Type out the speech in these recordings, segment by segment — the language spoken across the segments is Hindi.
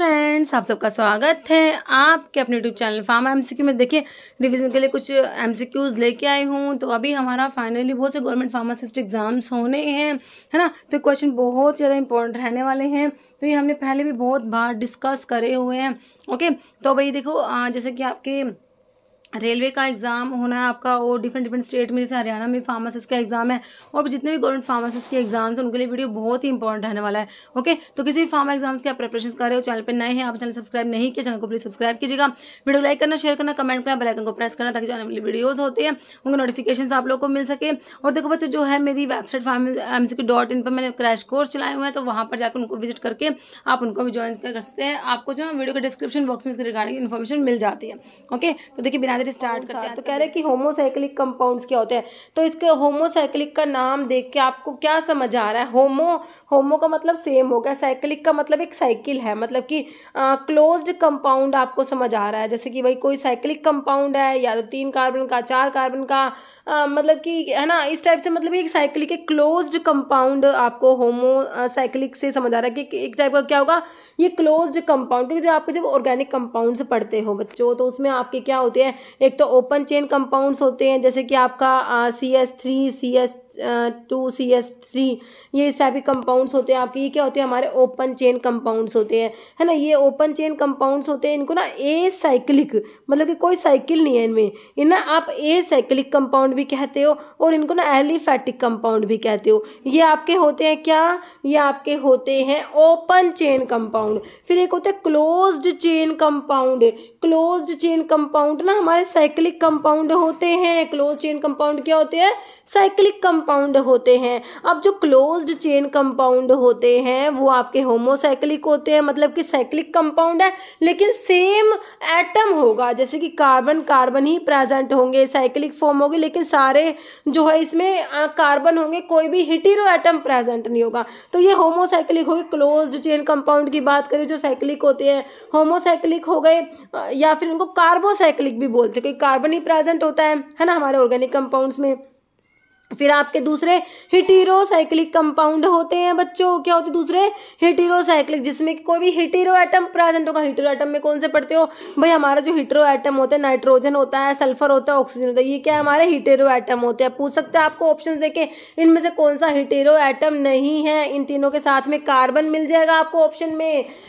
फ्रेंड्स आप सबका स्वागत है आपके अपने यूट्यूब चैनल फार्म एमसीक्यू में देखिए रिवीजन के लिए कुछ एमसीक्यूज लेके आई हूँ तो अभी हमारा फाइनली बहुत से गवर्नमेंट फार्मासिस्ट एग्ज़ाम्स होने हैं है ना तो क्वेश्चन बहुत ज़्यादा इंपॉर्टेंट रहने वाले हैं तो ये हमने पहले भी बहुत बार डिस्कस करे हुए हैं ओके तो भाई देखो जैसे कि आपके रेलवे का एग्ज़ाम होना है आपका और डिफरेंट डिफरेंट स्टेट में जैसे हरियाणा में फार्मासिस्ट का एग्ज़ाम है और जितने भी गवर्नमेंट फार्मासिस्ट के एग्जाम्स हैं उनके लिए वीडियो बहुत ही इंपॉर्टेंट रहने वाला है ओके तो किसी भी फार्मा एग्जाम्स के आप प्रेपरेशन कर रहे हो चैनल पर नए हैं आप चैनल सब्सक्राइब नहीं किया चैनल को प्लीज सब्सक्राइब कीजिएगा वीडियो लाइक करना शेयर करना कमेंट करना बेलाइकन को प्रेस करना ताकि जो आने वीडियोज़ होते हैं उनके नोटिफिकेशन आप लोग को मिल सके और देखो बच्चों जो है मेरी वेबसाइट फार्म एम इन पर मैंने क्रैश कोर्स चलाए हुए हैं तो वहाँ पर जाकर उनको विजिट करके आप उनको भी ज्वाइन कर सकते हैं आपको जो वीडियो के डिस्क्रिप्शन बॉक्स में इसके रिगार्डिंग इन्फॉर्मेशन मिल जाती है ओके तो देखिए बिना से स्टार्ट करते हैं तो कह रहे हैं कि होमोसाइक्लिक कंपाउंड्स क्या होते हैं तो इसके होमोसाइक्लिक का नाम देख के आपको क्या समझ आ रहा है होमो होमो का मतलब सेम हो गया साइकिलिक का मतलब एक साइकिल है मतलब कि क्लोज्ड कंपाउंड आपको समझ आ रहा है जैसे कि भाई कोई साइकिलिक कंपाउंड है या तो तीन कार्बन का चार कार्बन का आ, मतलब कि है ना इस टाइप से मतलब एक साइकिलिक एक क्लोज्ड कंपाउंड आपको होमो साइक्लिक से समझ आ रहा है कि एक टाइप का क्या होगा ये क्लोज्ड कंपाउंड क्योंकि आपके जब ऑर्गेनिक कंपाउंड पढ़ते हो बच्चों तो उसमें आपके क्या होते हैं एक तो ओपन चेन कंपाउंड्स होते हैं जैसे कि आपका C S three C S two C S three ये इस टाइप के कंपाउंड्स होते हैं आपके ये क्या होते हैं हमारे ओपन चेन कंपाउंड्स होते हैं है ना ये ओपन चेन कंपाउंड्स होते हैं इनको ना ए साइक्लिक मतलब कि कोई साइकिल नहीं है इनमें इन्हें आप ए साइक्लिक कंपाउंड भी कहते हो और इनको ना एलिफैटिक कंपाउंड भी कहते हो ये आपके होते हैं क्या ये आपके होते हैं ओपन चेन कंपाउंड फिर एक होता है close chain compound closed chain compound ना हमारे साइक्लिक कंपाउंड होते हैं क्लोज चेन कंपाउंड क्या होते हैं साइक्लिक कंपाउंड होते हैं अब जो क्लोज्ड चेन कंपाउंड होते हैं वो आपके होमोसाइक्लिक होते हैं मतलब कि साइक्लिक कंपाउंड है लेकिन सेम एटम होगा जैसे कि कार्बन कार्बन ही प्रेजेंट होंगे साइक्लिक फॉर्म होगी लेकिन सारे जो है इसमें कार्बन होंगे कोई भी हिटीरो एटम प्रेजेंट नहीं होगा तो ये होमोसाइक्लिक होगी क्लोज चेन कंपाउंड की बात करें जो साइक्लिक होते हैं होमोसाइक्लिक हो गए या फिर उनको कार्बोसाइक्लिक भी बोलते हैं क्योंकि कार्बन ही प्रेजेंट होता है है ना हमारे ऑर्गेनिक कंपाउंड्स में फिर आपके दूसरे हिटीरोसाइक्लिक कंपाउंड होते हैं बच्चों क्या होते हैं दूसरे हिटीरोसाइक्लिक जिसमें कि कोई भी हिटीरो एटम प्रेजेंट होगा हिटीरो एटम में कौन से पढ़ते हो भाई हमारा जो हिटरो एटम होता है नाइट्रोजन होता है सल्फर होता है ऑक्सीजन होता है ये क्या हमारे हिटेरो एटम होते हैं पूछ सकते हैं आपको ऑप्शन देखे इनमें से कौन सा हिटेरो एटम नहीं है इन तीनों के साथ में कार्बन मिल जाएगा आपको ऑप्शन में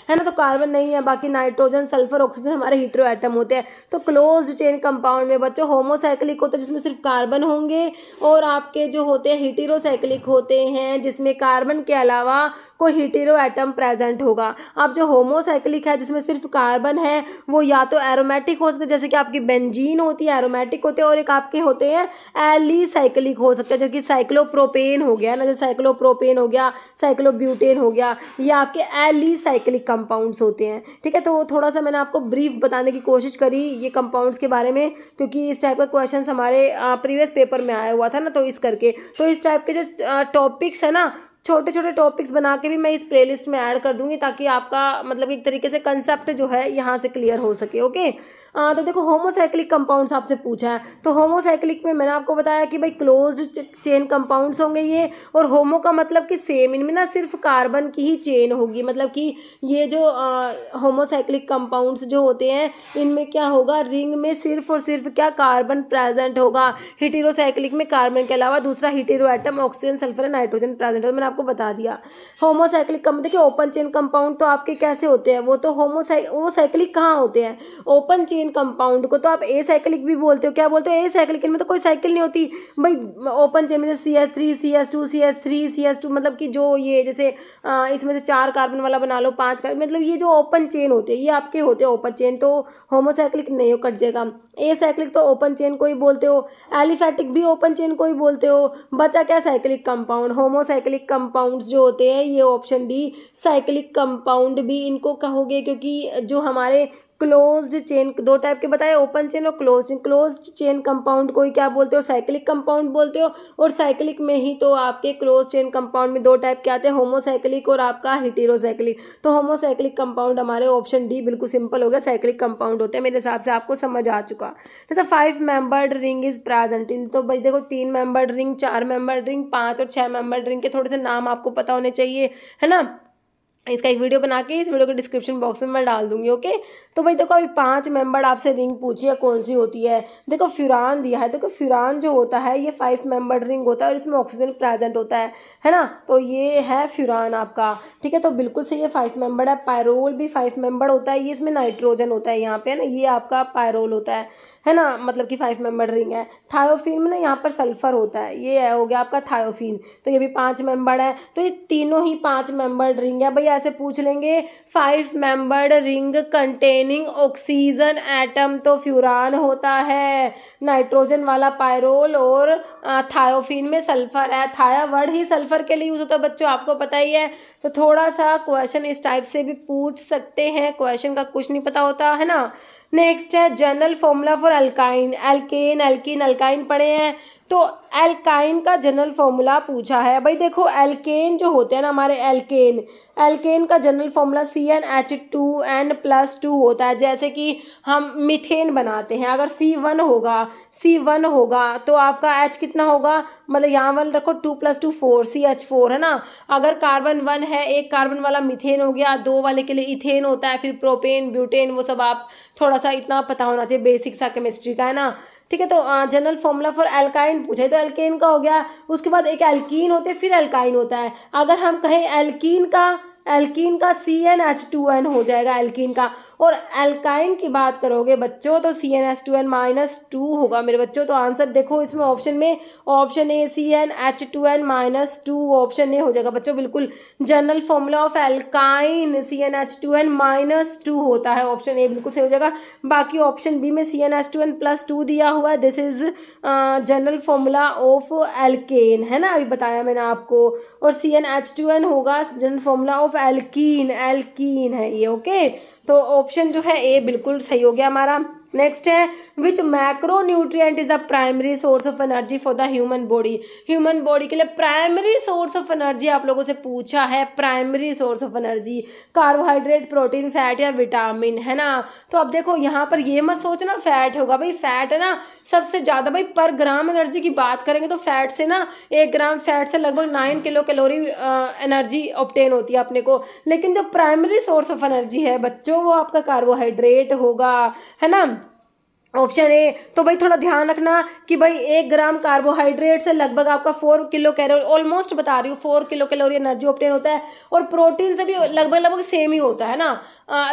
है ना तो कार्बन नहीं है बाकी नाइट्रोजन सल्फर ऑक्सीजन हमारे हिटरो एटम होते हैं तो क्लोज चेन कंपाउंड में बच्चों होमोसाइक्लिक होता है जिसमें सिर्फ कार्बन होंगे और आप आपके जो होते हैं हीटीरोसाइक्लिक होते हैं जिसमें कार्बन के अलावा कोई हीटेरो एटम प्रेजेंट होगा आप जो होमोसाइक्लिक है जिसमें सिर्फ कार्बन है वो या तो एरोमेटिक सकते हैं जैसे कि आपकी बेंजीन होती है एरोमेटिक होते हैं और एक आपके होते हैं एलीसाइक्लिक हो सकते हैं जैसे कि साइक्लोप्रोपेन हो गया ना जैसे साइक्लोप्रोपेन हो गया साइक्लोब्यूटेन हो गया ये आपके एलीसाइक्लिक कंपाउंड्स होते हैं ठीक है तो थोड़ा सा मैंने आपको ब्रीफ बताने की कोशिश करी ये कंपाउंड्स के बारे में क्योंकि इस टाइप का क्वेश्चन हमारे प्रीवियस पेपर में आया हुआ था ना तो इस करके तो इस टाइप के जो टॉपिक्स है ना छोटे छोटे टॉपिक्स बना के भी मैं इस प्लेलिस्ट में ऐड कर दूंगी ताकि आपका मतलब एक तरीके से कंसेप्ट जो है यहाँ से क्लियर हो सके ओके हाँ तो देखो होमोसाइक्लिक कंपाउंड्स आपसे पूछा है तो होमोसाइक्लिक में मैंने आपको बताया कि भाई क्लोज चेन कंपाउंड्स होंगे ये और होमो का मतलब कि सेम इनमें ना सिर्फ कार्बन की ही चेन होगी मतलब कि ये जो होमोसाइक्लिक कंपाउंड्स जो होते हैं इनमें क्या होगा रिंग में सिर्फ और सिर्फ क्या कार्बन प्रेजेंट होगा हिटीरोसाइक्लिक में कार्बन के अलावा दूसरा hetero atom oxygen sulphur and nitrogen present होता मैंने आपको बता दिया होमोसाइक्लिक कम देखिए ओपन चेन कंपाउंड तो आपके कैसे होते हैं वो तो होमोसाइ वो साइक्लिक कहाँ होते हैं ओपन चेन प्रोटीन कंपाउंड को तो आप ए साइकिलिक भी बोलते हो क्या बोलते हो ए साइकिलिक में तो कोई साइकिल नहीं होती भाई ओपन चेन में जैसे C S three C S two C S three C S two मतलब कि जो ये जैसे इसमें से चार कार्बन वाला बना लो पांच कार्बन मतलब ये जो ओपन चेन होते हैं ये आपके होते हैं ओपन चेन तो होमोसाइकिलिक नहीं हो कट जाएगा ए साइकिलिक तो ओपन चेन को ही बोलते हो एलिफेटिक भी ओपन चेन को ही बोलते हो बचा क्या साइकिलिक कंपाउंड होमोसाइकिलिक कंपाउंड जो होते हैं ये ऑप्शन डी साइकिलिक कंपाउंड भी इनको कहोगे क्योंकि जो हमारे क्लोज्ड चेन दो टाइप के बताए ओपन चेन और close chain close chain compound को ही क्या बोलते हो साइक्लिक कंपाउंड बोलते हो और साइक्लिक में ही तो आपके क्लोज चेन कंपाउंड में दो टाइप के आते हैं होमोसाइक्लिक और आपका हिटीरोसाइक्लिक तो होमोसाइक्लिक कंपाउंड हमारे ऑप्शन डी बिल्कुल सिंपल हो गया साइक्लिक कंपाउंड होते हैं मेरे हिसाब से आपको समझ आ चुका जैसे five member ring is present in तो भाई देखो तीन मेंबर रिंग चार मेंबर रिंग पाँच और छः मेंबर रिंग के थोड़े से नाम आपको पता होने चाहिए है ना इसका एक वीडियो बना के इस वीडियो के डिस्क्रिप्शन बॉक्स में मैं डाल दूंगी ओके तो भाई देखो अभी पांच मेंबर आपसे रिंग पूछी है कौन सी होती है देखो फ्यूरान दिया है देखो फ्यूरान जो होता है ये फाइव मेंबर रिंग होता है और इसमें ऑक्सीजन प्रेजेंट होता है है ना तो ये है फ्यूरान आपका ठीक है तो बिल्कुल सही है फाइव मेंबर है पायरोल भी फाइव मेंबर होता है ये इसमें नाइट्रोजन होता है यहाँ पे है ना ये आपका पायरोल होता है है ना मतलब कि फाइव मेंबर रिंग है थायोफिन में ना यहाँ पर सल्फर होता है ये हो गया आपका थायोफिन तो ये भी पाँच मेंबर है तो ये तीनों ही पाँच मेंबर रिंग है भैया से पूछ लेंगे five membered ring containing oxygen atom तो फ्यूरान होता है नाइट्रोजन वाला पायरोल और थायोफिन में सल्फर है थाया वर्ड ही सल्फर के लिए यूज़ होता है बच्चों आपको पता ही है तो थोड़ा सा क्वेश्चन इस टाइप से भी पूछ सकते हैं क्वेश्चन का कुछ नहीं पता होता है ना नेक्स्ट है general formula for alkyne alkane alkene alkyne पढ़े हैं तो एल्काइन का जनरल फॉर्मूला पूछा है भाई देखो एल्केन जो होते हैं ना हमारे एल्केन एल्केन का general formula C N H two N plus two होता है जैसे कि हम मिथेन बनाते हैं अगर सी वन होगा सी वन होगा तो आपका एच कितना होगा मतलब यहाँ वाले रखो two plus two four C H four है ना अगर कार्बन वन है एक कार्बन वाला मिथेन हो गया दो वाले के लिए इथेन होता है फिर प्रोपेन ब्यूटेन वो सब आप थोड़ा सा इतना पता होना चाहिए बेसिक सा केमिस्ट्री का है ना ठीक है तो जनरल फॉर्मूला फॉर एल्काइन पूछे तो एल्केन का हो गया उसके बाद एक एल्कीन होते फिर एल्काइन होता है अगर हम कहें एल्कीन का एल्कीन का C N H two N हो जाएगा एल्कीन का और एल्काइन की बात करोगे बच्चों तो C N S two N minus two होगा मेरे बच्चों तो आंसर देखो इसमें ऑप्शन में option A C N H two N minus two option A हो जाएगा बच्चों बिल्कुल general formula of alkyne C N H two N minus two होता है ऑप्शन ए बिल्कुल सही हो जाएगा बाकी ऑप्शन बी में C N H two N plus two दिया हुआ है this is general formula of alkane है ना अभी बताया मैंने आपको और C N H two N होगा general formula of alkene alkene है ये ओके तो ऑप्शन जो है ए बिल्कुल सही हो गया हमारा नेक्स्ट है which macronutrient is the primary source of energy for the human body human body के लिए प्राइमरी सोर्स ऑफ एनर्जी आप लोगों से पूछा है primary source of energy carbohydrate protein fat या विटामिन है ना तो अब देखो यहाँ पर ये मत सोचना फैट होगा भाई फैट है ना सबसे ज़्यादा भाई पर ग्राम एनर्जी की बात करेंगे तो फैट से ना एक ग्राम फैट से लगभग nine kilo calorie energy obtain होती है अपने को लेकिन जो प्राइमरी सोर्स ऑफ एनर्जी है बच्चों वो आपका कार्बोहाइड्रेट होगा है ना ऑप्शन ए तो भाई थोड़ा ध्यान रखना कि भाई एक ग्राम कार्बोहाइड्रेट से लगभग आपका फोर किलो कैलोरी ऑलमोस्ट बता रही हूँ four kilo calorie energy obtain होता है और प्रोटीन से भी लगभग लगभग सेम ही होता है ना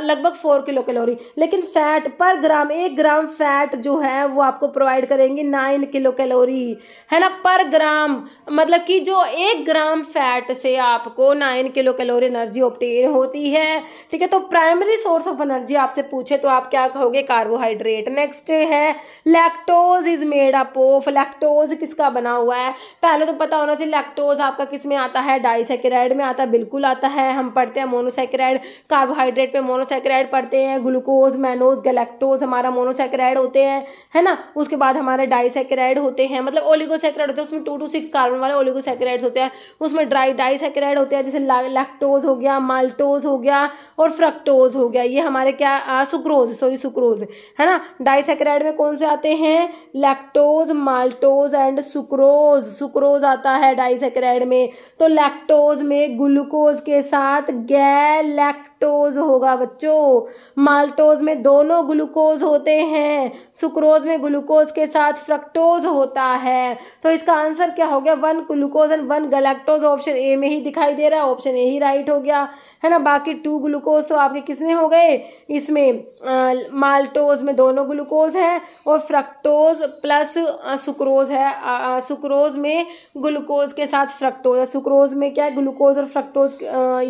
लगभग फोर किलो कैलोरी लेकिन फैट पर ग्राम एक ग्राम फैट जो है वो आपको प्रोवाइड करेंगी नाइन किलो कैलोरी है ना पर ग्राम मतलब कि जो एक ग्राम फैट से आपको nine kilo calorie energy obtain होती है ठीक है तो प्राइमरी सोर्स ऑफ एनर्जी आपसे पूछे तो आप क्या कहोगे कार्बोहाइड्रेट नेक्स्ट नेक्स्ट है lactose is made up of lactose किसका बना हुआ है पहले तो पता होना चाहिए लैक्टोज आपका किस में आता है डाइसेक्राइड में आता है बिल्कुल आता है हम पढ़ते हैं मोनोसेक्राइड कार्बोहाइड्रेट पे मोनोसेक्राइड पढ़ते हैं ग्लूकोज मैनोज गलेक्टोज हमारा मोनोसेक्राइड होते हैं है ना उसके बाद हमारे डाइसेक्राइड होते हैं मतलब ओलिगोसेक्राइड होते हैं उसमें टू टू सिक्स कार्बन वाले ओलिगोसेक्राइड्स होते हैं उसमें ड्राई डाइसेक्राइड होते हैं जैसे लैक्टोज हो गया माल्टोज हो गया और फ्रक्टोज हो गया ये हमारे क्या सुक्रोज सॉरी सुक्रोज है ना डाइसेक सैकराइड में कौन से आते हैं lactose maltose and sucrose sucrose आता है डाई में तो लैक्टोज में ग्लूकोज के साथ गैलैक् लैक्टोज होगा बच्चों माल्टोज में दोनों ग्लूकोज होते हैं सुक्रोज में ग्लूकोज के साथ फ्रक्टोज होता है तो इसका आंसर क्या हो गया one glucose and one galactose option A में ही दिखाई दे रहा है ऑप्शन ए ही राइट हो गया है ना बाकी टू ग्लूकोज तो आपके किसने हो गए इसमें माल्टोज में दोनों ग्लूकोज है और फ्रक्टोज प्लस सुक्रोज है सुक्रोज में ग्लूकोज के साथ फ्रक्टोज सुक्रोज में क्या है ग्लूकोज और फ्रक्टोज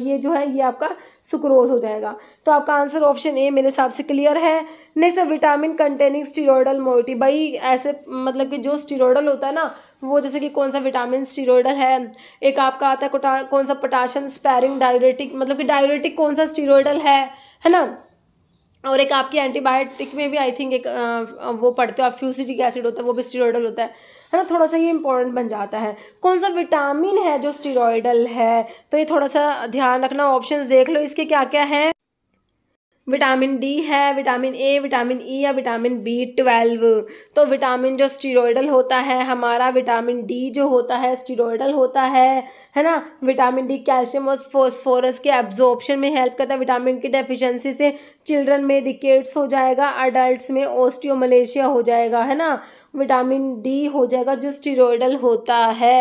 ये जो है ये आपका सुक्रोज डोज हो जाएगा तो आपका आंसर ऑप्शन ए मेरे हिसाब से क्लियर है next vitamin containing steroidal moiety भाई ऐसे मतलब कि जो स्टीरोडल होता है ना वो जैसे कि कौन सा विटामिन स्टीरोडल है एक आपका आता है कौन सा पोटाशियम स्पैरिंग डायरेटिक मतलब कि डायरेटिक कौन सा स्टीरोडल है है ना और एक आपकी एंटीबायोटिक में भी आई थिंक एक आ, वो पढ़ते हो आप फ्यूसिटिक एसिड होता है वो भी स्टीरोडल होता है है ना थोड़ा सा ये इंपॉर्टेंट बन जाता है कौन सा विटामिन है जो स्टीरोडल है तो ये थोड़ा सा ध्यान रखना ऑप्शन देख लो इसके क्या क्या है विटामिन डी है vitamin A vitamin E e या विटामिन बी ट्वेल्व तो विटामिन जो स्टीरोडल होता है हमारा विटामिन डी जो होता है स्टीरोडल होता है है ना विटामिन डी कैल्शियम और फोस्फोरस के एब्जॉर्प्शन में हेल्प करता है विटामिन की डेफिशिएंसी से चिल्ड्रन में रिकेट्स हो जाएगा अडल्ट में ओस्टियोमलेशिया हो जाएगा है ना विटामिन डी हो जाएगा जो स्टीरोडल होता है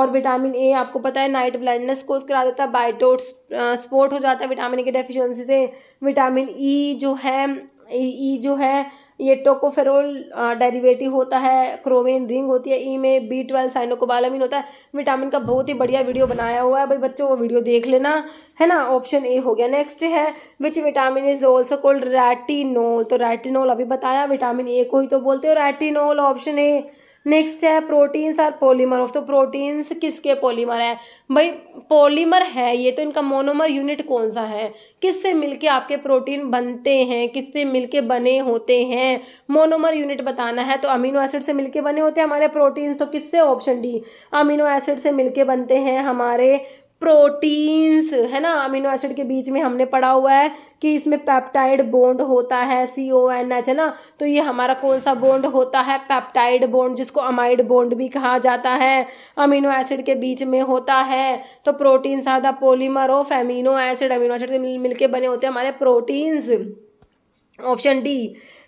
और विटामिन ए आपको पता है नाइट ब्लाइंडनेस कोज करा देता है बाइटोट स्पोर्ट हो जाता है विटामिन ए की डेफिशिएंसी से विटामिन ई e जो है ई e, e जो है ये टोकोफेरोल डेरिवेटिव होता है क्रोवेन रिंग होती है ई में बी ट्वेल्व साइनोकोबालामिन होता है विटामिन का बहुत ही बढ़िया वीडियो बनाया हुआ है भाई बच्चों वो वीडियो देख लेना है ना ऑप्शन ए हो गया नेक्स्ट है which vitamin is also called retinol तो रेटिनोल अभी बताया विटामिन ए को ही तो बोलते हो रेटिनोल ऑप्शन ए नेक्स्ट है प्रोटीन्स आर पॉलीमर ऑफ तो प्रोटीन्स किसके पॉलीमर है भाई पॉलीमर है ये तो इनका मोनोमर यूनिट कौन सा है किससे मिलके आपके प्रोटीन बनते हैं किससे मिलके बने होते हैं मोनोमर यूनिट बताना है तो अमीनो एसिड से मिलके बने होते हैं हमारे प्रोटीन्स तो किससे ऑप्शन डी अमीनो एसिड से मिलके बनते हैं हमारे प्रोटीन्स है ना अमीनो एसिड के बीच में हमने पढ़ा हुआ है कि इसमें पेप्टाइड बोंड होता है सी ओ एन एच है ना तो ये हमारा कौन सा बोंड होता है पेप्टाइड बोंड जिसको अमाइड बोंड भी कहा जाता है अमीनो एसिड के बीच में होता है तो proteins are the polymer of amino acid amino acid मिल मिलके बने होते हैं हमारे प्रोटीन्स ऑप्शन डी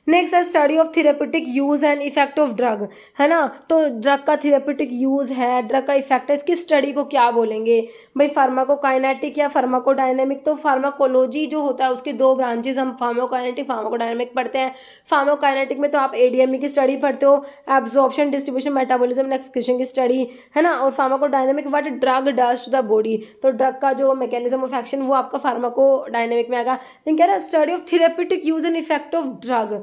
नेक्स्ट है study of therapeutic use and effect of drug है ना तो ड्रग का थेरेपेटिक यूज़ है ड्रग का इफेक्ट है इसकी स्टडी को क्या बोलेंगे भाई फार्माकोकाइनेटिक या फार्माकोडायनेमिक तो फार्माकोलॉजी जो होता है उसके दो ब्रांचेज हम फार्माकोकाइनेटिक फार्माकोडायनेमिक पढ़ते हैं फार्माकोकाइनेटिक में तो आप एडीएमई e की स्टडी पढ़ते हो एब्जॉर्प्शन डिस्ट्रीब्यूशन मेटाबॉलिज्म एक्सक्रीशन की स्टडी है ना और pharmacodynamic what drug does the body तो ड्रग का जो मैकेनिज्म ऑफ एक्शन वो आपका फार्माकोडायनेमिक में आएगा लेकिन कह रहा है study of therapeutic use and effect of drug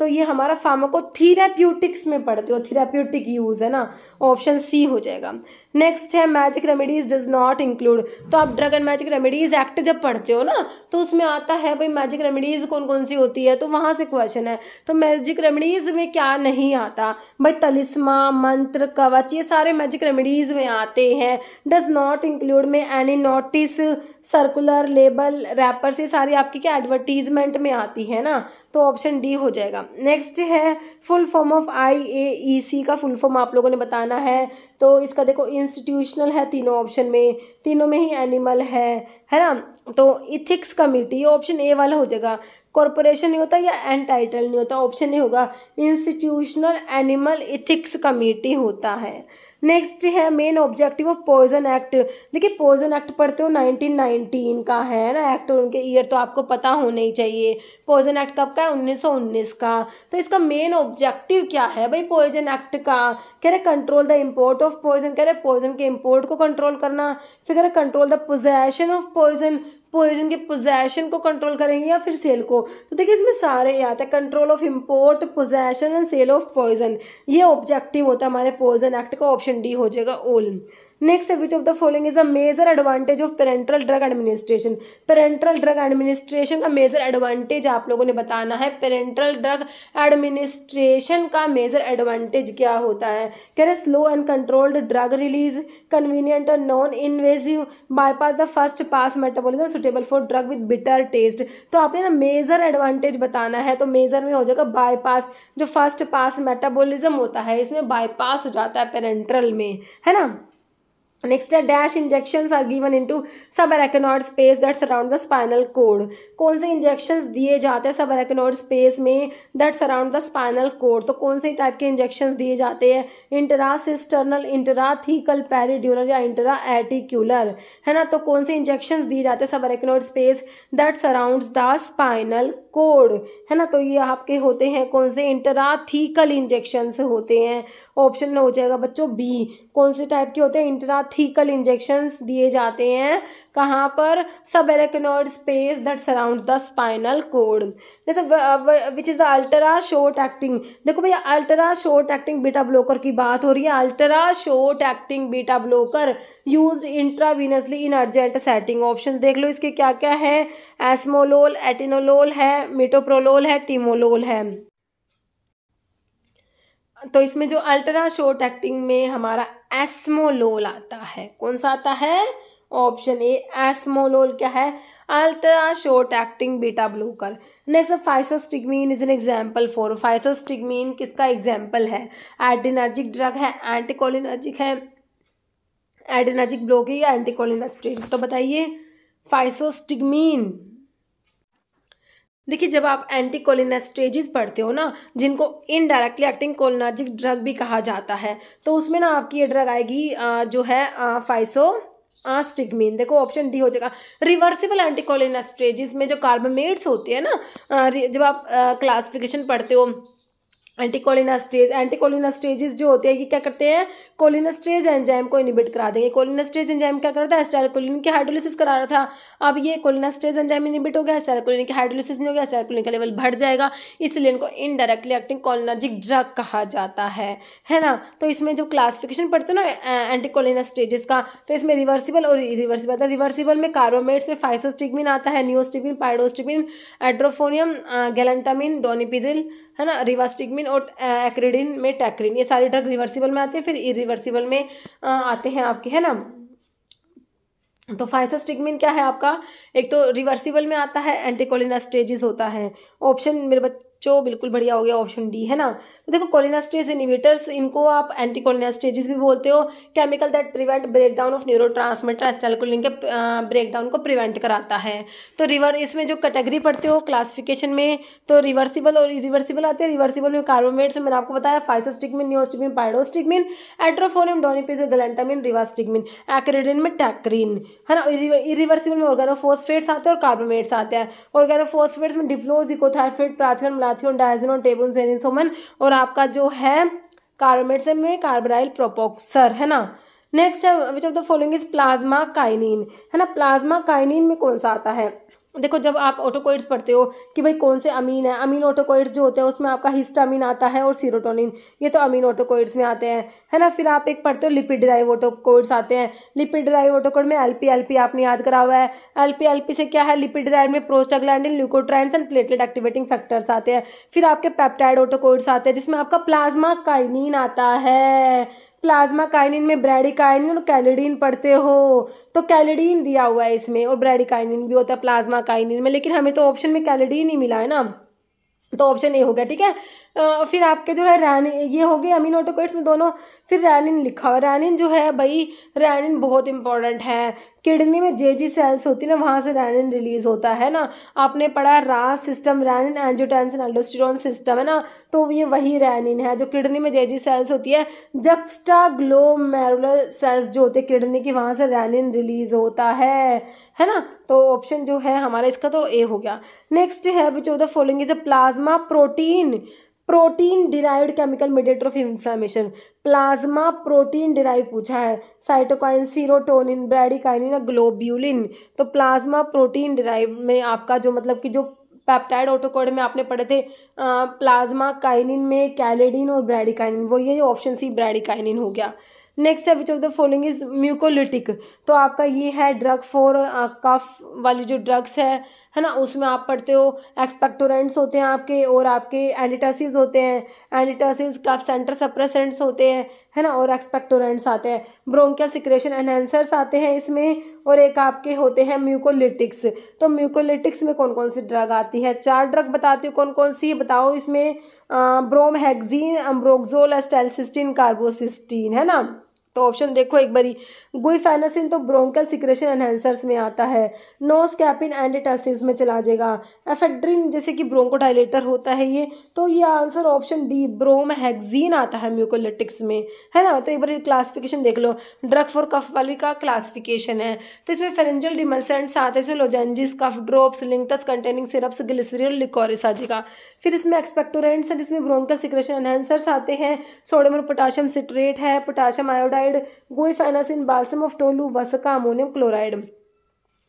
तो ये हमारा फार्मा को थीराप्यूटिक्स में पढ़ते हो थीराप्यूटिक यूज़ है ना ऑप्शन सी हो जाएगा नेक्स्ट है magic remedies does not include तो आप drug and magic remedies act जब पढ़ते हो ना तो उसमें आता है भाई मैजिक रेमेडीज कौन कौन सी होती है तो वहाँ से क्वेश्चन है तो मैजिक रेमेडीज में क्या नहीं आता भाई तलिस्मा मंत्र कवच ये सारे मैजिक रेमेडीज में आते हैं डज नॉट इंक्लूड में any notice circular label wrappers ये सारी आपकी क्या एडवर्टीजमेंट में आती है ना तो ऑप्शन डी हो जाएगा नेक्स्ट है full form of I A E C का फुल फॉर्म आप लोगों ने बताना है तो इसका देखो इंस्टीट्यूशनल है तीनों ऑप्शन में तीनों में ही एनिमल है है ना तो इथिक्स कमेटी ऑप्शन ए वाला हो जाएगा कॉरपोरेशन नहीं होता या एंटाइटल नहीं होता ऑप्शन नहीं होगा इंस्टीट्यूशनल एनिमल इथिक्स कमेटी होता है नेक्स्ट है main objective of poison act देखिए पोइजन एक्ट पढ़ते हो 1919 का है ना एक्ट उनके ईयर तो आपको पता होना ही चाहिए पोइजन एक्ट कब का है 1919 का तो इसका मेन ऑब्जेक्टिव क्या है भाई पोइजन एक्ट का कह रहे control the import of poison कह रहे पोइजन के इम्पोर्ट को कंट्रोल करना फिर कह रहे control the possession of poison poison के पोजेशन को कंट्रोल करेंगे या फिर सेल को तो देखिए इसमें सारे ही आते हैं control of import possession and sale of poison ये ऑब्जेक्टिव होता है हमारे पोइजन एक्ट का ऑप्शन डी हो जाएगा ओल next which of the following is a major advantage of parenteral drug administration parenteral drug administration का मेजर एडवांटेज आप लोगों ने बताना है पेरेंट्रल ड्रग एडमिनिस्ट्रेशन का मेजर एडवांटेज क्या होता है कह रहे slow and controlled drug release convenient और non invasive bypass the first pass metabolism suitable for drug with bitter taste तो आपने ना मेजर एडवांटेज बताना है तो मेजर में हो जाएगा बाईपास जो फर्स्ट पास मेटाबोलिज्म होता है इसमें बाईपास हो जाता है पेरेंट्रल में है ना नेक्स्ट है dash injection are given to subarachnoid space that surround the spinal cord कौन से इंजेक्शंस दिए जाते हैं सब एरेकनॉड स्पेस में that surround the spinal cord तो कौन से टाइप के इंजेक्शंस दिए जाते हैं intra cisternal intra thecal peridural या इंटरा एटिक्यूलर है ना तो कौन से इंजेक्शन दिए जाते हैं subarachnoid space that surround the spinal cord है ना तो ये आपके होते हैं कौन से इंटराथीकल इंजेक्शंस होते हैं ऑप्शन हो जाएगा बच्चों बी कौन से टाइप के होते हैं इंटराथीकल इंजेक्शन दिए जाते हैं कहाँ पर subarachnoid space that surround the spinal cord जैसे which is ultra short acting देखो भैया ultra short acting beta blocker की बात हो रही है ultra short acting beta blocker use intravenously in urgent setting option देख लो इसके क्या क्या है एसमोलोल एटिनोलोल है मिटोप्रोलोल है टीमोलोल है तो इसमें जो अल्ट्रा शोर्ट एक्टिंग में हमारा एसमोलोल आता है कौन सा आता है ऑप्शन ए एसमोलोल क्या है ultra short acting beta blocker next physostigmine is an example for physostigmine किसका एग्जाम्पल है एडिनर्जिक ड्रग है एंटीकोलिनर्जिक है एडिनर्जिक ब्लॉक है या एंटीकोलिनर्जिक तो बताइए फाइसोस्टिगमीन देखिए जब आप एंटी पढ़ते हो ना जिनको इनडायरेक्टली एक्टिंग कोलिनार्जिक ड्रग भी कहा जाता है तो उसमें ना आपकी ये ड्रग आएगी जो है फाइसो आस्टिगमिन देखो ऑप्शन डी हो जाएगा रिवर्सिबल एंटीकोलिनस्ट्रेजिस में जो कार्बोमेट्स होते हैं ना जब आप क्लासिफिकेशन पढ़ते हो एंटीकोलिना स्टेज एंटीकोलिना स्टेजेस जो होते हैं ये क्या करते हैं कोलिना स्टेज एंजाइम को इनिबिट करा देंगे कोलिना स्टेज एंजाइम क्या करता है स्टाइलकोलिन की हाइड्रोलिसिस करा रहा था अब ये कोलिना स्टेज एंजाइम इनिबिट हो गया स्टाइलकोलिन की हाइड्रोलिसिस नहीं हो गया स्टाइलकोलिन का लेवल बढ़ जाएगा इसलिए इनको इनडायरेक्टली एक्टिंग कोलिनर्जिक ड्रग कहा जाता है है ना तो इसमें जो क्लासिफिकेशन पढ़ते ना एंटीकोलिना स्टेजेस का तो इसमें रिवर्सिबल और इरिवर्सिबल मतलब रिवर्सिबल में कार्बोमेट्स में फाइसोस्टिगमिन आता है न्यूस्टिबिन पाइडोस्टिबिन एड्रोफोनियम गैलेंटामिन डोनिपिजिल है ना रिवास्टिगमिन और एक्रिडिन में टैक्रिन ये सारे ड्रग रिवर्सिबल में आते हैं फिर इरिवर्सिबल में आते हैं आपके है ना तो फाइसोस्टिगमिन क्या है आपका एक तो रिवर्सिबल में आता है एंटीकोलिना स्टेजेस होता है ऑप्शन मेरे बच बच्चों बिल्कुल बढ़िया हो गया ऑप्शन डी है ना तो देखो कोलिनास्टेज इनिवेटर्स इनको आप एंटी कोलिनास्टेजेस भी बोलते हो chemical that prevent breakdown of neuro transmitter acetylcholine के ब्रेकडाउन को प्रिवेंट कराता है तो रिवर इसमें जो कैटेगरी पढ़ते हो क्लासिफिकेशन में तो रिवर्सिबल और रिवर्सिबल आते हैं रिवर्सिबल में कार्बोमेट्स मैंने आपको बताया फाइसोस्टिकमिन न्योस्टिकमिन पाइडोस्टिकमिन एट्रोफोनियम डोनिपिस गलेंटामिन रिवास्टिकमिन एक्रेडिन में टैक्रीन है ना इरिवर्सिबल में ऑर्गेनोफोस्फेट्स आते हैं और कार्बोमेट्स आते हैं ऑर्गेनोफोस्फेट्स में डिफ्लोज इकोथाइफेट प्राथियन साथियों और टेबुल सेनिसोमन और आपका जो है कार्बोमेट से में कार्बराइल प्रोपोक्सर है ना नेक्स्ट है which of the following is plasma kinin है ना प्लाज्मा काइनिन में कौन सा आता है देखो जब आप ऑटोकोइड्स पढ़ते हो कि भाई कौन से अमीन है अमीन ऑटोकोइड्स जो होते हैं उसमें आपका हिस्टामिन आता है और सीरोटोनिन ये तो अमीन ऑटोकोइड्स में आते हैं है ना फिर आप एक पढ़ते हो लिपिड ड्राइव ऑटोकोइड्स आते हैं लिपिड ड्राइव ऑटोकोड में एल पी एल पी आपने याद करा हुआ है एल पी एल पी से क्या है लिपिड ड्राइव में prostaglandin leukotrienes and platelet activating factors आते हैं फिर आपके पैप्टाइड ऑटोकोइड्स आते हैं जिसमें आपका प्लाज्मा काइनिन आता है प्लाज्मा काइनिन में ब्रेडिकाइनिन और कैलिडीन पढ़ते हो तो कैलिडीन दिया हुआ है इसमें और ब्रेडिकाइनिन भी होता है प्लाज्मा काइनिन में लेकिन हमें तो ऑप्शन में कैलिडीन ही मिला है ना तो ऑप्शन ए हो गया ठीक है फिर आपके जो है रानी ये हो गए अमीन में दोनों फिर रैनिन लिखा हुआ रैनिन जो है भाई रैनिन बहुत इंपॉर्टेंट है किडनी में जे जी सेल्स होती है ना वहाँ से रैनिन रिलीज होता है ना आपने पढ़ा RAS system renin angiotensin aldosterone system है ना तो ये वही रैनिन है जो किडनी में जे जी सेल्स होती है जक्स्टा ग्लोमेरुलर सेल्स जो होते हैं किडनी की वहाँ से रैनिन रिलीज होता है है ना तो ऑप्शन जो है हमारा इसका तो ए हो गया नेक्स्ट है which of the following is a plasma protein protein derived chemical mediator of inflammation plasma protein derive पूछा है साइटोकाइन सीरोटोनिन ब्रेडिकाइनिन और ग्लोब्यूलिन तो प्लाज्मा प्रोटीन डिराइव में आपका जो मतलब कि जो पैप्टाइड ऑटोकोड में आपने पढ़े थे आ, प्लाज्मा काइनिन में कैलेडिन और ब्रेडिकाइनिन वो ये ऑप्शन सी ब्रेडिकाइनिन हो गया नेक्स्ट है which of the following is mucolytic तो आपका ये है ड्रग फॉर कफ वाली जो ड्रग्स है है ना उसमें आप पढ़ते हो एक्सपेक्टोरेंट्स होते हैं आपके और आपके एनिटासिस होते हैं एनिटासिस कफ सेंटर सप्रेसेंट्स होते हैं है ना और एक्सपेक्टोरेंट्स आते हैं ब्रोंकियल सिक्रेशन एनहेंसर्स आते हैं इसमें और एक आपके होते हैं म्यूकोलिटिक्स तो म्यूकोलिटिक्स में कौन कौन सी ड्रग आती है चार ड्रग बताती हूँ कौन कौन सी बताओ इसमें ब्रोमहेगजीन हेक्जीन अम्ब्रोक्जोल एस्टेलसिस्टीन कार्बोसिस्टीन है ना तो ऑप्शन देखो एक बारी गुईफेनासिन तो ब्रोंकल सिक्रेशन एनहेंसर्स में आता है नोस कैपिन एंड में चला जाएगा एफेड्रिन जैसे कि ब्रोंकोडाइलेटर होता है ये तो ये answer option D bromhexine आता है म्यूकोलिटिक्स में है ना तो एक बार क्लासिफिकेशन देख लो ड्रग फॉर कफ वाली का क्लासिफिकेशन है तो इसमें फेरेंजल डिमलसेंट्स आते हैं इसमें lozenges cough drops linctus containing syrups glycerol liquorice आ जाएगा फिर इसमें एक्सपेक्टोरेंट्स है जिसमें ब्रोंकल सिक्रेशन एनहेंसर्स आते हैं सोडियम और पोटाशियम सिट्रेट है potassium iodide chloride guaifenesin balsam of tolu वसका अमोनियम क्लोराइड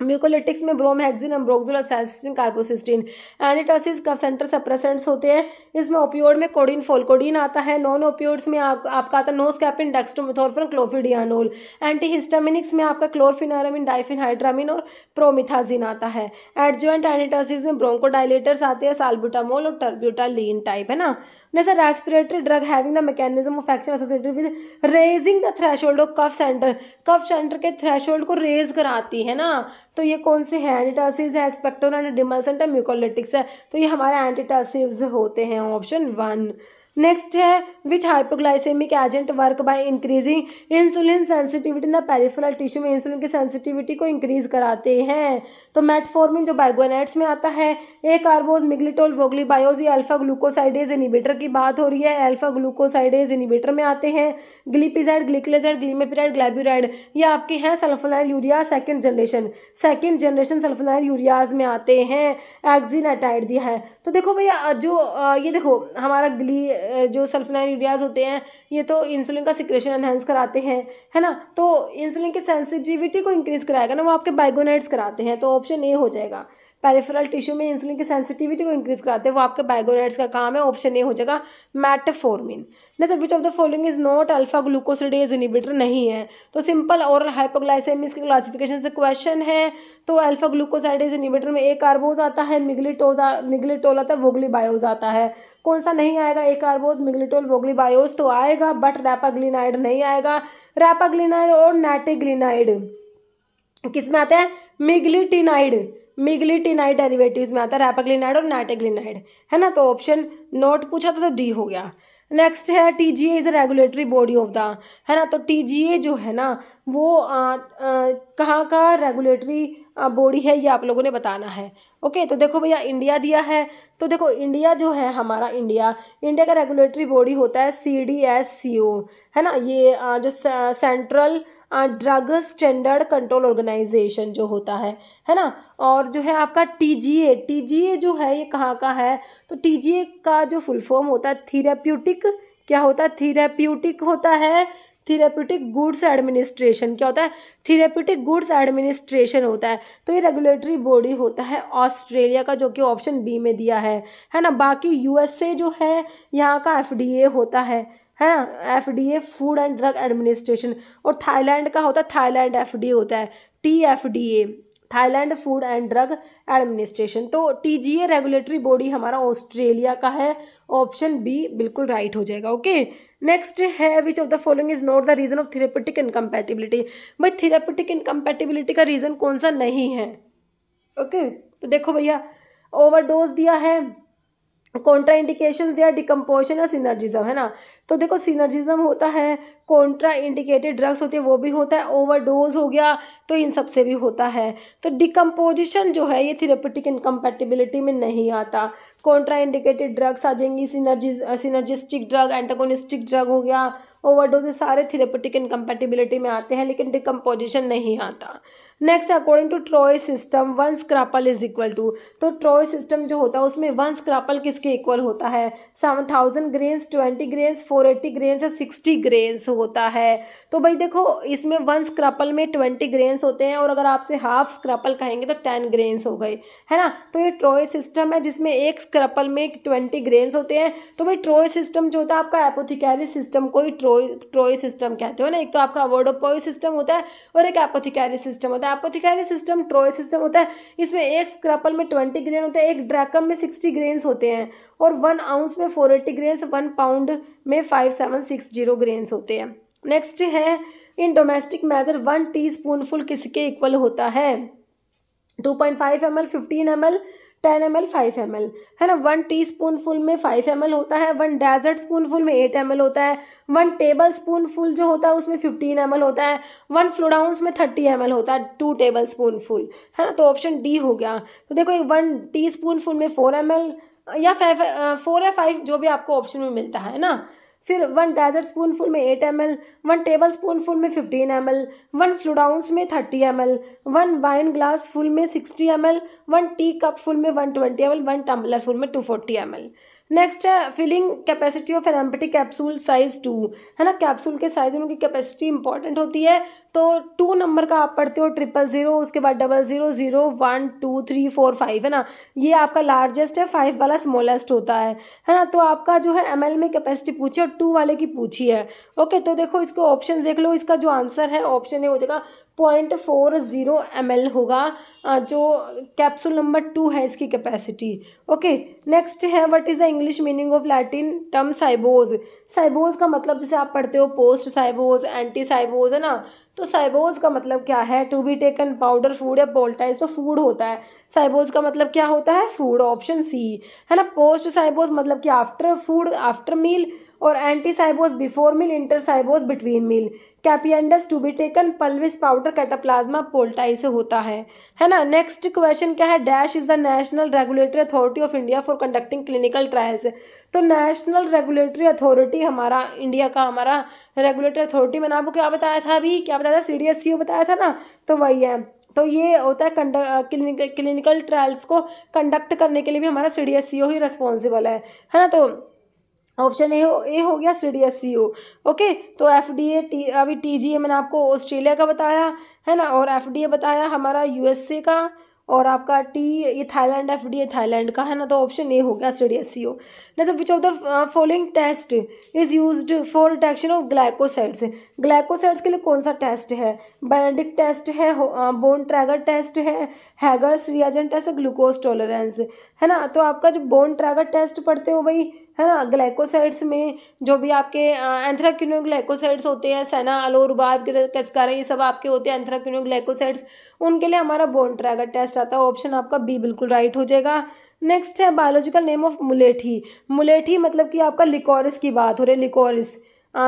म्यूकोलिटिक्स में ब्रोमहेक्सिन अम्ब्रोक्सिल और सेलसिन कार्बोसिस्टीन एनिटोसिस का सेंटर सप्रेसेंट्स होते हैं इसमें ओपियोड में कोडिन फोलकोडीन आता है नॉन ओपियोड्स में आप, आपका आता है नोस्कैपिन डेक्स्ट्रोमिथोरफन क्लोफिडियानोल एंटीहिस्टामिनिक्स में आपका क्लोरफिनारामिन हाइड्रामिन और प्रोमिथाजिन आता है एडजॉइंट एनिटोसिस में ब्रोंकोडाइलेटर्स आते हैं साल्बुटामोल और टर्ब्यूटालीन टाइप है ना जैसे respiratory drug having the mechanism of action associated with raising the threshold of cough centre cough centre के थ्रेशोल्ड को रेज कराती है ना तो ये कौन से हैं एंटीटासिव्स है एक्सपेक्टोरेंट डिमल्सेंट है म्यूकोलिटिक्स है तो ये हमारे एंटीटासिव्स होते हैं ऑप्शन वन नेक्स्ट है which hypoglycaemic agent work by increasing insulin sensitivity in the peripheral tissue में इंसुलिन की सेंसिटिविटी को इंक्रीज कराते हैं तो मेटफॉर्मिन जो बायोनेट्स में आता है ए कार्बोज मिग्लिटोल वोगली बायोज ये अल्फा ग्लूकोसाइडेज इनिबेटर की बात हो रही है अल्फा ग्लूकोसाइडेज इनिबेटर में आते हैं ग्लिपिजाइड ग्लिकलेजाइड ग्लीमेपिराइड ग्लैब्यूराइड ये आपके हैं sulfonyl urea second generation second generation sulfonyl ureas में आते हैं एक्जीनाटाइड दिया है तो देखो भैया जो ये देखो हमारा ग्ली जो सल्फनाइन यूरियाज होते हैं ये तो इंसुलिन का सिक्रेशन एनहेंस कराते हैं है ना तो इंसुलिन की सेंसिटिविटी को इंक्रीज़ कराएगा ना वो आपके बाइगोनाइट्स कराते हैं तो ऑप्शन ए हो जाएगा पेरिफेरल टिश्यू में इंसुलिन की सेंसिटिविटी को इंक्रीज कराते हैं वो आपके बाइगोनाइट्स का काम है ऑप्शन ए हो जाएगा metformin next which of the following is not alpha glucosidase inhibitor नहीं है तो सिंपल ओरल हाइपोग्लाइसेमिस के क्लासिफिकेशन से क्वेश्चन है तो अल्फा ग्लूकोसाइडेज इनिबिटर में एक कार्बोज आता है मिगलीटोज मिगलीटोल आता है वोगली बायोज आता है कौन सा नहीं आएगा एक कार्बोज मिगलीटोल वोगली बायोज तो आएगा बट रैपाग्लिनाइड नहीं आएगा रैपाग्लिनाइड और नैटेग्लिनाइड किस में आता है मिगलीटिनाइड मिगलिटिनाइड डेरिवेटिव्स में आता है रैपाग्लिनाइड और नाइटेग्लिनाइड है ना तो ऑप्शन नोट पूछा था तो डी हो गया नेक्स्ट है T G A is a regulatory body of the है ना तो टी जी ए जो है ना वो कहाँ का रेगुलेटरी बॉडी है ये आप लोगों ने बताना है ओके तो देखो भैया इंडिया दिया है तो देखो इंडिया जो है हमारा इंडिया इंडिया का रेगुलेटरी बॉडी होता है सी डी एस सी ओ है ना ये आ, जो central drug standard control organisation जो होता है है ना और जो है आपका टीजीए टीजीए जो है ये कहाँ का है तो टीजीए का जो फुल फॉर्म होता है थीरेप्यूटिक क्या होता है थीरेप्यूटिक होता है थीरेप्यूटिक गुड्स एडमिनिस्ट्रेशन क्या होता है थीरेप्यूटिक गुड्स एडमिनिस्ट्रेशन होता है तो ये रेगुलेटरी बॉडी होता है ऑस्ट्रेलिया का जो कि ऑप्शन बी में दिया है है ना बाकी यूएसए जो है यहाँ का एफडीए होता है है ना F D A food and drug administration और थाईलैंड का होता है थाईलैंड एफ डी ए होता है T F D A Thailand food and drug administration तो T G A regulatory body हमारा ऑस्ट्रेलिया का है ऑप्शन बी बिल्कुल राइट हो जाएगा ओके नेक्स्ट है which of the following is not the reason of therapeutic incompatibility भाई थेरेपेटिक इनकम्पैटिबिलिटी का रीजन कौन सा नहीं है ओके okay? तो देखो भैया ओवरडोज दिया है कॉन्ट्रा इंडिकेशन दिया डिकम्पोजिशन या सीनर्जिज्म है ना तो देखो सीनर्जिज्म होता है कॉन्ट्रा इंडिकेटेड ड्रग्स होते हैं वो भी होता है ओवरडोज हो गया तो इन सब से भी होता है तो डिकम्पोजिशन जो है ये थेरेप्यूटिक इनकम्पेटिबिलिटी में नहीं आता कॉन्ट्रा इंडिकेटेड ड्रग्स आ जाएंगी synergies synergistic drug antagonistic drug हो गया ओवरडोज डोज सारे थेरेपेटिक इनकम्पेटिबिलिटी में आते हैं लेकिन डिकम्पोजिशन नहीं आता next according to troy system one scruple is equal to तो ट्रॉय सिस्टम जो होता है उसमें वन स्क्रापल किसके इक्वल होता है seven thousand grains twenty grains four eighty grains या सिक्सटी ग्रेन्स होता है तो भाई देखो इसमें वन स्क्रापल में ट्वेंटी ग्रेन्स होते हैं और अगर आपसे हाफ स्क्रापल कहेंगे तो टेन ग्रेन्स हो गए है ना तो ये ट्रॉय सिस्टम है जिसमें एक स्क्रपल में ट्वेंटी ग्रेन्स होते हैं तो भाई ट्रॉय सिस्टम जो होता है आपका एपोथिकैरी सिस्टम को ही ट्रॉय ट्रॉय सिस्टम कहते हो ना एक तो आपका वर्डोपोय सिस्टम होता है और एक एपोथिकैरी सिस्टम होता है आपको दिखाया ना सिस्टम ट्रॉय सिस्टम होता है इसमें एक स्क्रपल में ट्वेंटी ग्रेन होते हैं एक ड्रैकम में सिक्सटी ग्रेन्स होते हैं और वन आउंस में four eighty grains one pound में five seven six zero grains होते हैं नेक्स्ट है in domestic measure one teaspoonful किसके इक्वल होता है two point five M L fifteen M L ten M L five M L है ना वन टी स्पून फुल में फाइव एम एल होता है वन डेजर्ट स्पून फुल में एट एम एल होता है वन टेबल स्पून फुल जो होता है उसमें फिफ्टीन एम एल होता है वन फ्लोडाउंस में थर्टी एम एल होता है टू टेबल स्पून फुल है ना तो ऑप्शन डी हो गया तो देखो वन टी स्पून फुल में फोर एम एल या फाइव फोर या फाइव जो भी आपको ऑप्शन में मिलता है ना फिर वन डेजर्ट स्पूनफुल में eight M L one tablespoonful में fifteen M L one fluid ounce में thirty M L one wine glass full में sixty M L one tea cup full में one twenty M L one tumbler full में two forty M L next है फिलिंग कैपेसिटी ऑफ एनाम्पेटिक कैप्सूल साइज टू है ना कैप्सूल के साइज उनकी कैपेसिटी इंपॉर्टेंट होती है तो टू नंबर का आप पढ़ते हो ट्रिपल ज़ीरो उसके बाद double zero zero one two three four five है ना ये आपका लार्जेस्ट है फाइव वाला स्मॉलेस्ट होता है है ना तो आपका जो है एम में कैपेसिटी पूछी और टू वाले की पूछी है ओके तो देखो इसको ऑप्शन देख लो इसका जो आंसर है ऑप्शन ये हो जाएगा point four zero M L होगा जो कैप्सूल नंबर टू है इसकी कैपेसिटी ओके नेक्स्ट है what is the English meaning of Latin term cibos cibos का मतलब जैसे आप पढ़ते हो पोस्ट साइबोज एंटी साइबोज है ना तो साइबोज का मतलब क्या है to be taken powder food या पोल्टाइज तो फूड होता है साइबोज का मतलब क्या होता है फूड ऑप्शन सी है ना पोस्ट साइबोज मतलब कि आफ्टर फूड आफ्टर मील और ante cibos before meal inter cibos between meal capiendus to be taken pulvis powder cataplasma poultice से होता है है ना नेक्स्ट क्वेश्चन क्या है dash is the national regulatory authority of India for conducting clinical trials तो नेशनल रेगुलेटरी अथॉरिटी हमारा इंडिया का हमारा रेगुलेटरी अथॉरिटी मैंने आपको क्या बताया था अभी क्या बताया था सी डी एस सी बताया था ना तो वही है तो ये होता है क्लिनिकल क्लिनिकल ट्रायल्स को कंडक्ट करने के लिए भी हमारा सी डी एस ही रिस्पॉन्सिबल है है ना तो ऑप्शन ए हो ए हो गया C D S C okay तो एफ डी ए टी अभी टी जी ए मैंने आपको ऑस्ट्रेलिया का बताया है ना और एफ बताया हमारा यूएसए का और आपका टी ये थाईलैंड एफ डी थाईलैंड का है ना तो ऑप्शन ए हो गया डी एस सी ओ ना which of the following test is use for detection of glycosides glycosides के लिए कौन सा टेस्ट है बायोटिक टेस्ट है बोन ट्रैगर टेस्ट है Hager's reagent test glucose tolerance है ना तो आपका जो बोन ट्रैगर टेस्ट पढ़ते हो भाई है ना ग्लाइकोसाइड्स में जो भी आपके एंथ्राक्यूनो ग्लाइकोसाइड्स होते हैं सेना अलोरबार कसकारा ये सब आपके होते हैं एंथ्राक्यूनो ग्लाइकोसाइड्स उनके लिए हमारा बोन ट्रैगर टेस्ट आता है ऑप्शन आपका बी बिल्कुल राइट हो जाएगा नेक्स्ट है बायोलॉजिकल नेम ऑफ मुलेठी मुलेठी मतलब कि आपका लिकोरिस की बात हो रही है लिकोरिस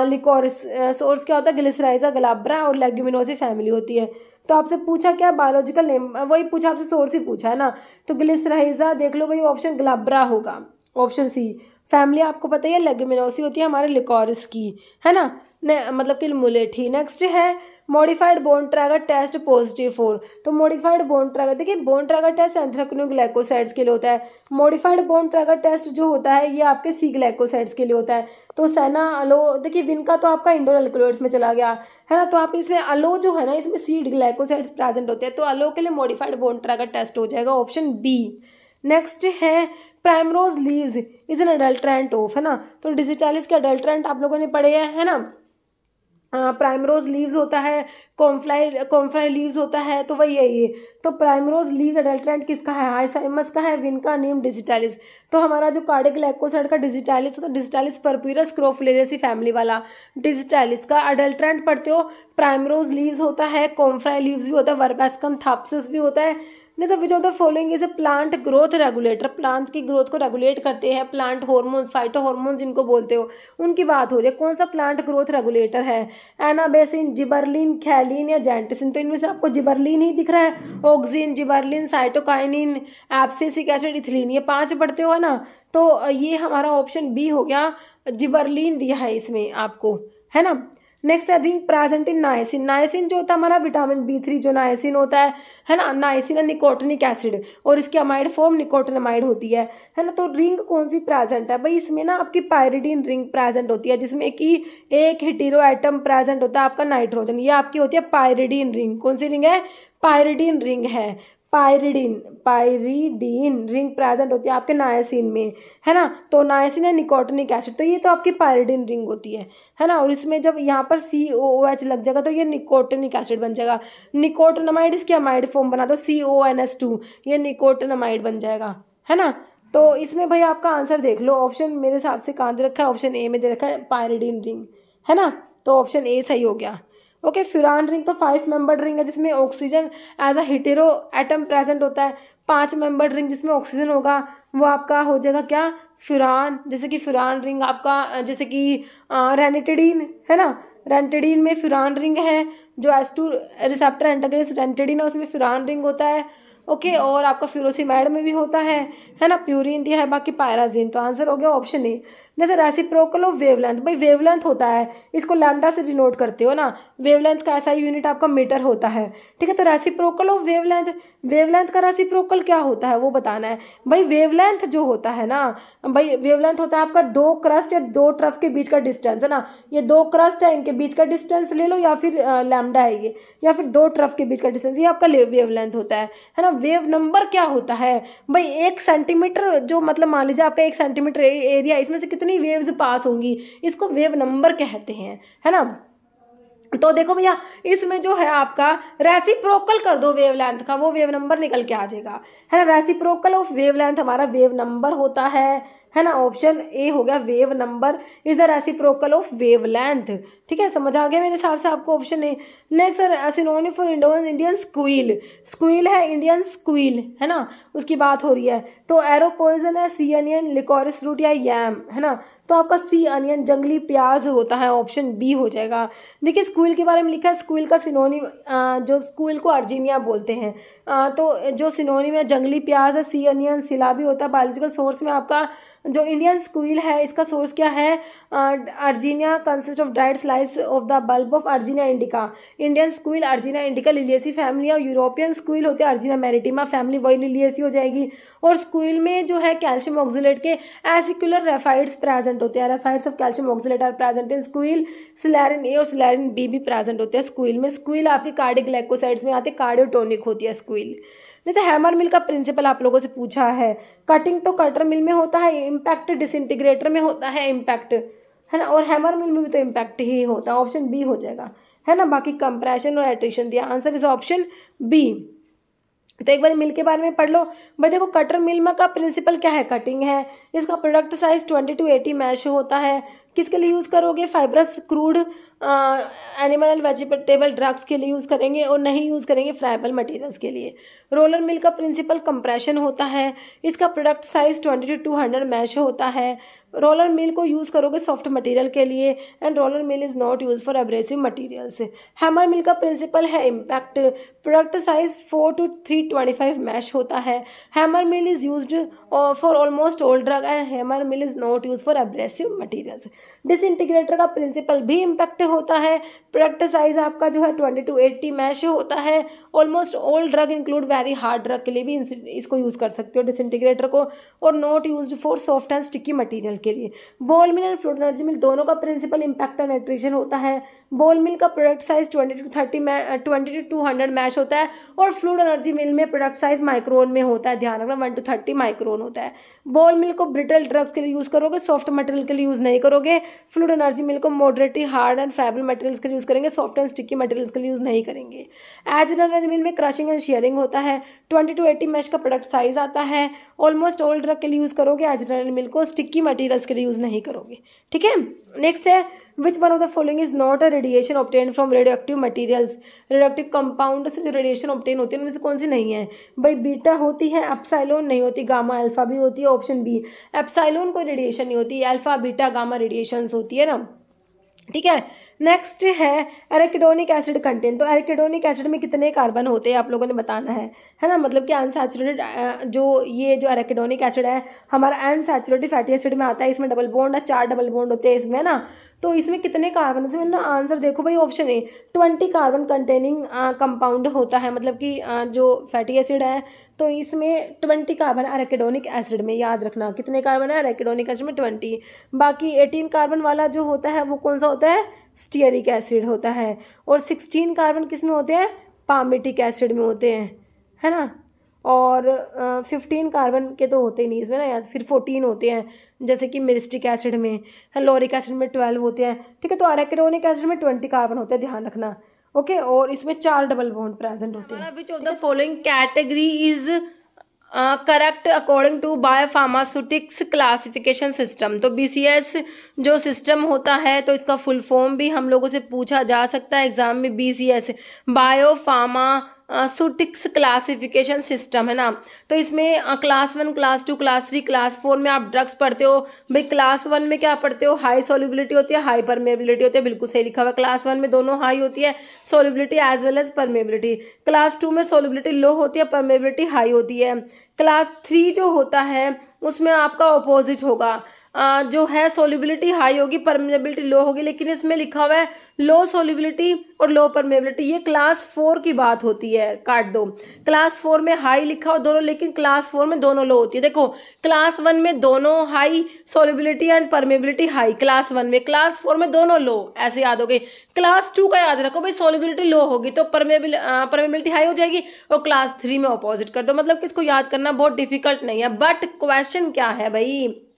लिकोरिस सोर्स क्या होता है ग्लिसराइजा गलाब्रा और लेग्यूमिनोसी फैमिली होती है तो आपसे पूछा क्या बायोलॉजिकल नेम वही पूछा आपसे सोर्स ही पूछा है ना तो ग्लिसराइजा देख लो वही ऑप्शन गलाब्रा होगा ऑप्शन सी फैमिली आपको पता ही है लेगमिनोसी होती है हमारे लिकोरिस की है ना ने, मतलब कि मुलेठी नेक्स्ट है modified Borntrager test positive for तो मॉडिफाइड बोन ट्रैगर देखिए बोन ट्रैगर टेस्ट ग्लाइकोसाइड्स के लिए होता है मॉडिफाइड बोन ट्रैगर टेस्ट जो होता है ये आपके सी ग्लाइकोसाइड्स के लिए होता है तो सेना अलो देखिए विन का तो आपका इंडोर एल्कोलोइड्स में चला गया है ना तो आप इसमें अलो जो है ना इसमें सीड ग्लाइकोसाइड्स प्रेजेंट होते हैं तो अलो के लिए मॉडिफाइड बोन ट्रैगर टेस्ट हो जाएगा ऑप्शन बी नेक्स्ट है primrose leaves is an adulterant of है ना तो डिजिटालिस के अडल्ट्रेंट आप लोगों ने पढ़े हैं है ना प्राइमरोज लीव्स होता है कॉम्फ्लाई कॉम्फ्लाई लीव्स होता है तो वही है ये तो प्राइमरोज लीव्स अडल्ट्रेंट किसका है आइसाइमस का है विन का नेम डिजिटालिस तो हमारा जो कार्डिक लैकोसाइड का डिजिटालिस होता है डिजिटालिस परपीरस क्रोफलेरेसी फैमिली वाला डिजिटालिस का अडल्ट्रेंट पढ़ते हो प्राइमरोज लीव्स होता है कॉम्फ्राई लीव्स भी होता है वर्बेस्कम थाप्सिस भी होता है nature which of the following is plant growth regulator plant की ग्रोथ को रेगुलेट करते हैं प्लांट हॉर्मोन्स फाइटो हॉर्मोन्स जिनको बोलते हो उनकी बात हो रही है कौन सा प्लांट ग्रोथ रेगुलेटर है एनाबेसिन जिबरलिन खैलिन या जेंटिसिन तो इनमें से आपको जिबरलिन ही दिख रहा है auxin gibberellin cytokinin abscisic acid ethylene ये पाँच पढ़ते हो ना तो ये हमारा ऑप्शन बी हो गया जिबरलिन दिया है इसमें आपको है ना नेक्स्ट है ring present in niacin niacin जो होता है हमारा विटामिन बी थ्री जो नाइसिन होता है है ना नाइसिन है निकोटनिक एसिड और इसकी अमाइड फॉर्म अमाइड होती है है ना तो रिंग कौन सी प्रेजेंट है भाई इसमें ना आपकी पायरिडीन रिंग प्रेजेंट होती है जिसमें कि एक हिटीरो आइटम प्रेजेंट होता है आपका नाइट्रोजन ये आपकी होती है पायरिडीन रिंग कौन सी रिंग है पायरिडीन रिंग है पायरिडीन पायरीडीन रिंग प्रेजेंट होती है आपके नायसिन में है ना तो नायसिन है निकोटनिक एसिड तो ये तो आपकी पायरिडीन रिंग होती है है ना और इसमें जब यहाँ पर सी ओ ओ एच लग जाएगा तो ये निकोटनिक एसिड बन जाएगा निकोटनमाइड इसकी अमाइड फॉर्म बना दो C O N S two ये निकोटनमाइड बन जाएगा है ना तो इसमें भाई आपका आंसर देख लो ऑप्शन मेरे हिसाब से कहाँ दे रखा है ऑप्शन ए में दे रखा है पायरिडीन रिंग है ना तो ऑप्शन ए सही हो गया ओके फ्यूरान रिंग तो फाइव मेंबर्ड रिंग है जिसमें oxygen as a hetero atom present होता है पांच मेंबर्ड रिंग जिसमें ऑक्सीजन होगा वो आपका हो जाएगा क्या फ्यूरान जैसे कि फ्यूरान रिंग आपका जैसे कि रेनेटेडीन है ना रेंटेडीन में फ्यूरान रिंग है जो S two receptor antagonist ranitidine है उसमें फ्यूरान रिंग होता है ओके और आपका मैड में भी होता है है ना प्यूरिन दिया है बाकी पायराजीन तो आंसर हो गया ऑप्शन ए ऐसी रेसिप्रोकल ऑफ लेंथ भाई लेंथ होता है इसको लैमडा से डिनोट करते हो ना लेंथ का ऐसा यूनिट आपका मीटर होता है ठीक है तो रेसिप्रोकल ऑफ वेव लेंथ का रेसिप्रोकल क्या होता है वो बताना है भाई लेंथ जो होता है ना भाई लेंथ होता है आपका दो क्रस्ट या दो ट्रफ के बीच का डिस्टेंस है ना ये दो क्रस्ट है इनके बीच का डिस्टेंस ले लो या फिर लैमडा है ये या फिर दो ट्रफ के बीच का डिस्टेंस ये आपका लेंथ होता है है ना वेव नंबर क्या होता है भाई एक सेंटीमीटर जो मतलब मान लीजिए आपका एक सेंटीमीटर एरिया इसमें से कितनी वेव्स पास होंगी इसको वेव नंबर कहते हैं है ना तो देखो भैया इसमें जो है आपका रेसिप्रोकल कर दो वेव लेंथ का वो वेव नंबर निकल के आ जाएगा है ना रेसिप्रोकल ऑफ वेव लेंथ हमारा वेव नंबर होता है है ना ऑप्शन ए हो गया wave number is the reciprocal of wavelength ठीक है समझ आ गया मेरे हिसाब से आपको option A next sir synonym for इंडोन इंडियन स्क्वील स्क्वील है इंडियन स्क्वील है ना उसकी बात हो रही है तो एरो पॉइजन है सी अनियन लिकोरिस रूट या यम है ना तो आपका सी अनियन जंगली प्याज होता है ऑप्शन बी हो जाएगा देखिए स्क्वील के बारे में लिखा है स्क्वील का सिनोनी जो स्क्वील को अर्जीनिया बोलते हैं तो जो सिनोनी में जंगली प्याज है सी अनियन सिला भी होता है बायोलॉजिकल सोर्स में आपका जो इंडियन स्क्विल है इसका सोर्स क्या है urginea consist of dried slice of the bulb of urginea indica Indian squill urginea indica liliaceae family और यूरोपियन स्क्विल होते हैं अर्जीना मैरिटिमा फैमिली वही लिलियसी हो जाएगी और स्क्विल में जो है कैल्शियम ऑक्सीट के एसिकुलर रेफाइड्स प्रेजेंट होते हैं raphides of calcium oxalate are present in squill scillarin A और सिलेरिन बी भी प्रेजेंट होते हैं स्क्विल में स्क्विल आपके कार्डिक लेकोसाइड्स में आते कार्डियोटोनिक होती है स्क्विल जैसे हैमर मिल का प्रिंसिपल आप लोगों से पूछा है कटिंग तो कटर मिल में होता है इम्पैक्ट डिसइंटीग्रेटर में होता है इम्पैक्ट है ना और हैमर मिल में भी तो इम्पैक्ट ही होता है ऑप्शन बी हो जाएगा है ना बाकी कंप्रेशन और एट्रिशन दिया आंसर इज ऑप्शन बी तो एक बार मिल के बारे में पढ़ लो भाई देखो कटर मिल का प्रिंसिपल क्या है कटिंग है इसका product size twenty to eighty mesh होता है किसके लिए यूज़ करोगे fibrous crude animal and vegetable drugs के लिए यूज़ करेंगे और नहीं यूज़ करेंगे फ्राइबल मटेरियल्स के लिए रोलर मिल का प्रिंसिपल कंप्रेशन होता है इसका product size twenty to two hundred mesh होता है रोलर मिल को यूज़ करोगे सॉफ्ट मटेरियल के लिए and roller mill is not use for abrasive materials hammer mill का प्रिंसिपल है impact product size four to three twenty five mesh होता है hammer mill is use for almost old drug and hammer mill is not use for abrasive materials disintegrator का प्रिंसिपल भी इम्पैक्ट होता है प्रोडक्ट साइज आपका जो है ट्वेंटी टू एट्टी मैश होता है almost all drug include very hard drug के लिए भी इसको यूज़ कर सकते हो डिसइंटीग्रेटर को और not use for soft and sticky material के लिए ball mill and energy mill दोनों का प्रिंसिपल इम्पैक्ट एंड न्यूट्रिशन होता है बॉल मिल का product size twenty to thirty twenty to two hundred mesh होता है और फ्लूड एनर्जी मिल में प्रोडक्ट साइज माइक्रोन में होता है ध्यान रखना वन टू थर्टी माइक्रोन होता है बॉल मिल को ब्रिटल ड्रग्स के लिए यूज़ करोगे सॉफ्ट मटेरियल के लिए यूज़ नहीं करोगे करेंगे फ्लूड एनर्जी मिल को moderately hard and friable materials के लिए यूज़ करेंगे सॉफ्ट एंड स्टिकी मटेरियल्स के लिए यूज़ नहीं करेंगे एज एनर मिल में क्रशिंग एंड शेयरिंग होता है ट्वेंटी टू एटी मैश का प्रोडक्ट साइज आता है ऑलमोस्ट ऑल ड्रग के लिए यूज़ करोगे एज एनर मिल को स्टिकी मटेरियल्स के लिए यूज़ नहीं करोगे ठीक है नेक्स्ट है which one of the following is not a radiation obtain from active materials radioactive compound से जो रेडिएशन ऑप्टेन होती है उनमें से कौन सी नहीं है भाई बीटा होती है एप्साइलोन नहीं होती गामा अल्फा भी होती है ऑप्शन बी एप्साइलोन कोई रेडिएशन नहीं होती अल्फा बीटा गामा रेडिएशन होती है ना ठीक है नेक्स्ट है एरेकिडोनिक एसिड कंटेंट तो एरेकिडोनिक एसिड में कितने कार्बन होते हैं आप लोगों ने बताना है है ना मतलब कि अनसेचुरेटेड जो ये जो एरेकिडोनिक एसिड है हमारा अनसेचुरेटेड फैटी एसिड में आता है इसमें डबल बॉन्ड है चार डबल बॉन्ड होते हैं इसमें ना तो इसमें कितने कार्बन उसमें ना आंसर देखो भाई option A twenty carbon containing compound होता है मतलब कि आ, जो फैटी एसिड है तो इसमें ट्वेंटी कार्बन एरेकिडोनिक एसिड में याद रखना कितने कार्बन है एरेकिडोनिक एसिड में ट्वेंटी बाकी एटीन कार्बन वाला जो होता है वो कौन सा होता है स्टीयरिक एसिड होता है और सिक्सटीन कार्बन किस में होते हैं पामेटिक एसिड में होते हैं है ना और फिफ्टीन कार्बन के तो होते नहीं इसमें ना या फिर फोर्टीन होते हैं जैसे कि मिरिस्टिक एसिड में लोरिक एसिड में ट्वेल्व होते हैं ठीक है तो अरेक्डोनिक एसिड में ट्वेंटी कार्बन होते हैं ध्यान रखना ओके और इसमें चार डबल बॉन्ड प्रेजेंट होते हैं following category is correct according to biopharmaceutics classification system तो एस जो सिस्टम होता है तो इसका फुल फॉर्म भी हम लोगों से पूछा जा सकता है एग्जाम में B C S biopharmaceutics classification system है ना तो इसमें class one class two class three class four में आप ड्रग्स पढ़ते हो भाई क्लास वन में क्या पढ़ते हो हाई सोलिबिलिटी होती है हाई परमेबिलिटी होती है बिल्कुल सही लिखा हुआ क्लास वन में दोनों हाई होती है solubility as well as permeability class two में सोलिबिलिटी लो होती है परमेबिलिटी हाई होती है क्लास थ्री जो होता है उसमें आपका ऑपोजिट होगा जो है सोलिबिलिटी हाई होगी परमेबिलिटी लो होगी लेकिन इसमें लिखा हुआ है लो सोलिबिलिटी और लो परमेबिलिटी ये क्लास फोर की बात होती है काट दो क्लास फोर में हाई लिखा हो दोनों लेकिन क्लास फोर में दोनों लो होती है देखो क्लास वन में दोनों high solubility and permeability high class one में क्लास फोर में दोनों लो ऐसे याद हो गए क्लास टू का याद रखो भाई सोलिबिलिटी लो होगी तो परमेबिल परमेबिलिटी हाई हो जाएगी और क्लास थ्री में अपोजिट कर दो मतलब कि इसको याद करना बहुत डिफिकल्ट नहीं है बट क्वेश्चन क्या है भाई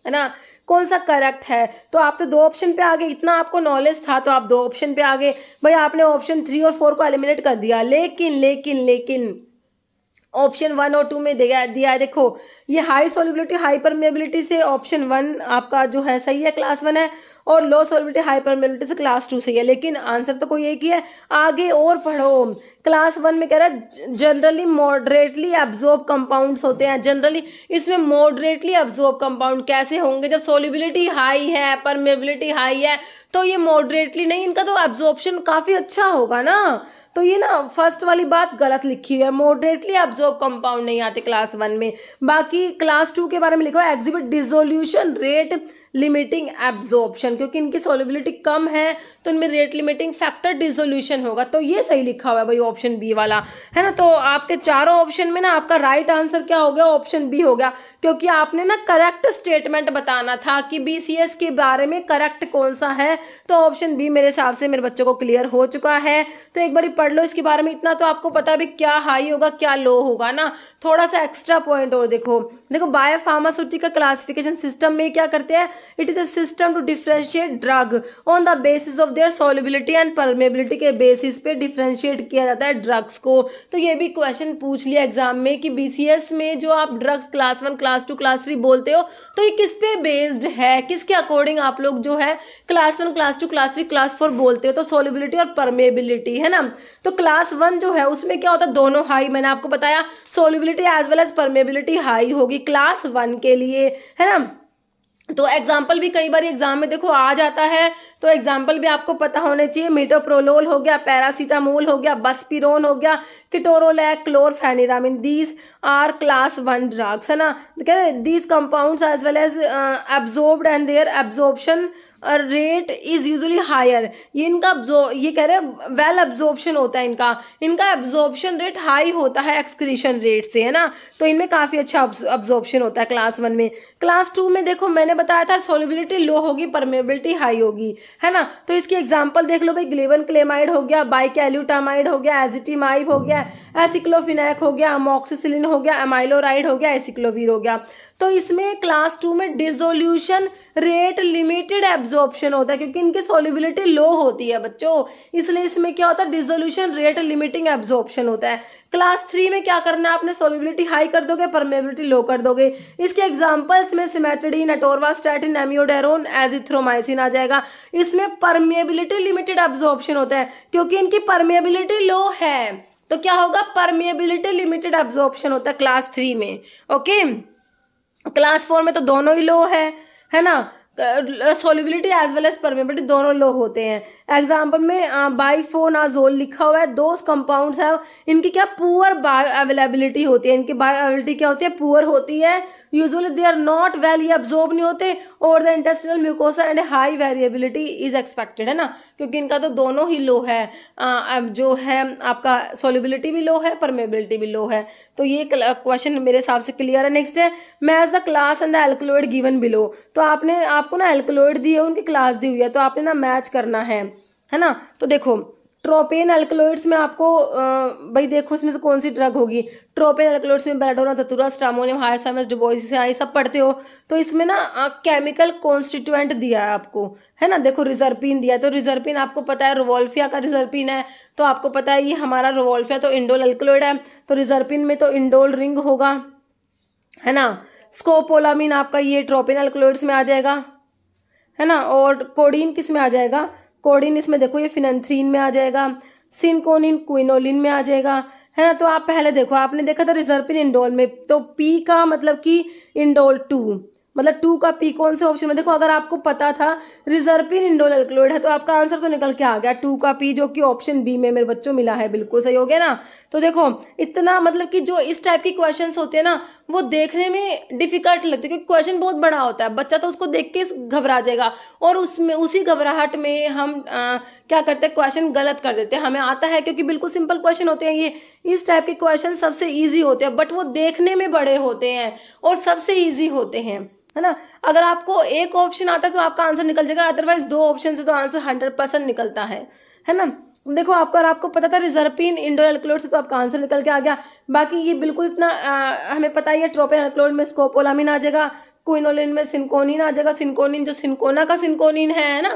है ना कौन सा करेक्ट है तो आप तो दो ऑप्शन पे आ गए इतना आपको नॉलेज था तो आप दो ऑप्शन पे आ गए भाई आपने ऑप्शन थ्री और फोर को एलिमिनेट कर दिया लेकिन लेकिन लेकिन ऑप्शन वन और टू में दिया दिया है देखो ये हाई सोलिबिलिटी हाई परमेबिलिटी से ऑप्शन वन आपका जो है सही है क्लास वन है और लो सोलिबिलिटी हाई परमेबिलिटी से क्लास टू सही है लेकिन आंसर तो कोई एक ही है आगे और पढ़ो क्लास वन में कह रहा है जनरली मॉडरेटली एब्जॉर्ब कंपाउंड्स होते हैं जनरली इसमें मॉडरेटली एब्जॉर्ब कंपाउंड कैसे होंगे जब सोलिबिलिटी हाई है परमेबिलिटी हाई है तो ये मॉडरेटली नहीं इनका तो एब्जॉर्प्शन काफ़ी अच्छा होगा ना तो ये ना फर्स्ट वाली बात गलत लिखी है मॉडरेटली एब्जॉर्ब कंपाउंड नहीं आते क्लास वन में बाकी क्लास टू के बारे में लिखा है exhibit dissolution rate limiting absorption क्योंकि इनकी सोलिबिलिटी कम है तो इनमें रेट लिमिटिंग फैक्टर डिजोल्यूशन होगा तो ये सही लिखा हुआ है भाई ऑप्शन बी वाला है ना तो आपके चारों ऑप्शन में ना आपका राइट आंसर क्या हो गया ऑप्शन बी हो गया क्योंकि आपने ना करेक्ट स्टेटमेंट बताना था कि बी के बारे में करेक्ट कौन सा है तो ऑप्शन बी मेरे हिसाब से मेरे बच्चों को क्लियर हो चुका है तो एक बार पढ़ लो इसके बारे में इतना तो आपको पता भी क्या हाई होगा क्या लो होगा ना थोड़ा सा एक्स्ट्रा पॉइंट और देखो देखो बायो फार्मास्यूटिकल क्लासिफिकेशन सिस्टम में क्या करते हैं it is a system to differentiate drug on the basis of their solubility and permeability के बेसिस पे डिफ्रेंशिएट किया जाता है जाता है ड्रग्स को तो ये भी क्वेश्चन पूछ लिया एग्जाम में कि बी में जो आप drugs class one class two class three बोलते हो तो ये किस पे बेस्ड है किसके अकॉर्डिंग आप लोग जो है class one class two class three class four बोलते हो तो सोलिबिलिटी और परमेबिलिटी है ना तो क्लास वन जो है उसमें क्या होता है दोनों हाई मैंने आपको बताया solubility as well as permeability high होगी क्लास वन के लिए है ना तो एग्जाम्पल भी कई बार एग्जाम में देखो आ जाता है तो एग्जाम्पल भी आपको पता होने चाहिए मीटोप्रोलोल हो गया पैरासीटामोल हो गया बसपिरोन हो गया ketorolac chlorpheniramine these are class one drugs है ना कह रहे these compounds as well as absorbed and their absorption rate is usually higher ये इनका ये कह रहे हैं वेल एब्जॉर्बशन होता है इनका इनका एब्जॉर्बशन रेट हाई होता है एक्सक्रीशन रेट से है ना तो इनमें काफ़ी अच्छा एब्जॉर्बशन होता है क्लास वन में क्लास टू में देखो मैंने बताया था सोलिबिलिटी लो होगी परमेबिलिटी हाई होगी है ना तो इसकी एग्जाम्पल देख लो भाई ग्लेवन क्लेमाइड हो गया बाइकैल्यूटामाइड हो गया एजिटीमाइब हो गया एसिक्लोफिनैक हो गया अमोक्सिसिलिन हो गया एमाइलोराइड हो गया एसिक्लोवीर हो गया तो इसमें क्लास टू में डिजोल्यूशन रेट लिमिटेड एब एब्जॉर्प्शन होता है क्योंकि इनकी सोलिबिलिटी लो होती है बच्चों इसलिए इसमें क्या होता है डिजोल्यूशन रेट लिमिटिंग एब्जॉर्प्शन होता है क्लास थ्री में क्या करना है आपने सोलिबिलिटी हाई कर दोगे परमेबिलिटी लो कर दोगे इसके एग्जाम्पल्स में सिमेट्रीडीन एटोरवास्टैटिन एम्योडेरोन एजिथ्रोमाइसिन आ जाएगा इसमें परमेबिलिटी लिमिटेड एब्जॉर्प्शन होता है क्योंकि इनकी परमेबिलिटी लो है तो क्या होगा परमेबिलिटी लिमिटेड एब्जॉर्प्शन होता है क्लास थ्री में ओके क्लास फोर में तो दोनों ही लो है है ना solubility as well as permeability दोनों लो होते हैं एग्जाम्पल में आजोल लिखा हुआ है दो कंपाउंड्स है इनकी क्या पुअर बायो अवेलेबिलिटी होती है इनकी बायो अवेलेबिलिटी क्या होती है पुअर होती है usually they are not well ये अब्जॉर्ब नहीं होते और the intestinal mucosa and high variability is expected है ना क्योंकि इनका तो दोनों ही लो है जो है आपका सोलिबिलिटी भी लो है परमेबिलिटी भी लो है तो ये क्वेश्चन uh, मेरे हिसाब से क्लियर है नेक्स्ट है match the class and the alkaloid given below तो आपने आपको ना एल्कोलोइड दी है उनकी क्लास दी हुई है तो आपने ना मैच करना है है ना तो देखो ट्रोपेन अल्कलोइड्स में आपको भाई देखो इसमें से कौन सी ड्रग होगी ट्रोपेन अल्कलोइड्स में बैडोना धतुरा स्ट्रामोनियम हाइसामस डिबोसिया ये सब पढ़ते हो तो इसमें ना केमिकल कॉन्स्टिट्यूएंट दिया है आपको है ना देखो रिजर्पिन दिया तो रिजर्पिन आपको पता है रोवोल्फिया का रिजर्पिन है तो आपको पता है ये हमारा रोवोल्फिया तो इंडोल अल्कलोइड है तो रिजर्पिन में तो इंडोल रिंग होगा है ना स्कोपोलामिन आपका ये ट्रोपिन अल्कलोइड्स में आ जाएगा है ना और कोडीन किस में आ जाएगा कोडिन इसमें देखो ये फिनथ्रीन में आ जाएगा सिनकोनिन क्विनोलिन में आ जाएगा है ना तो आप पहले देखो आपने देखा था रिजर्पिन इंडोल में तो पी का मतलब कि इंडोल टू मतलब टू का पी कौन से ऑप्शन में देखो अगर आपको पता था रिजर्पिन इंडोल एल्कलोइड है तो आपका आंसर तो निकल के आ गया टू का पी जो कि ऑप्शन बी में मेरे बच्चों मिला है बिल्कुल सही हो गया ना तो देखो इतना मतलब कि जो इस टाइप के क्वेश्चन होते हैं ना वो देखने में डिफिकल्ट लगते क्योंकि क्वेश्चन बहुत बड़ा होता है बच्चा तो उसको देख के घबरा जाएगा और उसमें उसी घबराहट में हम आ, क्या करते हैं क्वेश्चन गलत कर देते हैं हमें आता है क्योंकि बिल्कुल सिंपल क्वेश्चन होते हैं ये इस टाइप के क्वेश्चन सबसे ईजी होते हैं बट वो देखने में बड़े होते हैं और सबसे ईजी होते हैं है ना अगर आपको एक ऑप्शन आता है तो आपका आंसर निकल जाएगा अदरवाइज दो ऑप्शन से तो आंसर हंड्रेड परसेंट निकलता है है ना देखो आपको और आपको पता था रिजर्पिन इंडोर एल्कलोड से तो आपका आंसर निकल के आ गया बाकी ये बिल्कुल इतना आ, हमें पता ही है ट्रोपिन एल्कलोड में स्कोपोलामिन आ जाएगा क्विनोलिन में सिंकोनिन आ जाएगा सिंकोनिन जो सिंकोना का सिंकोनिन है ना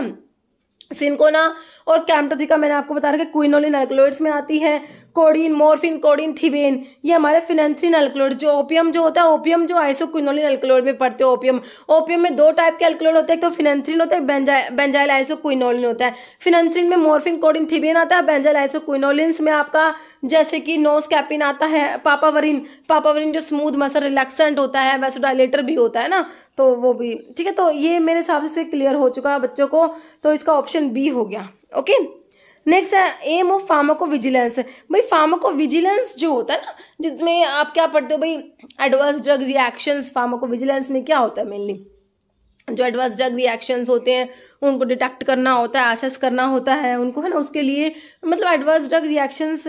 सिंकोना और कैम्टोथिका मैंने आपको बता रखा है क्विनोलिन एल्कलोइड्स में आती है कोडीन मोरफिन कोडीन थिबेन ये हमारे फिनेंथ्रीन अल्कलोड जो ओपियम जो होता है ओपियम जो आइसोक्विनोलिन अल्कलोड में पड़ते हैं ओपियम ओपियम में दो टाइप के अल्कलोड होते हैं एक तो फिनेंथ्रीन होता है बेंजाइल आइसोक्विनोलिन होता है फिनेंथ्रीन में मॉर्फिन कोडीन थिबेन आता है बेंजाइल क्विनोलिन में आपका जैसे कि नोस कैपिन आता है पापावरिन पापावरिन जो स्मूथ मसल रिलैक्सेंट होता है वैसोडाइलेटर भी होता है ना तो वो भी ठीक है तो ये मेरे हिसाब से क्लियर हो चुका है बच्चों को तो इसका ऑप्शन बी हो गया ओके नेक्स्ट है एम ऑफ फार्माको विजिलेंस भाई फार्माको विजिलेंस जो होता है ना जिसमें आप क्या पढ़ते हो भाई adverse drug reactions pharmacovigilance में क्या होता है मेनली जो एडवर्स ड्रग रिएक्शंस होते हैं उनको डिटेक्ट करना होता है एसेस करना होता है उनको है ना उसके लिए मतलब एडवर्स ड्रग रिएक्शंस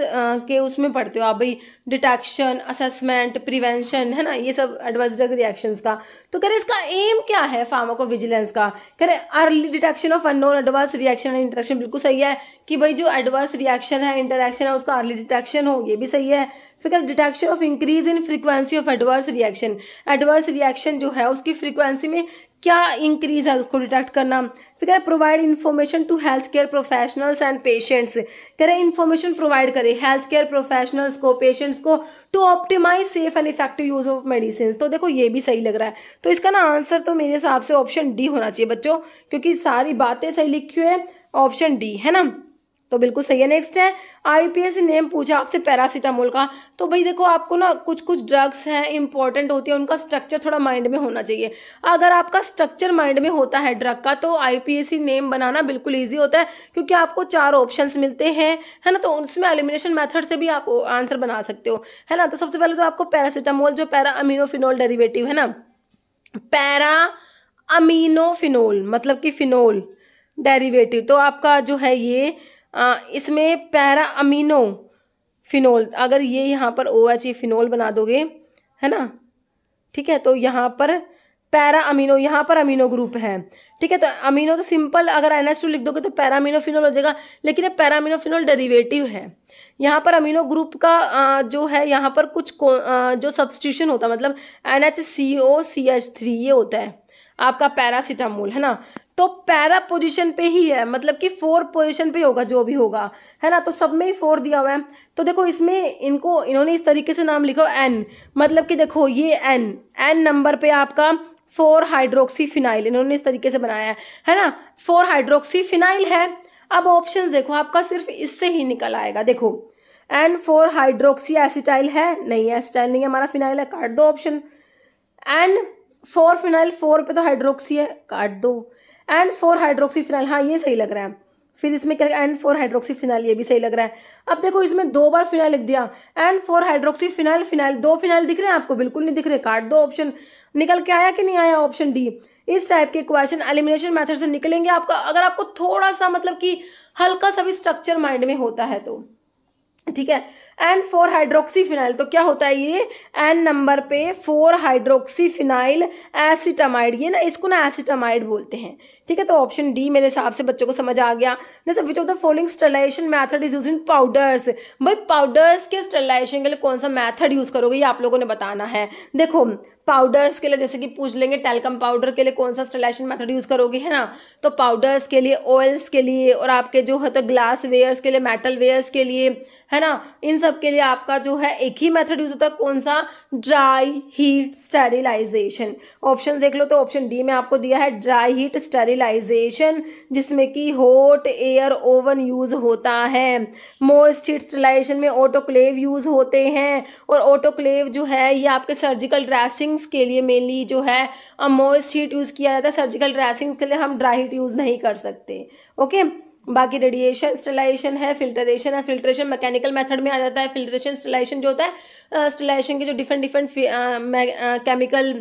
के उसमें पढ़ते हो आप भाई डिटेक्शन असेसमेंट प्रिवेंशन है ना ये सब एडवर्स ड्रग रिएक्शंस का तो कह रहे इसका एम क्या है फार्माको विजिलेंस का कह रहे early detection of unknown adverse reaction and interaction बिल्कुल सही है कि भाई जो एडवर्स रिएक्शन है इंटरेक्शन है उसका अर्ली डिटेक्शन हो ये भी सही है फिर detection of increase in frequency of adverse reaction adverse reaction जो है उसकी फ्रिक्वेंसी में क्या इंक्रीज है उसको डिटेक्ट करना फिर कह रहे provide information to health care professionals and patients कह रहे इन्फॉर्मेशन प्रोवाइड करें हेल्थ केयर प्रोफेशनल्स को पेशेंट्स को to optimise safe and effective use of medicine तो देखो ये भी सही लग रहा है तो इसका ना आंसर तो मेरे हिसाब से ऑप्शन डी होना चाहिए बच्चों क्योंकि सारी बातें सही लिखी हुई है ऑप्शन डी है ना तो बिल्कुल सही है नेक्स्ट है आईपीएस नेम पूछा आपसे पैरासीटामोल का तो भाई देखो आपको ना कुछ कुछ ड्रग्स हैं इंपॉर्टेंट होती है उनका स्ट्रक्चर थोड़ा माइंड में होना चाहिए अगर आपका स्ट्रक्चर माइंड में होता है ड्रग का तो आईपीएसी नेम बनाना बिल्कुल ईजी होता है क्योंकि आपको चार ऑप्शन मिलते हैं है ना तो उसमें एलिमिनेशन मैथड से भी आप आंसर बना सकते हो है ना तो सबसे पहले तो आपको पैरासीटामोल जो पैरा अमीनोफिनोल डेरीवेटिव है ना पैरा अमीनोफिनोल मतलब कि फिनोल डेरीवेटिव तो आपका जो है ये इसमें पैरा अमीनो फिनोल अगर ये यहाँ पर ओ एच ई फिनोल बना दोगे है ना ठीक है तो यहाँ पर पैरा अमीनो यहाँ पर अमीनो ग्रुप है ठीक है तो अमीनो तो सिंपल अगर एन एच टू लिख दोगे तो पैरा अमीनो फिनोल हो जाएगा लेकिन ये पैरा अमीनो फिनोल डेरिवेटिव है यहाँ पर अमीनो ग्रुप का आ, जो है यहाँ पर कुछ आ, जो सब्सटीट्यूशन होता है मतलब N H C O C H three ये होता है आपका पैरासीटामोल है ना तो पैरा पोजिशन पे ही है मतलब कि फोर पोजिशन पे होगा जो भी होगा है ना तो सब में ही फोर दिया हुआ है तो देखो इसमें इनको इन्होंने इस तरीके से नाम लिखा एन मतलब कि देखो ये एन एन नंबर पे आपका फोर हाइड्रोक्सी फिनाइल इन्होंने इस तरीके से बनाया है है ना फोर हाइड्रोक्सी फिनाइल है अब ऑप्शन देखो आपका सिर्फ इससे ही निकल आएगा देखो एन फोर हाइड्रोक्सी एसिटाइल है नहीं एसिटाइल नहीं है हमारा फिनाइल है काट दो option N four phenyl four पे तो हाइड्रोक्सी है काट दो एन फोर हाइड्रोक्सी फिनाइल हाँ ये सही लग रहा है फिर इसमें क्या एन फोर हाइड्रोक्सी फिनाइल ये भी सही लग रहा है अब देखो इसमें दो बार फिनाइल लिख दिया N four hydroxy phenyl phenyl दो फिनाइल दिख रहे हैं आपको बिल्कुल नहीं दिख रहे काट दो ऑप्शन निकल के आया कि नहीं आया ऑप्शन डी इस टाइप के क्वेश्चन एलिमिनेशन मेथड से निकलेंगे आपका अगर आपको थोड़ा सा मतलब कि हल्का सा भी स्ट्रक्चर माइंड में होता है तो ठीक है एन फोर हाइड्रोक्सी फिनाइल तो क्या होता है ये एन नंबर पे फोर हाइड्रोक्सी फिनाइल एसिटामाइड ये ना इसको ना एसिटामाइड बोलते हैं ठीक है तो ऑप्शन डी मेरे हिसाब से बच्चों को समझ आ गया जैसे which of the following sterilisation method is use in powders भाई पाउडर्स के स्टरलाइजेशन के लिए कौन सा मैथड यूज़ करोगे ये आप लोगों ने बताना है देखो पाउडर्स के लिए जैसे कि पूछ लेंगे टेलकम पाउडर के लिए कौन सा स्टरलाइजेशन मैथड यूज़ करोगे है ना तो पाउडर्स के लिए ऑयल्स के लिए और आपके जो है तो ग्लास वेयर्स के लिए मेटल वेयर्स के लिए है ना इन सब के लिए आपका जो है एक ही मेथड यूज होता है कौन सा ड्राई हीट स्टेरिलाइजेशन ऑप्शन देख लो तो ऑप्शन डी में आपको दिया है ड्राई हीट स्टेरिल स्टेलाइजेशन जिसमें कि हॉट एयर ओवन यूज़ होता है मोस्ट स्टेलाइजेशन में ऑटोक्लेव यूज़ होते हैं और ऑटोक्लेव जो है ये आपके सर्जिकल ड्रेसिंग्स के लिए मेनली जो है मोस्ट हीट यूज़ किया जाता है सर्जिकल ड्रेसिंग्स के लिए हम ड्राई हीट यूज़ नहीं कर सकते ओके बाकी रेडिएशन स्टेलाइजेशन है फिल्ट्रेशन है फिल्ट्रेशन मैकेनिकल मेथड में आ जाता है फिल्ट्रेशन स्टेलाइजेशन जो होता है स्टलाइजेशन के जो different different chemical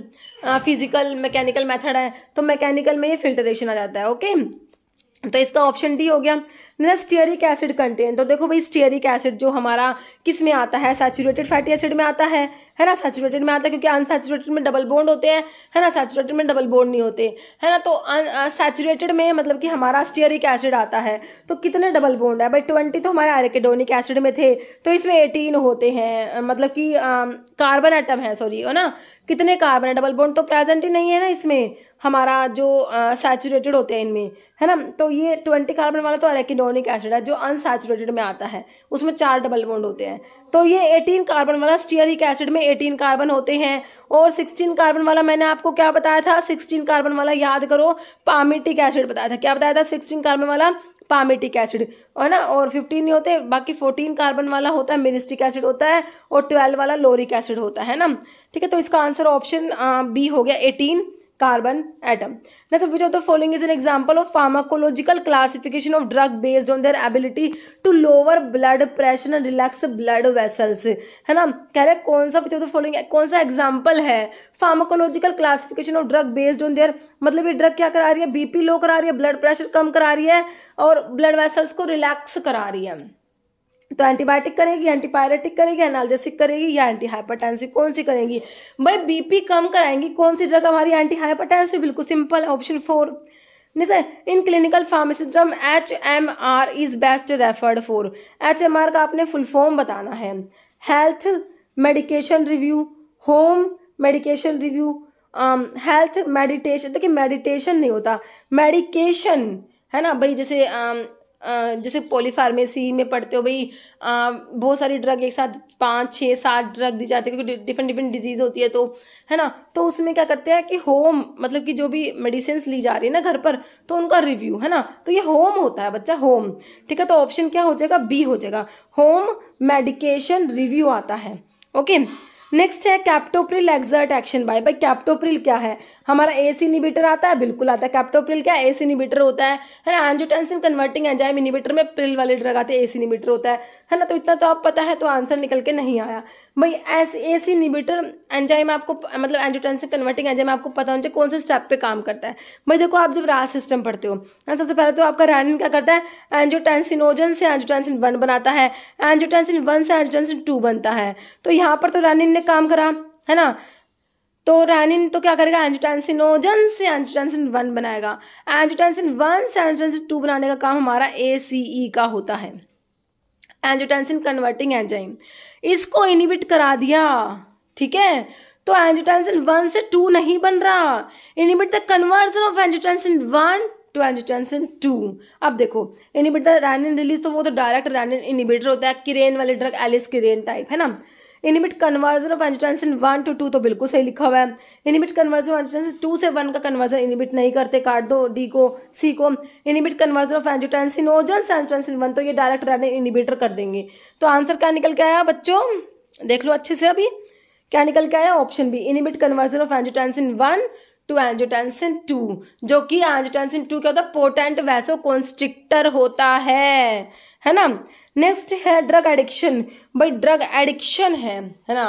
physical mechanical method है तो मैकेनिकल में ये फिल्टरेशन आ जाता है ओके तो इसका ऑप्शन डी हो गया नेक्स्ट स्टीयरिक एसिड कंटेंट तो देखो भाई स्टीयरिक एसिड जो हमारा किस में आता है सैचुरेटेड फैटी एसिड में आता है है ना सैचुरेटेड में आता है क्योंकि अनसेचुरेटेड में डबल बोन्ड होते हैं है ना सैचुरेटेड में डबल बोन्ड नहीं होते है ना तो सैचुरेटेड uh, में मतलब कि हमारा स्टीयरिक एसिड आता है तो कितने डबल बोन्ड है भाई ट्वेंटी तो हमारे आरकेडोनिक एसिड में थे तो इसमें एटीन होते हैं uh, मतलब कि कार्बन um, एटम है सॉरी है ना कितने कार्बन है डबल बोन्ड तो प्रेजेंट ही नहीं है ना इसमें हमारा जो सैचुरेटेड uh, होते हैं इनमें है ना तो ये ट्वेंटी कार्बन वाला तो अरेकिडोनिक एसिड है जो अनसैचुरेटेड में आता है उसमें चार डबल बोन्ड होते हैं तो ये एटीन कार्बन वाला स्टीयरिक एसिड में एटीन कार्बन होते हैं और सिक्सटीन कार्बन वाला मैंने आपको क्या बताया था सिक्सटीन कार्बन वाला याद करो पामिटिक एसिड बताया था क्या बताया था सिक्सटीन कार्बन वाला पामिटिक एसिड है ना और फिफ्टीन नहीं होते बाकी फोर्टीन कार्बन वाला होता है मिनिस्टिक एसिड होता है और ट्वेल्व वाला लोरिक एसिड होता है ना ठीक है तो इसका आंसर ऑप्शन बी हो गया eighteen carbon atom next which of the following is an example of pharmacological classification of drug based on their ability to lower blood pressure and relax blood vessels है ना कह रहे कौन सा विच ऑफ फॉलोइंग कौन सा एग्जांपल है pharmacological classification of drug based on their मतलब ये ड्रग क्या करा रही है बीपी लो करा रही है ब्लड प्रेशर कम करा रही है और ब्लड वेसल्स को रिलैक्स करा रही है तो एंटीबायोटिक करेगी एंटीपायरेटिक करेगी एनालजेसिक करेगी या एंटी हाइपरटेंसिव कौन सी करेंगी भाई बीपी कम कराएंगी कौन सी ड्रग हमारी एंटी हाइपरटेंसिव बिल्कुल सिंपल ऑप्शन फोर नहीं sir in clinical pharmacism H M R is best referred for H M R का आपने फुल फॉर्म बताना है health medication review home medication review health meditation देखिए मेडिटेशन नहीं होता मेडिकेशन है ना भाई जैसे um, जैसे पॉलीफार्मेसी में पढ़ते हो भाई बहुत सारी ड्रग एक साथ पाँच छः सात ड्रग दी जाती है क्योंकि डिफरेंट डिफरेंट डिजीज़ होती है तो है ना तो उसमें क्या करते हैं कि होम मतलब कि जो भी मेडिसिन ली जा रही है ना घर पर तो उनका रिव्यू है ना तो ये होम होता है बच्चा होम ठीक है तो ऑप्शन क्या हो जाएगा बी हो जाएगा होम मेडिकेशन रिव्यू आता है ओके okay? नेक्स्ट है कैप्टोप्रिल एक्सर्ट एक्शन बाय भाई कैप्टोप्रिल क्या है हमारा एस इनिबिटर आता है बिल्कुल आता है कैप्टोप्रिल क्या एस इनिबिटर होता है है ना एंजोटेंसिन कन्वर्टिंग एंजाइम इनिबिटर में प्रिल वाले ड्रग आते हैं एस इनिबिटर होता है है ना तो इतना तो आप पता है तो आंसर निकल के नहीं आया भाई एस सी इनिबिटर एंजाइम आपको मतलब एंजोटेंसिन कन्वर्टिंग एंजाइम आपको पता होना चाहिए कौन से स्टेप पर काम करता है भाई देखो आप जब रास सिस्टम पढ़ते हो है ना सबसे पहले तो आपका रैनिन क्या करता है एंजोटेंसिनोजन से एंजोटेंसिन वन बनाता है एंजोटेंसिन वन से एंजोटेंसिन टू बनता है तो यहाँ पर तो रैनिन ने काम करा है ना तो रैनिन तो क्या करेगा एंजिटेंसिनोजन से एंजोटेंसिन वन बनाएगा एंजोटेंसिन वन से एंजोटेंसिन टू बनाने का काम हमारा ए सी ई का होता है एंजोटेंसिन कन्वर्टिंग एंजाइम इसको इनिबिट करा दिया ठीक है तो एंजोटेंसिन वन से टू नहीं बन रहा inhibit the conversion of angiotensin one to angiotensin two अब देखो इनिबिट द रैनिन रिलीज तो वो तो डायरेक्ट रैनिन इनिबिटर होता है किरेन वाले ड्रग एलिस किरेन टाइप है ना inhibit conversion of angiotensin one to two तो बिल्कुल सही लिखा हुआ है inhibit conversion of angiotensin two से वन का कन्वर्जन इनिमिट नहीं करते काट दो डी को सी को इनिमिट कन्वर्जन ऑफ एंजिटेंसिन ओजन से वन तो ये डायरेक्ट रहने इनिबिटर कर देंगे तो आंसर क्या निकल के आया बच्चों देख लो अच्छे से अभी क्या निकल के आया option B inhibit conversion of angiotensin one to angiotensin two जो कि एंजोटेंसिन टू क्या होता है पोटेंट वैसो कॉन्स्ट्रिक्टर होता है है ना नेक्स्ट है ड्रग एडिक्शन भाई ड्रग एडिक्शन है है ना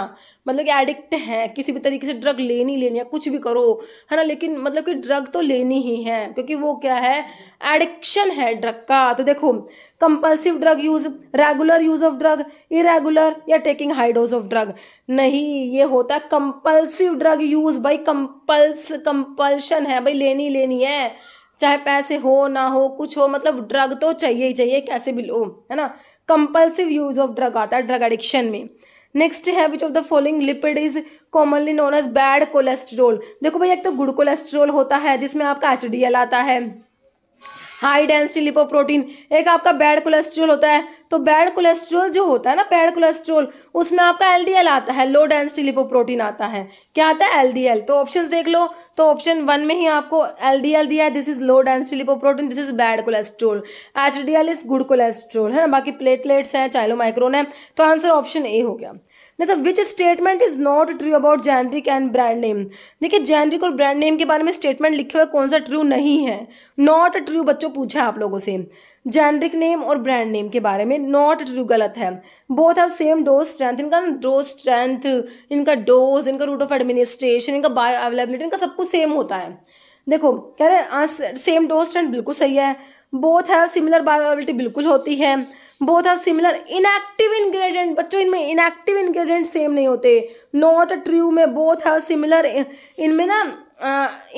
मतलब कि एडिक्ट है किसी भी तरीके से ड्रग लेनी लेनी है कुछ भी करो है ना लेकिन मतलब कि ड्रग तो लेनी ही है क्योंकि वो क्या है एडिक्शन है ड्रग का तो देखो compulsive drug use regular use of drug irregular या taking high dose of drug नहीं ये होता है कंपल्सिव ड्रग यूज भाई कंपल्स कंपल्शन है भाई लेनी लेनी है चाहे पैसे हो ना हो कुछ हो मतलब ड्रग तो चाहिए ही चाहिए कैसे भी लो है ना कंपल्सिव यूज ऑफ ड्रग आता है ड्रग एडिक्शन में नेक्स्ट है which of the following lipid is commonly known as bad cholesterol देखो भैया एक तो गुड कोलेस्ट्रोल होता है जिसमें आपका एच आता है हाई डेंसिटी लिपोप्रोटीन एक आपका बैड कोलेस्ट्रोल होता है तो बैड कोलेस्ट्रोल जो होता है ना बैड कोलेस्ट्रोल उसमें आपका एलडीएल आता है लो डेंसिटी लिपोप्रोटीन आता है क्या आता है एलडीएल तो ऑप्शन देख लो तो ऑप्शन वन में ही आपको एलडीएल दिया है this is low density lipoprotein this is bad cholesterol H D L is good cholesterol है ना बाकी प्लेटलेट्स हैं चाइलो माइक्रोन है तो आंसर ऑप्शन ए हो गया मतलब which statement is not true about generic and brand name देखिए जेनरिक और ब्रांड नेम के बारे में स्टेटमेंट लिखे हुए कौन सा ट्रू नहीं है नॉट ट्रू बच्चों पूछा आप लोगों से जेनरिक नेम और ब्रांड नेम के बारे में नॉट ट्रू गलत है both have same dose strength इनका डोज स्ट्रेंथ इनका डोज इनका रूट ऑफ एडमिनिस्ट्रेशन इनका बायो अवेलेबिलिटी इनका सब कुछ सेम होता है देखो कह रहे हैं सेम डोज स्ट्रेंथ बिल्कुल सही है बोथ है सिमिलर बायोबिलिटी बिल्कुल होती है both are similar inactive ingredient बच्चों इनमें इनएक्टिव इंग्रेडिएंट सेम नहीं होते नॉट ट्रू में बोथ आर सिमिलर इनमें ना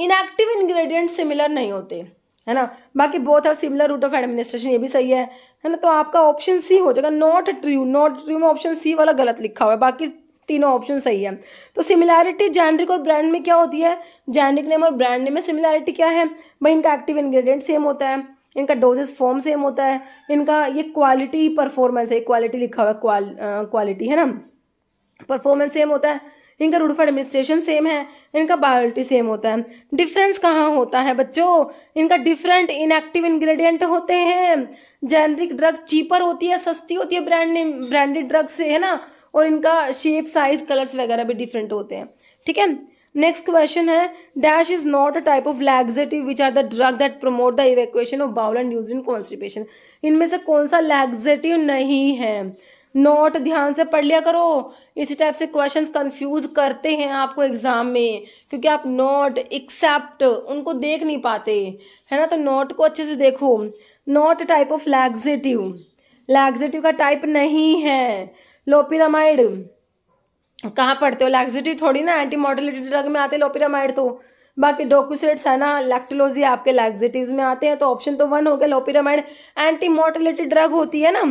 इनएक्टिव इंग्रेडिएंट सिमिलर नहीं होते है ना बाकी both are similar route of administration ये भी सही है है ना तो आपका ऑप्शन सी हो जाएगा नॉट ट्रू नॉट ट्रू में ऑप्शन सी वाला गलत लिखा हुआ है बाकी तीनों ऑप्शन सही है तो सिमिलैरिटी जेनरिक और ब्रांड में क्या होती है जेनरिक नेम और ब्रांड नेम में सिमिलैरिटी क्या है भाई इनका एक्टिव इंग्रेडिएंट सेम होता है इनका डोजेस फॉर्म सेम होता है इनका ये क्वालिटी परफॉर्मेंस है क्वालिटी लिखा हुआ क्वाल क्वालिटी है ना परफॉर्मेंस सेम होता है इनका रूट ऑफ एडमिनिस्ट्रेशन सेम है इनका बायोलिटी सेम होता है डिफरेंस कहाँ होता है बच्चों इनका डिफरेंट इनएक्टिव इंग्रेडिएंट होते हैं जेनरिक ड्रग चीपर होती है सस्ती होती है ब्रांड ब्रांडेड ड्रग से है ना और इनका शेप साइज कलर्स वगैरह भी डिफरेंट होते हैं ठीक है नेक्स्ट क्वेश्चन है dash is not a type of laxative which are the drug that promote the evacuation of bowel and use in constipation इनमें से कौन सा लैग्जेटिव नहीं है नोट ध्यान से पढ़ लिया करो इसी टाइप से क्वेश्चंस कंफ्यूज करते हैं आपको एग्जाम में क्योंकि आप नोट एक्सेप्ट उनको देख नहीं पाते है ना तो नोट को अच्छे से देखो not type of laxative laxative का टाइप नहीं है लोपिरामाइड कहाँ पढ़ते हो लैक्सिटी थोड़ी ना एंटी मॉडलिटी ड्रग में आते लोपिरामाइड तो बाकी डोकोसेट्स है ना लैक्टोलोजी आपके लैक्सिटीज में आते हैं तो ऑप्शन तो वन हो गया लोपिरामाइड एंटी मॉडलिटी ड्रग होती है ना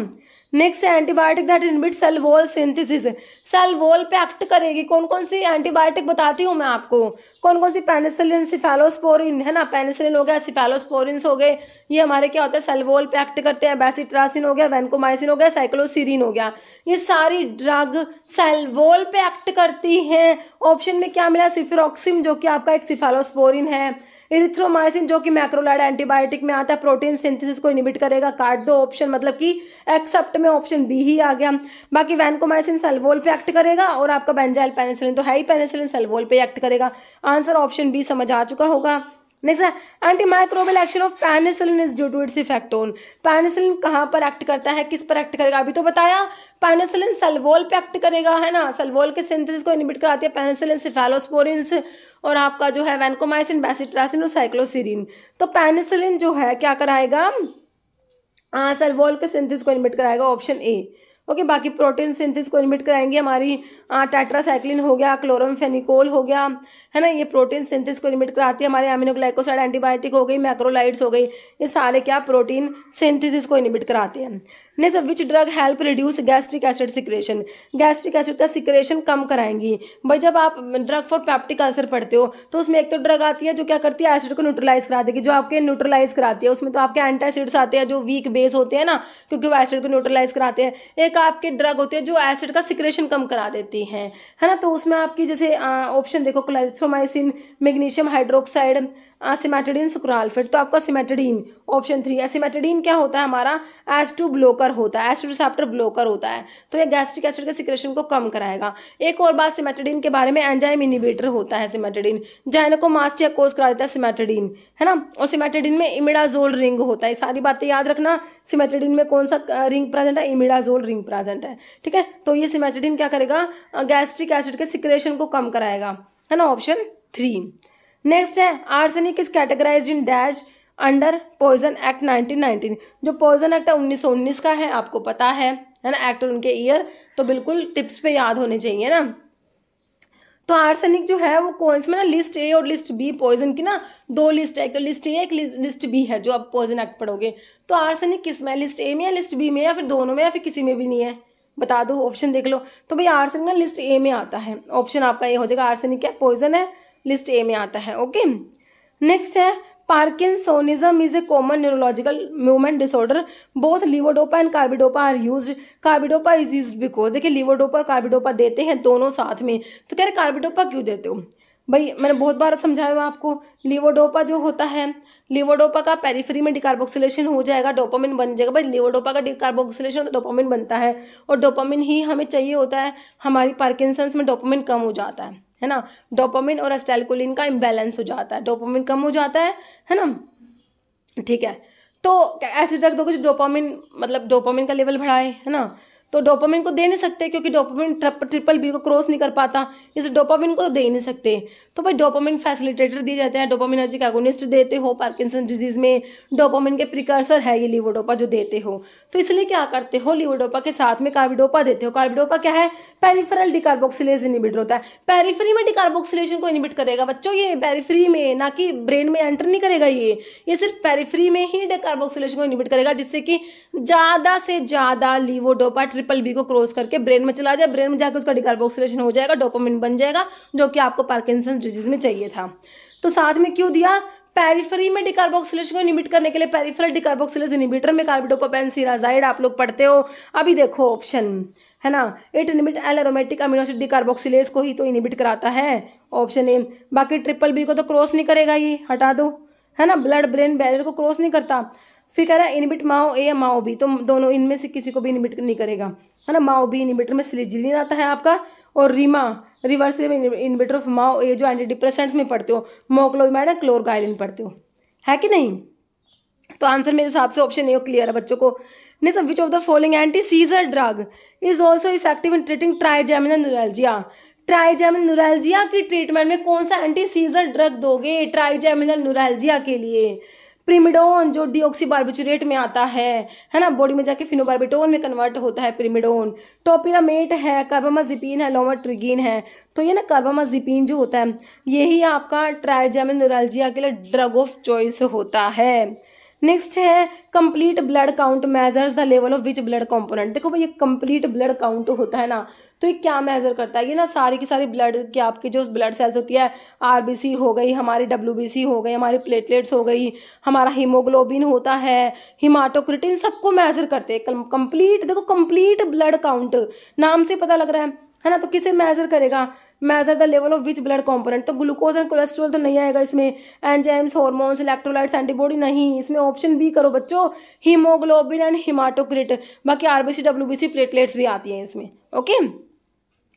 next antibiotic that inhibit cell wall synthesis cell wall पे एक्ट करेगी कौन कौन सी एंटीबायोटिक बताती हूँ मैं आपको कौन कौन सी पेनिसिलिन सिफेलोस्पोरिन है ना पेनिसिलिन हो गया सिफेलोस्पोरिन हो गए ये हमारे क्या होता है सेल वॉल पे एक्ट करते हैं बेसिट्रासिन हो गया वेनकोमाइसिन हो गया साइक्लोसिरिन हो गया ये सारी ड्रग सेल वॉल पे एक्ट करती हैं ऑप्शन में क्या मिला सिफिरोक्सिम जो कि आपका एक सिफेलोस्पोरिन है इरिथ्रोमाइसिन जो कि मैक्रोलाइड एंटीबायोटिक में आता है प्रोटीन सिंथेसिस को इनिबिट करेगा काट दो ऑप्शन मतलब कि एक्सेप्ट में ऑप्शन बी ही आ गया बाकी वैनकोमाइसिन सलवोल पे एक्ट करेगा और आपका बेंजाइल पेनिसिलिन तो है ही पेनिसिलिन सलवोल पे एक्ट करेगा आंसर ऑप्शन बी समझ आ चुका होगा नेक्स्ट है anti microbial action of penicillin is due to its effect on penicillin कहाँ पर एक्ट करता है किस पर एक्ट करेगा अभी तो बताया पेनिसिलिन सल्वोल पे एक्ट करेगा है ना सल्वोल के सिंथेसिस को इनिबिट कराती है पेनिसिलिन सिफेलोस्पोरिन और आपका जो है वैनकोमाइसिन बेसिट्रासिन और साइक्लोसिरिन तो पेनिसिलिन जो है क्या कराएगा हाँ, सेलवॉल के सिंथिस को इनमिट कराएगा ऑप्शन ए ओके बाकी प्रोटीन सिंथिस को इनमिट कराएंगे हमारी टाइट्रासाइक्लिन हो गया क्लोरमफेनिकोल हो गया है ना ये प्रोटीन सिंथिस को इनमिट कराती है हमारे एमिनोग्लाइकोसाइड एंटीबायोटिक हो गई मैक्रोलाइड्स हो गई ये सारे क्या प्रोटीन सिंथिस को इनमिट कराते हैं next which drug help reduce gastric acid secretion gastric acid का सिक्रेशन कम कराएंगी भाई जब आप ड्रग फॉर पैप्टिक अल्सर पढ़ते हो तो उसमें एक तो ड्रग आती है जो क्या करती है एसिड को न्यूट्रलाइज करा देगी जो आपके न्यूट्रलाइज कराती है उसमें तो आपके एंटासिड्स आते हैं जो वीक बेस होते हैं ना क्योंकि वो एसिड को न्यूट्रलाइज कराते हैं एक आपके ड्रग होती है जो एसिड का सिक्रेशन कम करा देती हैं है ना तो उसमें आपकी जैसे ऑप्शन देखो क्लारिथ्रोमाइसिन मैग्नीशियम हाइड्रोक्साइड सिमेटडीन सुक्रालफिट तो आपका सिमेटडीन ऑप्शन थ्री सिमेटडीन क्या होता है हमारा एस टू ब्लोकर होता है एस टू रिसेप्टर ब्लोकर होता है तो ये गैस्ट्रिक एसिड के सिक्रेशन को कम कराएगा एक और बात सिमेटडीन के बारे में एंजाइम इनिबेटर होता है सिमेटडीन जाइनकोमास्टिया कोस करा देता है सिमेटडीन है ना और सिमेटडीन में इमिडाजोल रिंग होता है सारी बातें याद रखना सिमेटडीन में कौन सा रिंग प्रेजेंट है इमिडाजोल रिंग प्रेजेंट है ठीक है तो ये सिमेटडीन क्या करेगा गैस्ट्रिक एसिड के सिक्रेशन को कम कराएगा है ना ऑप्शन थ्री नेक्स्ट है arsenic is categorise in dash under poison act 1919 जो पॉइजन एक्ट है उन्नीस का है आपको पता है है ना एक्ट और उनके ईयर तो बिल्कुल टिप्स पे याद होने चाहिए ना तो आर्सेनिक जो है वो कौन में ना लिस्ट ए और लिस्ट बी पॉइजन की ना दो लिस्ट है एक तो लिस्ट ए एक लिस्ट बी है जो आप पॉइजन एक्ट पढ़ोगे तो आर्सेनिक किस में लिस्ट ए में या लिस्ट बी में या फिर दोनों में या फिर किसी में भी नहीं है बता दो ऑप्शन देख लो तो भाई आर्सेनिक ना लिस्ट ए में आता है ऑप्शन आपका ये हो जाएगा आर्सेनिक क्या पॉइजन है लिस्ट ए में आता है ओके नेक्स्ट है Parkinsonism is a common neurological movement disorder both levodopa and carbidopa are use carbidopa is use because देखिए लिवोडोपा और कार्बिडोपा देते हैं दोनों साथ में तो कह रहे कार्बिडोपा क्यों देते हो भाई मैंने बहुत बार समझाया हुआ आपको लिवोडोपा जो होता है लिवोडोपा का पेरीफ्री में डिकार्बोक्सिलेशन हो जाएगा डोपामिन बन जाएगा भाई लिवोडोपा का डिकार्बोक्सिलेशन तो डोपामिन बनता है और डोपामिन ही हमें चाहिए होता है हमारी पार्किंसंस में डोपामिन कम हो जाता है है ना डोपामिन और एस्टेलकोलिन का इम्बेलेंस हो जाता है डोपामिन कम हो जाता है है ना ठीक है तो ऐसे रख दो कुछ डोपामिन मतलब डोपामिन का लेवल बढ़ाए है ना तो डोपामिन को दे नहीं सकते क्योंकि डोपामिन ट्रिपल बी को क्रॉस नहीं कर पाता इसलिए डोपामिन को तो दे ही नहीं सकते तो भाई डोपामिन फैसिलिटेटर दिए जाते हैं डोपामिनर्जिक एगोनिस्ट देते हो पार्किंसन डिजीज में डोपामिन के प्रिकर्सर है ये लिवोडोपा जो देते हो तो इसलिए क्या करते हो लिवोडोपा के साथ में कार्बिडोपा देते हो कार्बिडोपा क्या है पेरीफरल डिकार्बोक्सिलेज इनिबिट होता है पेरीफ्री में डिकार्बोक्सिलेशन को इनिबिट करेगा बच्चों ये पेरीफ्री में ना कि ब्रेन में एंटर नहीं करेगा ये ये सिर्फ पेरीफ्री में ही डिकार्बोक्सिलेशन को इनिबिट करेगा जिससे कि ज़्यादा से ज़्यादा लिवोडोपा ट्रिपल बी को क्रॉस करके ब्रेन में चला जाए ब्रेन में जाकर उसका डिकार्बोक्सिलेशन हो जाएगा डॉक्यूमेंट बन जाएगा जो कि आपको पार्किसन डिजीज में चाहिए था तो साथ में क्यों दिया पेरीफरी में डिकार्बोक्सिलेशन को इनिबिट करने के लिए पेरीफरल डिकार्बोक्सिलेस इनिबिटर में कार्बिडोपोपेन सीराजाइड आप लोग पढ़ते हो अभी देखो ऑप्शन है ना it inhibit L aromatic amino acid decarboxylase को ही तो इनिबिट कराता है ऑप्शन ए बाकी ट्रिपल बी को तो क्रॉस नहीं करेगा ये हटा दो है ना ब्लड ब्रेन बैरियर को क्रॉस नहीं करता फिर कह रहा है इनबिट माओ ए या माओ बी तो दोनों इनमें से किसी को भी इनबिट नहीं करेगा है ना माओ बी इनबिटर में सिलिजिलिन आता है आपका और RIMA reverse inhibitor of MAO A जो एंटी डिप्रेसेंट्स में पढ़ते हो मोक्लोविमाइड या क्लोरगाइलिन पढ़ते हो है कि नहीं तो आंसर मेरे हिसाब से ऑप्शन ए क्लियर है बच्चों को नहीं sir which of the following anti seizure drug is also effective in treating trigeminal neuralgia trigemin neuralgia की ट्रीटमेंट में कौन सा एंटी सीजर ड्रग दोगे ट्राइजेमिनल न्यूरलजिया के लिए प्रिमिडोन जो डीऑक्सीबार्बिचुरेट में आता है है ना बॉडी में जाके फिनोबार्बिटोन में कन्वर्ट होता है प्रिमिडोन टोपिरामेट है कार्बामाजिपिन है लोमाट्रिगिन है तो ये ना कार्बामाजिपिन जो होता है यही आपका ट्राइजेमिन के लिए ड्रग ऑफ चॉइस होता है नेक्स्ट है complete blood count measures the level of which blood component देखो भाई ये कंप्लीट ब्लड काउंट होता है ना तो ये क्या मेजर करता है ये ना सारी की सारी ब्लड की आपकी जो ब्लड सेल्स होती है आरबीसी हो गई हमारी डब्ल्यूबीसी हो गई हमारी प्लेटलेट्स हो गई हमारा हीमोग्लोबिन होता है हिमाटोक्रिटिन सबको मेजर करते हैं कंप्लीट देखो कंप्लीट ब्लड काउंट नाम से पता लग रहा है है ना तो किसे मेजर करेगा measure the level of which blood component तो ग्लूकोज एंड कोलेस्ट्रॉल तो नहीं आएगा इसमें एंजाइम्स हॉर्मोन्स इलेक्ट्रोलाइट्स एंटीबॉडी नहीं इसमें ऑप्शन बी करो बच्चों हीमोग्लोबिन एंड हिमाटोक्रिट बाकी आरबीसी डब्ल्यूबीसी प्लेटलेट्स भी आती हैं इसमें ओके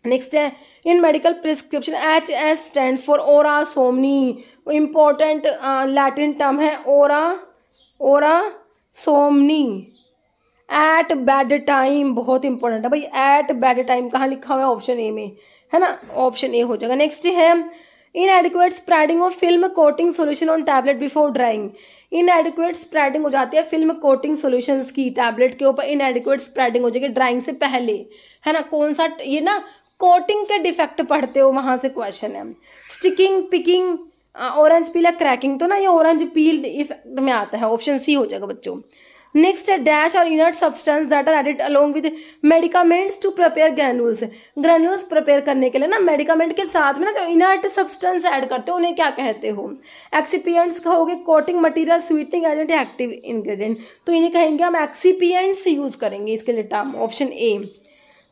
नेक्स्ट है in medical prescription H S stand for ora somni important Latin term है ora ora somni at bed time बहुत इंपॉर्टेंट है भाई एट बैड टाइम कहाँ लिखा हुआ है ऑप्शन ए में है ना ऑप्शन ए हो जाएगा नेक्स्ट है inadequate spreading of film coating solution on tablet before drying inadequate spreading हो जाती है फिल्म कोटिंग सोल्यूशन की टैबलेट के ऊपर इन एडिकुएट स्प्रेडिंग हो जाएगी ड्राइंग से पहले है ना कौन सा ये ना कोटिंग के डिफेक्ट पढ़ते हो वहाँ से क्वेश्चन है स्टिकिंग पिकिंग ऑरेंज पील या क्रैकिंग तो ना ये ऑरेंज पील इफेक्ट में आता है ऑप्शन सी हो जाएगा बच्चों नेक्स्ट है dash are inert substance that are added along with medicaments to prepare granules granules prepare करने के लिए ना मेडिकामेंट के साथ में ना जो इनर्ट सब्सटेंस ऐड करते हो उन्हें क्या कहते हो एक्सीपियंट्स कहोगे coating material sweetening agent active ingredient तो इन्हें कहेंगे हम एक्सीपियंट्स यूज़ करेंगे इसके लिए टर्म ऑप्शन ए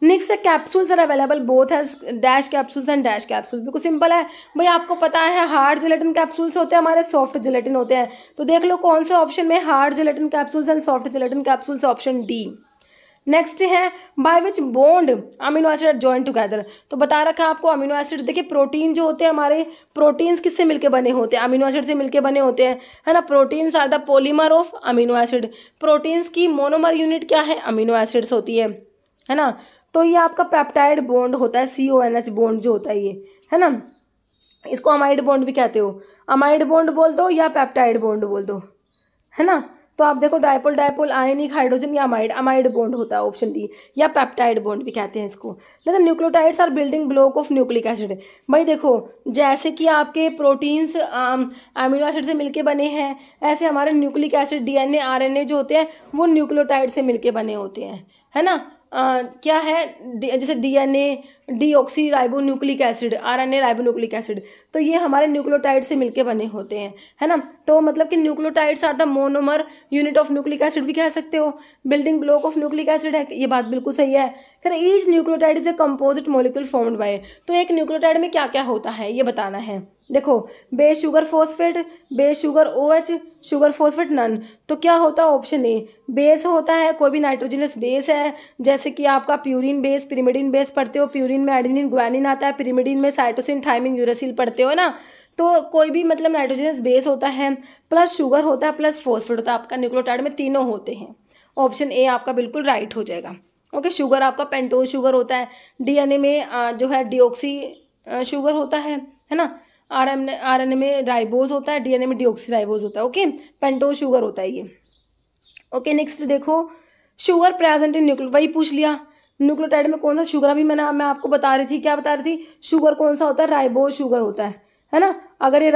नेक्स्ट है capsules are available both has dash capsules and dash capsules बिल्कुल सिंपल है भाई आपको पता है हार्ड जिलेटिन कैप्सूल्स होते हैं हमारे सॉफ्ट जिलेटिन होते हैं तो देख लो कौन से ऑप्शन में hard gelatin capsules and soft gelatin capsules option D next है by which bond amino acid are join together तो बता रखा है आपको अमीनो एसिड देखिए प्रोटीन जो होते हैं हमारे प्रोटीन्स किससे मिलके बने होते हैं अमीनो एसिड से मिलके बने होते हैं है ना proteins are the polymer of amino acid proteins की मोनोमर यूनिट क्या है अमीनो एसिड्स होती है है ना तो ये आपका पेप्टाइड बॉन्ड होता है C O N H bond जो होता है ये है ना इसको अमाइड बॉन्ड भी कहते हो अमाइड बॉन्ड बोल दो या पेप्टाइड बॉन्ड बोल दो है ना तो आप देखो डायपोल डायपोल आयनिक हाइड्रोजन या अमाइड अमाइड बॉन्ड होता है ऑप्शन डी या पेप्टाइड बॉन्ड भी कहते हैं इसको लेकिन nucleotides are building block of nucleic acid भाई देखो जैसे कि आपके प्रोटीन्स अमीनो एसिड से मिलके बने हैं ऐसे हमारे न्यूक्लिक एसिड डीएनए आरएनए जो होते हैं वो न्यूक्लियोटाइड से मिलके बने होते हैं है ना क्या है जैसे D N A ribonucleic acid RNA ribonucleic acid तो ये हमारे न्यूक्लियोटाइड से मिलकर बने होते हैं है ना तो मतलब कि nucleotides are the monomer unit of nucleic acid भी कह सकते हो building block of nucleic acid है ये बात बिल्कुल सही है खेल is nucleotide is a composite molecule formed by तो एक न्यूक्लियोटाइड में क्या क्या होता है ये बताना है देखो base sugar phosphate base sugar O H sugar phosphate none तो क्या होता है ऑप्शन ए बेस होता है कोई भी नाइट्रोजनस बेस है जैसे कि आपका प्यूरिन बेस पिरिमिडिन बेस पढ़ते हो प्यूरिन यूरिन में एडिनिन ग्वानिन आता है पिरीमिडिन में साइटोसिन थाइमिन यूरासिल पढ़ते हो ना तो कोई भी मतलब नाइट्रोजनस बेस होता है प्लस शुगर होता है प्लस फोस्फेट होता है आपका न्यूक्लोटाइड में तीनों होते हैं ऑप्शन ए आपका बिल्कुल राइट हो जाएगा ओके शुगर आपका पेंटोज शुगर होता है डीएनए में जो है डिओक्सी शुगर होता है है ना आर एम एन में राइबोज होता है डीएनए में डिओक्सी राइबोज होता है ओके पेंटोज शुगर होता है ये ओके नेक्स्ट देखो शुगर प्रेजेंट इन न्यूक्लियो वही पूछ लिया न्यूक्लोटाइड में कौन सा शुगर अभी मैंने मैं आपको बता रही थी क्या बता रही थी शुगर कौन सा होता है राइबोज शुगर होता है है ना अगर ये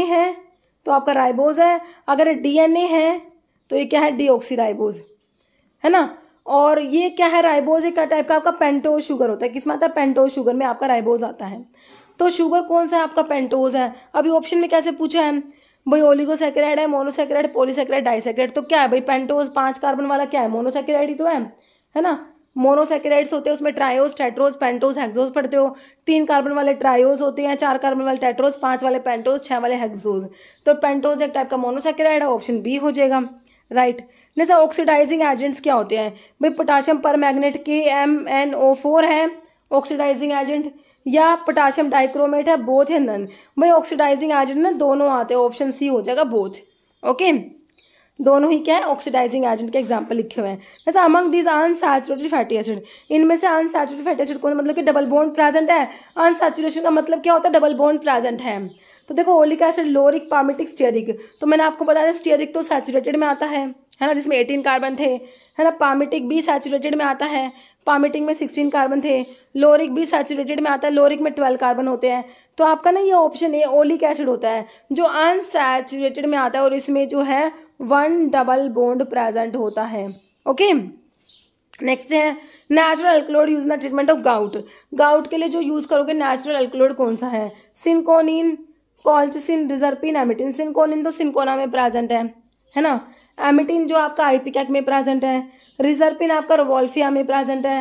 ए है तो आपका राइबोज है अगर ये ए है तो ये क्या है ऑक्सी राइबोज है ना और ये क्या है राइबोज एक टाइप का आपका पेंटोज शुगर होता है किस में आता है पेंटोज शुगर में आपका राइबोज आता है तो शुगर कौन सा है आपका पेंटोज है अभी ऑप्शन में कैसे पूछा है भाई ओलिगोसेक्राइड है मोनोसेक्राइड पोलीसेक्राइड डाइसेक्राइड तो क्या है भाई पेंटोज पांच कार्बन वाला क्या है मोनोसेक्राइड ही तो है है ना मोनोसेक्राइड्स होते हैं उसमें ट्रायोस टेट्रोस पेंटोस हेक्सोज पढ़ते हो तीन कार्बन वाले ट्रायोस होते हैं चार कार्बन वाले टेट्रोस पांच वाले पेंटोस छह वाले हेक्सोज तो पेंटोज एक टाइप का मोनोसेक्राइड है ऑप्शन बी हो जाएगा राइट जैसे ऑक्सीडाइजिंग एजेंट्स क्या होते हैं भाई potassium permanganate K M N O four है ऑक्सीडाइजिंग एजेंट या पोटाशियम डाइक्रोमेट है बोथ है नन भाई ऑक्सीडाइजिंग एजेंट ना दोनों आते हैं ऑप्शन सी हो जाएगा बोथ ओके okay? दोनों ही क्या है ऑक्सीडाइजिंग एजेंट के एग्जाम्पल लिखे हुए हैं जैसे among these unsaturated fatty acid इनमें से अनसेचुरेटेड फैटी एसिड कौन मतलब कि डबल बॉन्ड प्रेजेंट है अनसेचुरेशन का मतलब क्या होता है डबल बॉन्ड प्रेजेंट है तो देखो oleic acid lauric palmitic stearic तो मैंने आपको बताया स्टेरिक तो सैचुरेटेड में आता है है ना जिसमें एटीन कार्बन थे है ना पामिटिक भी सैचुरेटेड में आता है पामिटिक में सिक्सटीन कार्बन थे लोरिक भी सैचुरेटेड में आता है लोरिक में ट्वेल्व कार्बन होते हैं तो आपका ना ये ऑप्शन है ओलिक एसिड होता है जो अनसेचुरेटेड में आता है और इसमें जो है वन डबल बोंड प्रेजेंट होता है ओके नेक्स्ट है नेचुरल अल्कलोड यूज ना the treatment of gout gout के लिए जो यूज़ करोगे नेचुरल अल्कलोड कौन सा है सिंकोनिन कॉल्चसिन रिजर्पिन एमिटिन सिंकोनिन तो सिंकोना में प्रेजेंट है है ना एमिटिन जो आपका आईपीकैक में प्रेजेंट है रिजर्पिन आपका रोवॉल्फिया में प्रेजेंट है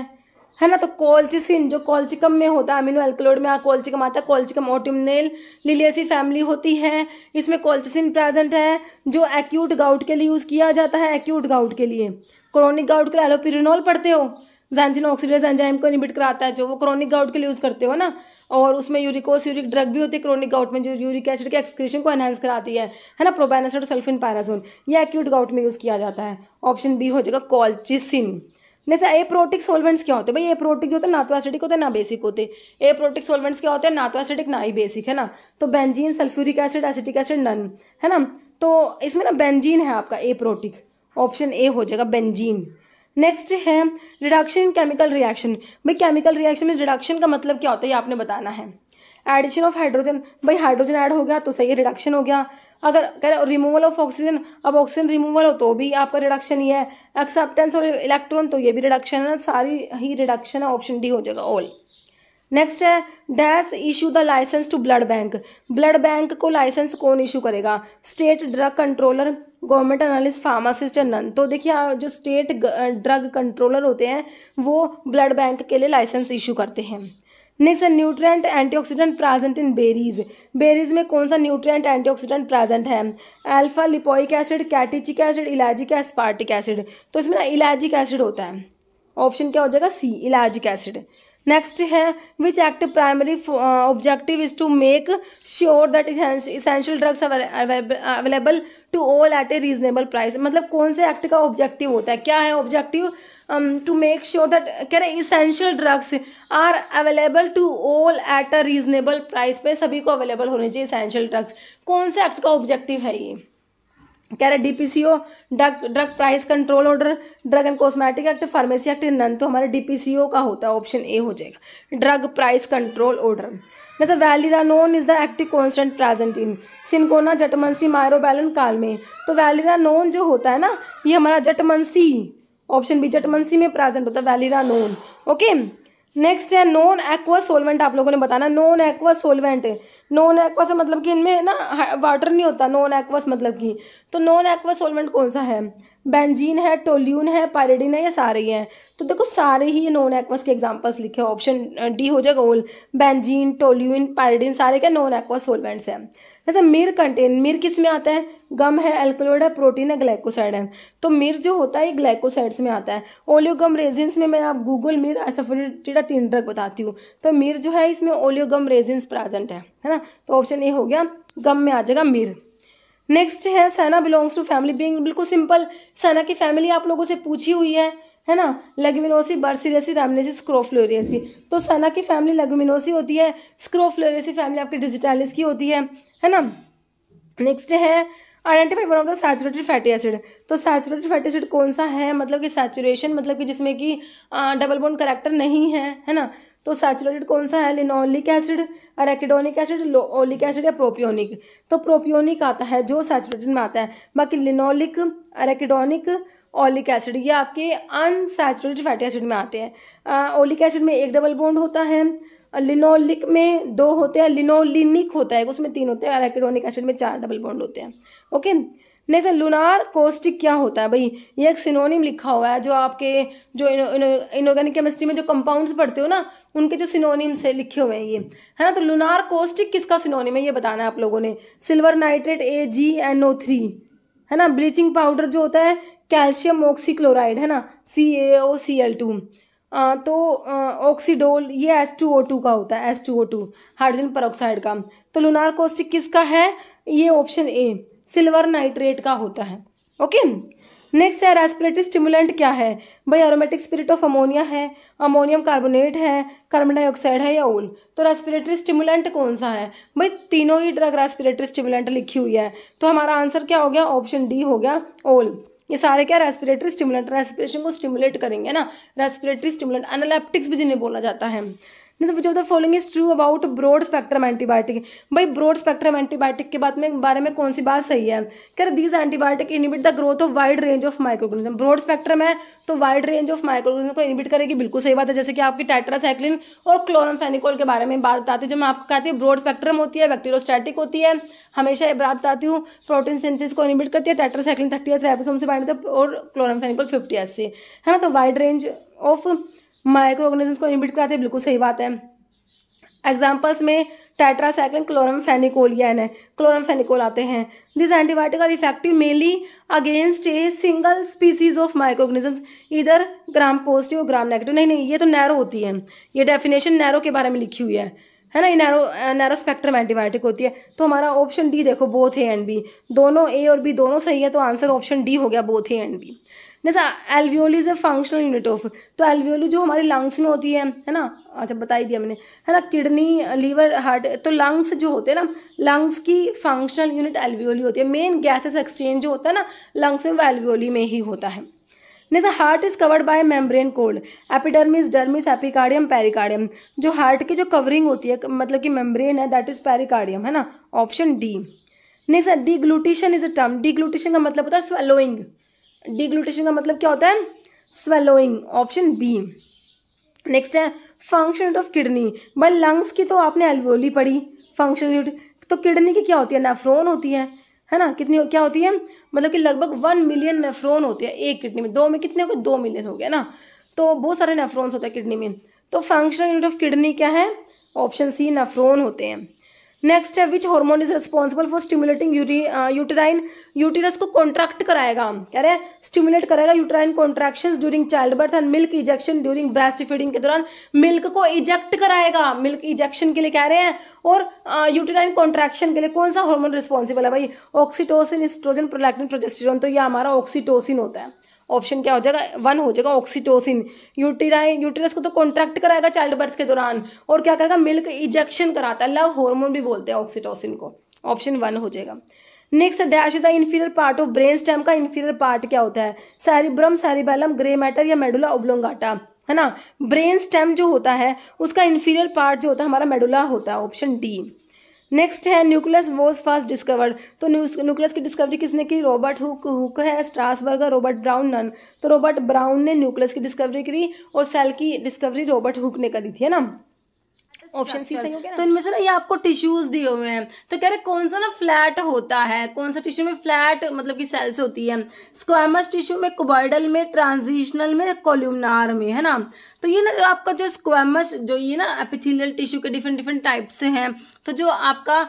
है ना तो कोल्चिसिन जो कॉल्चिकम में होता है अमीनो एल्कलोड में हाँ, कोल्चिकम आता है कॉल्चिकम ओटिमनेल लिलियसी फैमिली होती है इसमें कोल्चिसिन प्रेजेंट है जो एक्यूट गाउट के लिए यूज़ किया जाता है एक्यूट गाउट के लिए क्रोनिक गाउट के लिए एलोपिरिनोल पढ़ते हो जैनथिन ऑक्सीडेज एंजाइम को इनिबिट कराता है जो वो क्रोनिक गाउट के लिए यूज़ करते हो ना और उसमें यूरिकोस यूरिक ड्रग भी होती है क्रोनिक गाउट में जो यूरिक एसिड के एक्सक्रीशन को एनहेंस कराती है है ना प्रोबेनासड सल्फिन पैराजोन ये एक्यूट गाउट में यूज़ किया जाता है ऑप्शन बी हो जाएगा कॉल्चिसिन जैसे एप्रोटिक सोलवेंट्स क्या होते हैं भाई एप्रोटिक जो होते हैं ना तो एसिडिक होते हैं ना बेसिक होते एप्रोटिक सोलवेंट्स क्या होते हैं ना तो एसिडिक ना ही बेसिक है ना तो benzene sulphuric acid acetic acid none है ना तो इसमें ना बेंजीन है आपका एप्रोटिक ऑप्शन ए हो जाएगा बेंजीन नेक्स्ट है रिडक्शन इन केमिकल रिएक्शन भाई केमिकल रिएक्शन में रिडक्शन का मतलब क्या होता है ये आपने बताना है एडिशन ऑफ हाइड्रोजन भाई हाइड्रोजन ऐड हो गया तो सही है रिडक्शन हो गया अगर कह रिमूवल ऑफ ऑक्सीजन अब ऑक्सीजन रिमूवल हो तो भी आपका रिडक्शन ही है एक्सेप्टेंस और इलेक्ट्रॉन तो ये भी रिडक्शन है सारी ही रिडक्शन है ऑप्शन डी हो जाएगा ऑल नेक्स्ट है dash issue the licence to blood bank blood bank को लाइसेंस कौन इशू करेगा state drug controller government analyst pharmacist and none तो देखिए जो स्टेट ड्रग कंट्रोलर होते हैं वो ब्लड बैंक के लिए लाइसेंस इशू करते हैं नेक्स्ट है nutrient antioxidant present in berries berries में कौन सा न्यूट्रेंट एंटीऑक्सीडेंट प्रेजेंट है alpha lipoic acid catechic acid ellagic पार्टिक एसिड तो इसमें ना इलाजिक एसिड होता है ऑप्शन क्या हो जाएगा सी इलाजिक एसिड नेक्स्ट है which act primary objective is to make sure that essential drugs available to all at a reasonable price मतलब कौन से एक्ट का ऑब्जेक्टिव होता है क्या है objective to make sure that कह रहे essential drugs are available to all at a reasonable price पे सभी को अवेलेबल होने चाहिए इसेंशियल ड्रग्स कौन से एक्ट का ऑब्जेक्टिव है ये कह रहे D P C O drug drug price control order drug and cosmetic act pharmacy act none तो हमारे डी पी सी ओ का होता है ऑप्शन ए हो जाएगा ड्रग प्राइस कंट्रोल ऑर्डर मतलब known is the active constant present in cinchona jatamansi myrobalan काल में तो नोन जो होता है ना ये हमारा जटमनसी ऑप्शन बी जटमनसी में प्रेजेंट होता है वैलीरा नोन ओके नेक्स्ट है नॉन एक्वा सोलवेंट आप लोगों ने बताना non aqua solvent non aqua से मतलब कि इनमें ना वाटर नहीं होता नॉन एक्वस मतलब कि तो नॉन एक्वा सोलवेंट कौन सा है बेंजीन है टोल्यून है पायरेडिन है ये सारे ही हैं तो देखो सारे ही ये नॉन एक्वस के एग्जाम्पल्स लिखे ऑप्शन डी हो जाएगा ओल बेंजीन टोल्यून पायरेडिन सारे क्या नॉन एक्वस सोलवेंट्स हैं जैसे मिर कंटेन मिर किस में आता है गम है एल्कोलोइड है प्रोटीन है ग्लाइकोसाइड है तो मिर जो होता है ग्लाइकोसाइड्स में आता है ओलियोगम रेजिन्स में मैं आप गूगल मिर एसफोलिटा तीन ड्रग बताती हूँ तो मिर जो है इसमें ओलियोगम रेजिन्स प्रेजेंट है है ना तो ऑप्शन ए हो गया गम में आ जाएगा मिर नेक्स्ट है senna belongs to family being बिल्कुल सिंपल सैना की फैमिली आप लोगों से पूछी हुई है है ना लेगमिनोसी बर्सीरेसी रामनेसी स्क्रोफ्लोरियसी तो सैना की फैमिली लेगमिनोसी होती है स्क्रोफ्लोरियसी फैमिली आपकी डिजिटालिस की होती है है ना नेक्स्ट है identify one saturated fatty acid तो सैचुरेटेड फैटी एसिड कौन सा है मतलब कि सैचुरेशन मतलब कि जिसमें कि डबल बोन करेक्टर नहीं है है ना तो सैचुरेटेड कौन सा है linoleic acid arachidonic acid oleic acid या प्रोपियोनिक तो प्रोपियोनिक आता है जो सैचुरेटेड में आता है बाकी लिनोलिक अरेकिडोनिक ओलिक एसिड ये आपके अनसैचुरेटेड फैटी एसिड में आते हैं ओलिक एसिड में एक डबल बॉन्ड होता है लिनोलिक में दो होते हैं लिनोलिनिक होता है उसमें तीन होते हैं अरेकिडोनिक एसिड में चार डबल बॉन्ड होते हैं ओके नहीं सर लुनार कोस्टिक क्या होता है भाई ये एक सिनोनिम लिखा हुआ है जो आपके जो इनऑर्गेनिक केमिस्ट्री में जो कंपाउंड्स पढ़ते हो ना उनके जो सिनोनिम से लिखे हुए हैं ये है ना तो लुनार कोस्टिक किसका सिनोनिम है ये बताना है आप लोगों ने silver nitrate A G N O three है ना ब्लीचिंग पाउडर जो होता है कैल्शियम ऑक्सीक्लोराइड है ना सी ए ओ सी एल टू आ, तो ऑक्सीडोल ये एस टू ओ टू का होता है S two O two hydrogen peroxide का तो लुनार कोस्टिक किसका है ये ऑप्शन ए सिल्वर नाइट्रेट का होता है ओके नेक्स्ट है रेस्पिरेटरी स्टिमुलेंट क्या है भाई एरोमेटिक स्पिरिट ऑफ अमोनिया है अमोनियम कार्बोनेट है कार्बन डाइऑक्साइड है या ओल तो रेस्पिरेटरी स्टिमुलेंट कौन सा है भाई तीनों ही ड्रग रेस्पिरेटरी स्टिमुलेंट लिखी हुई है तो हमारा आंसर क्या हो गया ऑप्शन डी हो गया ओल ये सारे क्या रेस्पिरेटरी स्टिमुलेंट रेस्पिरेशन को स्टिमुलेट करेंगे ना रेस्पिरेटरी स्टिमुलेंट एनालेप्टिक्स भी जिन्हें बोला जाता है जैसे which of following is true about broad spectrum antibiotic भाई ब्रॉड स्पेक्ट्रम एंटीबायोटिक के बाद में बारे में कौन सी बात सही है कह रहे these antibiotic inhibit the growth of wide range of microorganism broad spectrum है तो वाइड रेंज ऑफ माइक्रोग्रिज्म को इनिबिट करेगी बिल्कुल सही बात है जैसे कि आपकी टाइट्रासाइक्लिन और क्लोरमफेनिकोल के बारे में बात बताती है जो मैं आपको कहती हूँ ब्रॉड स्पेक्ट्रम होती है बैक्टीरोस्टैटिक होती है हमेशा बताती हूँ प्रोटीन सिंथिस को इनिबिट करती है टाइट्रासाइक्लिन थर्टी एस रेपोसोम से बाइंड और क्लोरमफेनिकोल फिफ्टी एस से है ना तो wide range of microorganism को इनबिट कराते हैं बिल्कुल सही बात है एग्जाम्पल्स में क्लोरम क्लोरमफेनिकोल या एन क्लोरमफेनिकोल आते हैं this antibiotic are effective mainly against a single species of microorganisms इधर ग्राम पॉजिटिव और ग्राम नेगेटिव नहीं नहीं ये तो नैरो होती है ये डेफिनेशन नैरो के बारे में लिखी हुई है है ना ये नैरो नैरो स्पेक्ट्रम एंटीबायोटिक होती है तो हमारा ऑप्शन डी देखो बोथ ए एंड बी दोनों ए और बी दोनों सही है तो आंसर ऑप्शन डी हो गया बोथ ए एंड बी जैसा alveoli is a functional unit of तो एल्वियोली जो हमारे लंग्स में होती है है ना अच्छा बताई दिया मैंने है ना किडनी लीवर हार्ट तो लंग्स जो होते हैं ना लंग्स की फंक्शनल यूनिट एल्वियोली होती है मेन गैसेस एक्सचेंज जो होता है ना लंग्स में वो एल्वियोली में ही होता है जैसा heart is covered by membrane called epidermis dermis epicardium pericardium जो हार्ट की जो कवरिंग होती है मतलब कि मेम्ब्रेन है दैट इज पेरिकार्डियम है ना ऑप्शन डी नहीं sir deglutition is a term deglutition का मतलब होता है स्वेलोइंग डिग्लूटेशन का मतलब क्या होता है स्वेलोइंग ऑप्शन बी नेक्स्ट है फंक्शन ऑफ किडनी भाई लंग्स की तो आपने एल्वोली पढ़ी फंक्शन तो किडनी की क्या होती है नेफ्रोन होती है है ना कितनी क्या होती है मतलब कि लगभग वन मिलियन नेफ्रोन होते हैं एक किडनी में दो में कितने हो गए दो मिलियन हो गया ना तो बहुत सारे नेफ्रोन्स होते हैं किडनी में तो फंक्शनल यूनिट ऑफ किडनी क्या है ऑप्शन सी नेफ्रोन होते हैं नेक्स्ट है which hormone is responsible for stimulating uterine uterus को कॉन्ट्रैक्ट कराएगा कह रहे हैं स्टिमुलेट करेगा uterine contraction during child birth and milk ejection during breast feeding के दौरान मिल्क को इजेक्ट कराएगा मिल्क इजेक्शन के लिए कह रहे हैं और यूटेराइन uh, कॉन्ट्रैक्शन के लिए कौन सा हार्मोन रिस्पॉन्सिबल है भाई ऑक्सीटोसिन स्ट्रोजन प्रोलैक्टिन प्रोजेस्टेरॉन तो यह हमारा ऑक्सीटोसिन होता है ऑप्शन क्या हो जाएगा वन हो जाएगा ऑक्सीटोसिन यूटीराइन यूटेरस को तो कॉन्ट्रैक्ट कराएगा चाइल्ड बर्थ के दौरान और क्या करेगा मिल्क इजेक्शन कराता है लव हॉर्मोन भी बोलते हैं ऑक्सीटोसिन को ऑप्शन वन हो जाएगा next dash the inferior part of brain stem का इन्फीरियर पार्ट क्या होता है सैरिब्रम सैरिबैलम ग्रे मैटर या मेडुला ओब्लोंगाटा है ना ब्रेन स्टेम जो होता है उसका इन्फीरियर पार्ट जो होता है हमारा मेडुला होता है ऑप्शन डी नेक्स्ट है न्यूक्लियस वॉज फर्स्ट डिस्कवर्ड तो न्यूक्लियस की डिस्कवरी किसने की रॉबर्ट हुक हुक है स्ट्रासबर्गर रॉबर्ट ब्राउन नन तो रॉबर्ट ब्राउन ने न्यूक्लियस की डिस्कवरी करी और सेल की डिस्कवरी रॉबर्ट हुक ने करी थी है ना ऑप्शन सी सही हो गया तो इनमें से ना ये आपको टिश्यूज दिए हुए हैं तो कह रहे कौन सा ना फ्लैट होता है कौन सा टिश्यू में फ्लैट मतलब की सेल्स होती है स्क्वामस टिश्यू में कुबर्डल में ट्रांजिशनल में कोल्यूमनार में है ना तो ये ना आपका जो स्क्वामस जो ये ना एपिथिलियल टिश्यू के डिफरेंट डिफरेंट टाइप से हैं तो जो आपका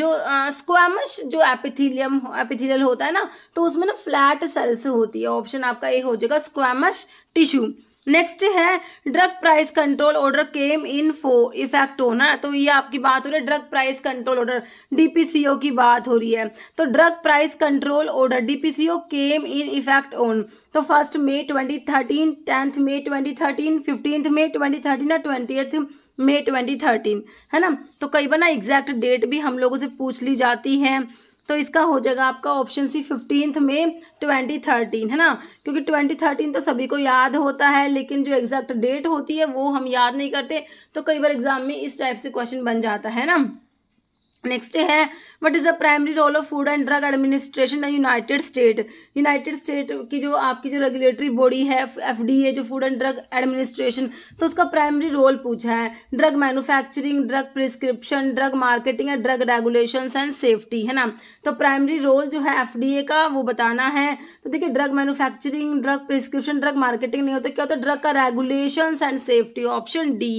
जो स्क्वामस जो एपिथिलियम एपिथिलियल होता है ना तो उसमें ना फ्लैट सेल्स होती है ऑप्शन आपका ए हो जाएगा स्क्वामस टिश्यू नेक्स्ट है drug price control order came in फो इफेक्ट होना तो ये आपकी बात हो रही है drug price control order DPCO की बात हो रही है तो drug price control order DPCO came in effect on तो first May twenty thirteen tenth May twenty thirteen fifteenth May twenty thirteen और ट्वेंटी मे ट्वेंटी थर्टीन है ना तो कई बार ना एग्जैक्ट डेट भी हम लोगों से पूछ ली जाती है तो इसका हो जाएगा आपका ऑप्शन सी फिफ्टींथ में ट्वेंटी थर्टीन है ना क्योंकि ट्वेंटी थर्टीन तो सभी को याद होता है लेकिन जो एग्जैक्ट डेट होती है वो हम याद नहीं करते तो कई बार एग्जाम में इस टाइप से क्वेश्चन बन जाता है ना नेक्स्ट है what is the primary role of food and drug administration the United State United State की जो आपकी जो रेगुलेटरी बॉडी है एफ डी जो फूड एंड ड्रग एडमिनिस्ट्रेशन तो उसका प्राइमरी रोल पूछा है drug manufacturing drug prescription drug marketing and drug regulation and safety है ना तो प्राइमरी रोल जो है एफ का वो बताना है तो देखिए drug manufacturing drug prescription drug marketing नहीं होता क्या होता ड्रग का regulation and safety option D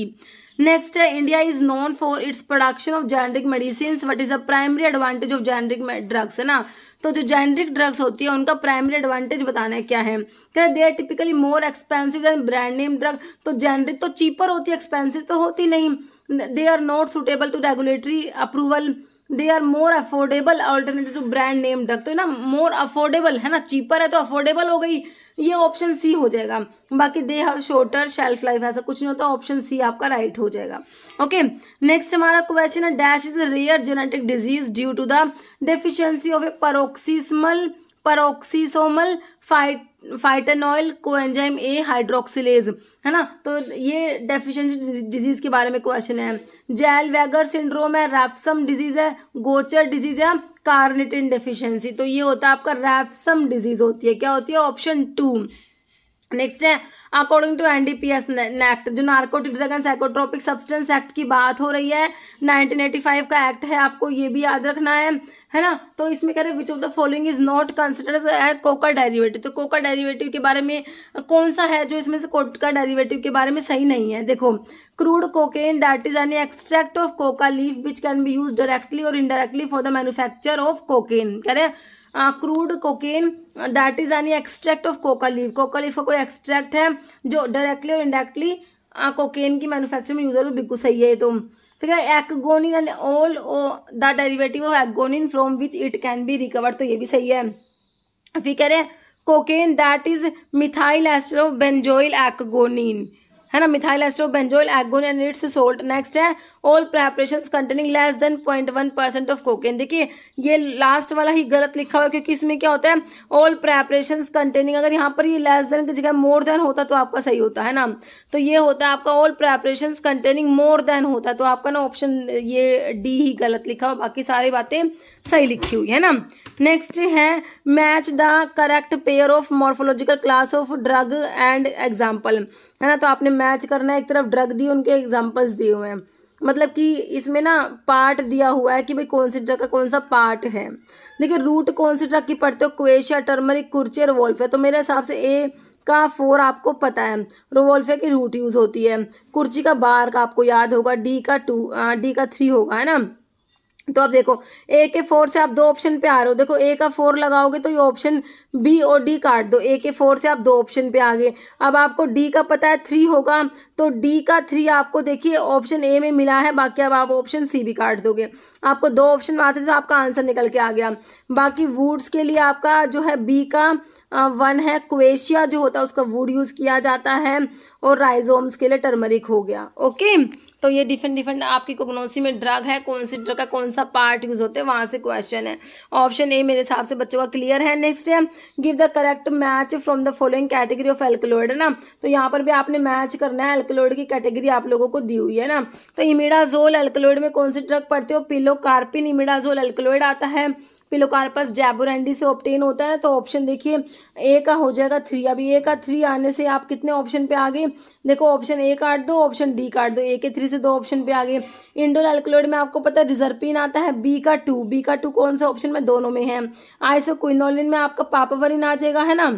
next है India is known for its production of generic medicine what is a primary advantage of generic drugs है ना तो जो जेनरिक ड्रग्स होती है उनका प्राइमरी एडवांटेज बताना है क्या है क्या they are typically more expensive than brand name drug तो जेनरिक तो चीपर होती है एक्सपेंसिव तो होती नहीं they are not suitable to regulatory approval they are more affordable alternative to brand name drug तो ना मोर अफोर्डेबल है ना चीपर है तो अफोर्डेबल हो गई ये ऑप्शन सी हो जाएगा बाकी they have shorter shelf life ऐसा कुछ नहीं होता ऑप्शन सी आपका राइट हो जाएगा ओके नेक्स्ट हमारा क्वेश्चन है dash is rare genetic disease due to the deficiency of a peroxisomal peroxisomal फाइट फाइटेनॉयल कोएंजाइम ए हाइड्रोक्सिलेज है ना तो ये डेफिशिएंसी डिजीज़ के बारे में क्वेश्चन है जेल वेगर सिंड्रोम है रैफसम डिजीज़ है गोचर डिजीज़ है कार्निटिन डेफिशिएंसी तो ये होता है आपका रैफसम डिजीज़ होती है क्या होती है ऑप्शन टू नेक्स्ट है अकॉर्डिंग टू एनडीपीएस एक्ट जो narcotic drug and psychotropic substance act की बात हो रही है 1985 का एक्ट है आपको ये भी याद रखना है है ना तो इसमें कह रहे which of the following is not consider at coca derivative तो कोका डेरिवेटिव के बारे में कौन सा है जो इसमें से कोका डेरिवेटिव के बारे में सही नहीं है देखो crude cocaine that is an extract of coca leaf which can be use directly और indirectly for the manufacture of cocaine कह रहे हैं crude cocaine that is any extract of coca leaf coca leaf का कोई एक्सट्रैक्ट है जो डायरेक्टली और इंडायरेक्टली कोकेन की मैन्युफैक्चर में यूज है तो बिल्कुल सही है तो फिर ecgonine and all the derivative of ecgonine from which it can be recover तो ये भी सही है फिर कह रहे हैं cocaine that is methyl ester of benzoyl ecgonine है ना methyl ester of benzoyl ecgonine and its salt next है all preparation containing less than point one percent of cocaine देखिए ये लास्ट वाला ही गलत लिखा हुआ है क्योंकि इसमें क्या होता है ऑल प्रेपरेशन कंटेनिंग अगर यहाँ पर ये लेस देन की जगह मोर देन होता तो आपका सही होता है ना तो ये होता है आपका all preparation containing more than होता तो आपका ना ऑप्शन ये डी ही गलत लिखा हुआ बाकी सारी बातें सही लिखी हुई है ना नेक्स्ट है match the correct pair of morphological class of drug and example है ना तो आपने मैच करना है एक तरफ ड्रग दी उनके एग्जाम्पल्स दिए हुए हैं मतलब कि इसमें ना पार्ट दिया हुआ है कि भाई कौन सी ड्रग का कौन सा पार्ट है देखिए रूट कौन सी ड्रग की पढ़ते हो क्वेशिया टर्मरिक रोवोल्फ है तो मेरे हिसाब से ए का फोर आपको पता है रोवोल्फिया की रूट यूज़ होती है कुर्ची का बार का आपको याद होगा डी का टू डी का थ्री होगा है ना तो अब देखो ए के फोर से आप दो ऑप्शन पे आ रहे हो देखो ए का फोर लगाओगे तो ये ऑप्शन बी और डी काट दो ए के फोर से आप दो ऑप्शन पे आ गए अब आपको डी का पता है थ्री होगा तो डी का थ्री आपको देखिए ऑप्शन ए में मिला है बाकी अब आप ऑप्शन सी भी काट दोगे आपको दो ऑप्शन आते थे तो आपका आंसर निकल के आ गया बाकी वुड्स के लिए आपका जो है बी का वन है क्वेशिया जो होता है उसका वुड यूज़ किया जाता है और राइजोम्स के लिए टर्मरिक हो गया ओके तो ये डिफरेंट डिफरेंट आपकी कोग्नोसी में ड्रग है कौन सी ड्रग का कौन सा पार्ट यूज होते हैं वहाँ से क्वेश्चन है ऑप्शन ए मेरे हिसाब से बच्चों का क्लियर है नेक्स्ट है give the correct match from the following category of alkaloid है ना तो यहाँ पर भी आपने मैच करना है एल्कोलोइड की कैटेगरी आप लोगों को दी हुई है ना तो इमिडाजोल एल्कोलोइड में कौन सी ड्रग पड़ती हो पिलो कार्पिन इमिडाजोल एल्कोलोइड आता है पिलोकार्पस जैबोरेंडी से ऑप्टेन होता है ना तो ऑप्शन देखिए ए का हो जाएगा थ्री अभी ए का थ्री आने से आप कितने ऑप्शन पे आ गए देखो ऑप्शन ए काट दो ऑप्शन डी काट दो ए के थ्री से दो ऑप्शन पे आ गए इंडोल एल्कोलोइड में आपको पता है रिजर्पिन आता है बी का टू बी का टू कौन सा ऑप्शन में दोनों में है आइसो में आपका पापावरिन आ जाएगा है ना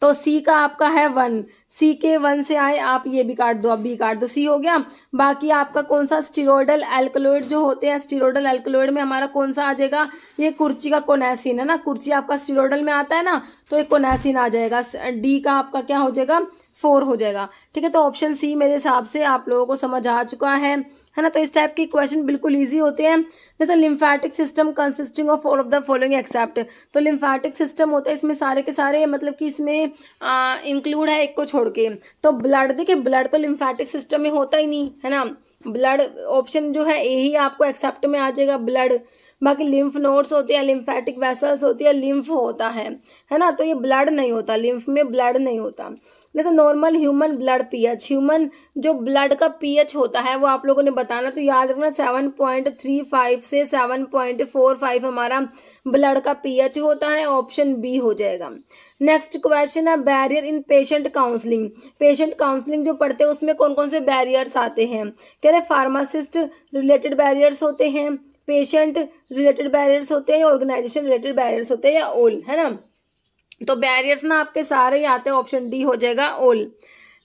तो सी का आपका है वन सी के वन से आए आप ये भी काट दो अब बी काट दो सी हो गया बाकी आपका कौन सा स्टीरोडल एल्कोलोइड जो होते हैं स्टीरोडल एल्कोलोइड में हमारा कौन सा आ जाएगा ये कुर्ची का कोनेसिन है ना कुर्ची आपका स्टीरोडल में आता है ना तो ये कोनेसिन आ जाएगा डी का आपका क्या हो जाएगा फोर हो जाएगा ठीक है तो ऑप्शन सी मेरे हिसाब से आप लोगों को समझ आ चुका है है ना तो इस टाइप के क्वेश्चन बिल्कुल ईजी होते हैं जैसे lymphatic system consisting of all of the following except तो लिम्फैटिक सिस्टम होता है इसमें सारे के सारे मतलब कि इसमें इंक्लूड है एक को छोड़ के तो ब्लड देखिए ब्लड तो लिम्फैटिक सिस्टम में होता ही नहीं है ना ब्लड ऑप्शन जो है यही ही आपको एक्सेप्ट में आ जाएगा ब्लड बाकी लिम्फ नोड्स होते हैं लिम्फेटिक वेसल्स होती है लिम्फ होता है है ना तो ये ब्लड नहीं होता लिम्फ में ब्लड नहीं होता जैसे normal human blood pH human जो ब्लड का पीएच होता है वो आप लोगों ने बताना तो याद रखना सेवन पॉइंट थ्री फाइव से सेवन पॉइंट फोर फाइव हमारा ब्लड का पीएच होता है ऑप्शन बी हो जाएगा नेक्स्ट क्वेश्चन है barrier in patient counselling patient counselling जो पढ़ते हैं उसमें कौन कौन से बैरियर्स आते हैं कह रहे फार्मासिस्ट रिलेटेड बैरियर्स होते हैं पेशेंट रिलेटेड बैरियर्स होते हैं ऑर्गेनाइजेशन रिलेटेड बैरियर्स होते हैं या ओल है ना तो बैरियर्स ना आपके सारे ही आते हैं ऑप्शन डी हो जाएगा ओल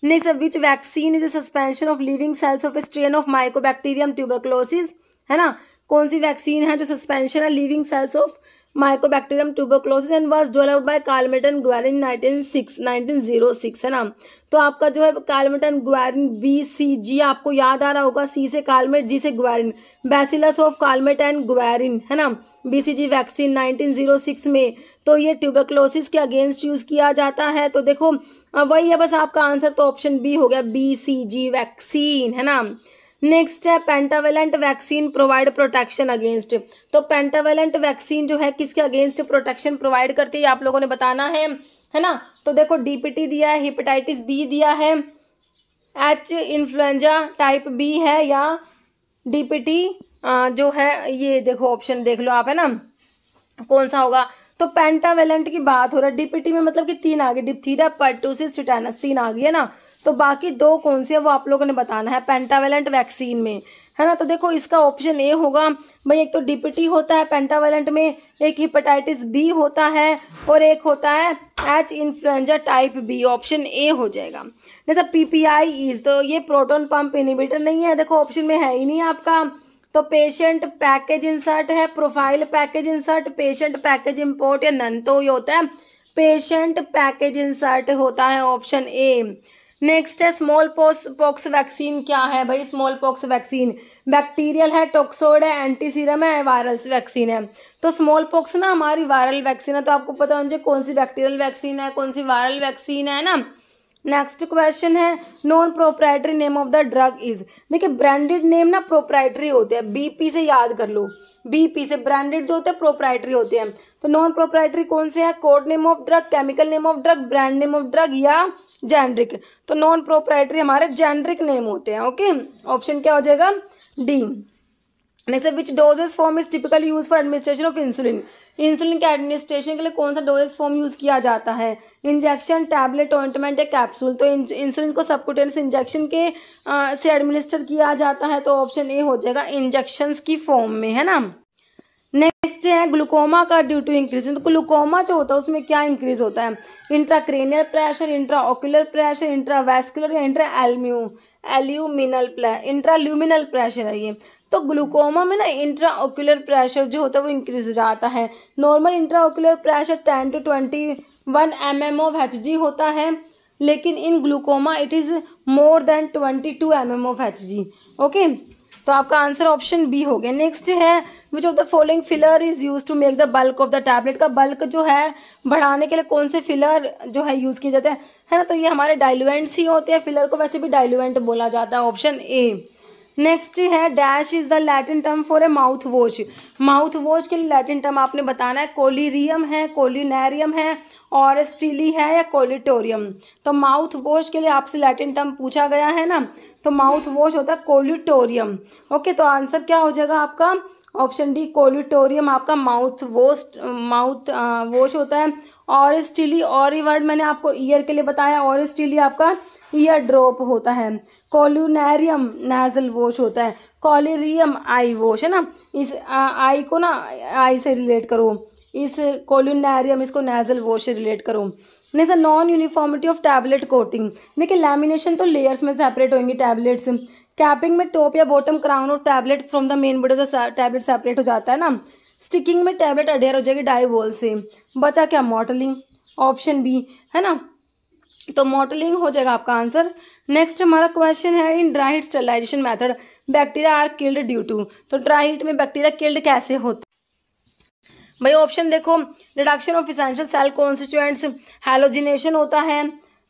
नहीं sir which vaccine is a suspension of living cells of a strain of mycobacterium tuberculosis है ना कौन सी वैक्सीन है जो सस्पेंशन है living cells of mycobacterium tuberculosis and was developed by Calmette Guerin nineteen six nineteen zero six है ना तो आपका जो है कार्लमेटन ग्वेरिन बी सी जी आपको याद आ रहा होगा सी से कार्लमेट जी से Guerin bacillus of Calmette and Guerin है ना बीसीजी वैक्सीन 1906 में तो ये ट्यूबरक्लोसिस के अगेंस्ट यूज़ किया जाता है तो देखो वही है बस आपका आंसर तो ऑप्शन बी हो गया बीसीजी वैक्सीन है ना नेक्स्ट है pentavalent vaccine provide protection against तो पेंटावेलेंट वैक्सीन जो है किसके अगेंस्ट प्रोटेक्शन प्रोवाइड करती है आप लोगों ने बताना है है ना तो देखो डीपीटी दिया है हिपेटाइटिस बी दिया है एच इन्फ्लुएंजा टाइप बी है या डीपीटी जो है ये देखो ऑप्शन देख लो आप है ना कौन सा होगा तो पेंटावेलेंट की बात हो रहा है डीपीटी में मतलब कि तीन आ गई डिप्थीरा पर्टोसिस टिटेनस तीन आ गई है ना तो बाकी दो कौन सी है वो आप लोगों ने बताना है पेंटावेलेंट वैक्सीन में है ना तो देखो इसका ऑप्शन ए होगा भाई एक तो डीपीटी होता है पेंटावेलेंट में एक हिपेटाइटिस बी होता है और एक होता है H influenza type B option A हो जाएगा जैसा पीपीआई इज तो ये प्रोटोन पंप इनिवेटर नहीं है देखो ऑप्शन में है ही नहीं आपका तो पेशेंट पैकेज इंसर्ट है profile package insert patient package import या नन तो ये होता है पेशेंट पैकेज इंसर्ट होता है ऑप्शन ए नेक्स्ट है स्मॉल पॉक्स वैक्सीन क्या है भाई स्मॉल पॉक्स वैक्सीन बैक्टीरियल है टॉक्सोड है एंटीसीरम है वायरल वैक्सीन है तो स्मॉल पॉक्स ना हमारी वायरल वैक्सीन है तो आपको पता होना चाहिए कौन सी बैक्टीरियल वैक्सीन है कौन सी वायरल वैक्सीन है ना नेक्स्ट क्वेश्चन है non proprietary name of the drug is देखिए ब्रांडेड नेम ना प्रोप्राइटरी होते हैं बीपी से याद कर लो बीपी से ब्रांडेड जो होते हैं प्रोप्राइटरी होते हैं तो नॉन प्रोप्राइटरी कौन से हैं code name of drug chemical name of drug brand name of drug या जेनरिक तो नॉन प्रोप्राइटरी हमारे जेनरिक नेम होते हैं ओके ऑप्शन क्या हो जाएगा डी नेक्स्ट है which dosage form is typically use for administration of insulin insulin के एडमिनिस्ट्रेशन के लिए कौन सा डोजेस फॉर्म यूज किया जाता है इंजेक्शन टैबलेट ऑइंटमेंट या कैप्सूल तो इंसुलिन को सबकुटेनियस इंजेक्शन के आ, से एडमिनिस्टर किया जाता है तो ऑप्शन ए हो जाएगा इंजेक्शन की फॉर्म में है ना नेक्स्ट है ग्लूकोमा का ड्यू टू इंक्रीज तो ग्लूकोमा जो होता है उसमें क्या इंक्रीज होता है intracranial pressure intraocular pressure intravascular या इंट्रा एलम्यू एल्यूमिनल इंट्राल्यूमिनल प्रेशर है ये तो ग्लूकोमा में ना इंट्राओक्यूलर प्रेशर जो होता है वो इंक्रीज हो जाता है normal intraocular pressure ten to twenty one M M of H G होता है लेकिन in glaucoma it is more than twenty two M M of H G okay तो आपका आंसर ऑप्शन बी हो गया नेक्स्ट है which of the following filler is use to make the bulk of the tablet का बल्क जो है बढ़ाने के लिए कौन से फिलर जो है यूज़ किए जाते हैं है ना तो ये हमारे डायलुएंट्स ही होते हैं फिलर को वैसे भी डायलुएंट बोला जाता है ऑप्शन ए नेक्स्ट है dash is the Latin term for a mouthwash mouthwash के लिए लैटिन टर्म आपने बताना है कोलिरियम है कोलिनेरियम है और स्टीली है या कोलिटोरियम तो माउथ वॉश के लिए आपसे लैटिन टर्म पूछा गया है ना तो माउथ वॉश होता है कोलिटोरियम ओके तो आंसर क्या हो जाएगा आपका ऑप्शन डी कोलिटोरियम आपका माउथ वॉश माउथ वॉश होता है और स्टीली और ये वर्ड मैंने आपको ईयर के लिए बताया और स्टीली आपका ईयर ड्रॉप होता है कॉल्यूनैरियम नेजल वॉश होता है कॉलेरियम आई वॉश है ना इस आई को ना आई से रिलेट करो इस कॉल्यूनैरियम इसको नेजल वॉश से रिलेट करो next non uniformity of tablet coating देखिए लैमिनेशन तो लेयर्स में सेपरेट होंगी टैबलेट्स कैपिंग में टॉप या बॉटम क्राउन और tablet from the main body tablet separate हो जाता है ना स्टिकिंग में टैबलेट अडेयर हो जाएगी डाइवोल से बचा क्या मॉडलिंग ऑप्शन बी है ना तो मॉडलिंग हो जाएगा आपका आंसर नेक्स्ट हमारा क्वेश्चन है in dry heat sterilization method bacteria are killed due to तो ड्राई हीट में बैक्टीरिया किल्ड कैसे होता भाई ऑप्शन देखो reduction of essential cell constituents halogenation होता है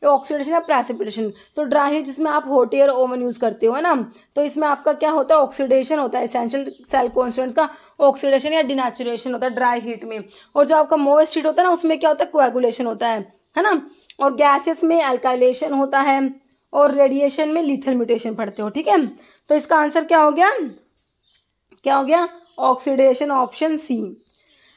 ऑक्सीडेशन या प्रेसिपिटेशन तो ड्राई हीट जिसमें आप हॉट एयर ओवन यूज़ करते हो ना तो इसमें आपका क्या होता है ऑक्सीडेशन होता है एसेंशियल सेल कॉन्स्टेंट्स का ऑक्सीडेशन या डिनेचुरेशन होता है ड्राई हीट में और जो आपका मोइस्ट हीट होता है ना उसमें क्या होता है कोएगुलेशन होता है है ना और गैसेस में एल्काइलेशन होता है और रेडिएशन में लीथल म्यूटेशन पड़ते हो ठीक है तो इसका आंसर क्या हो गया क्या हो गया oxidation option C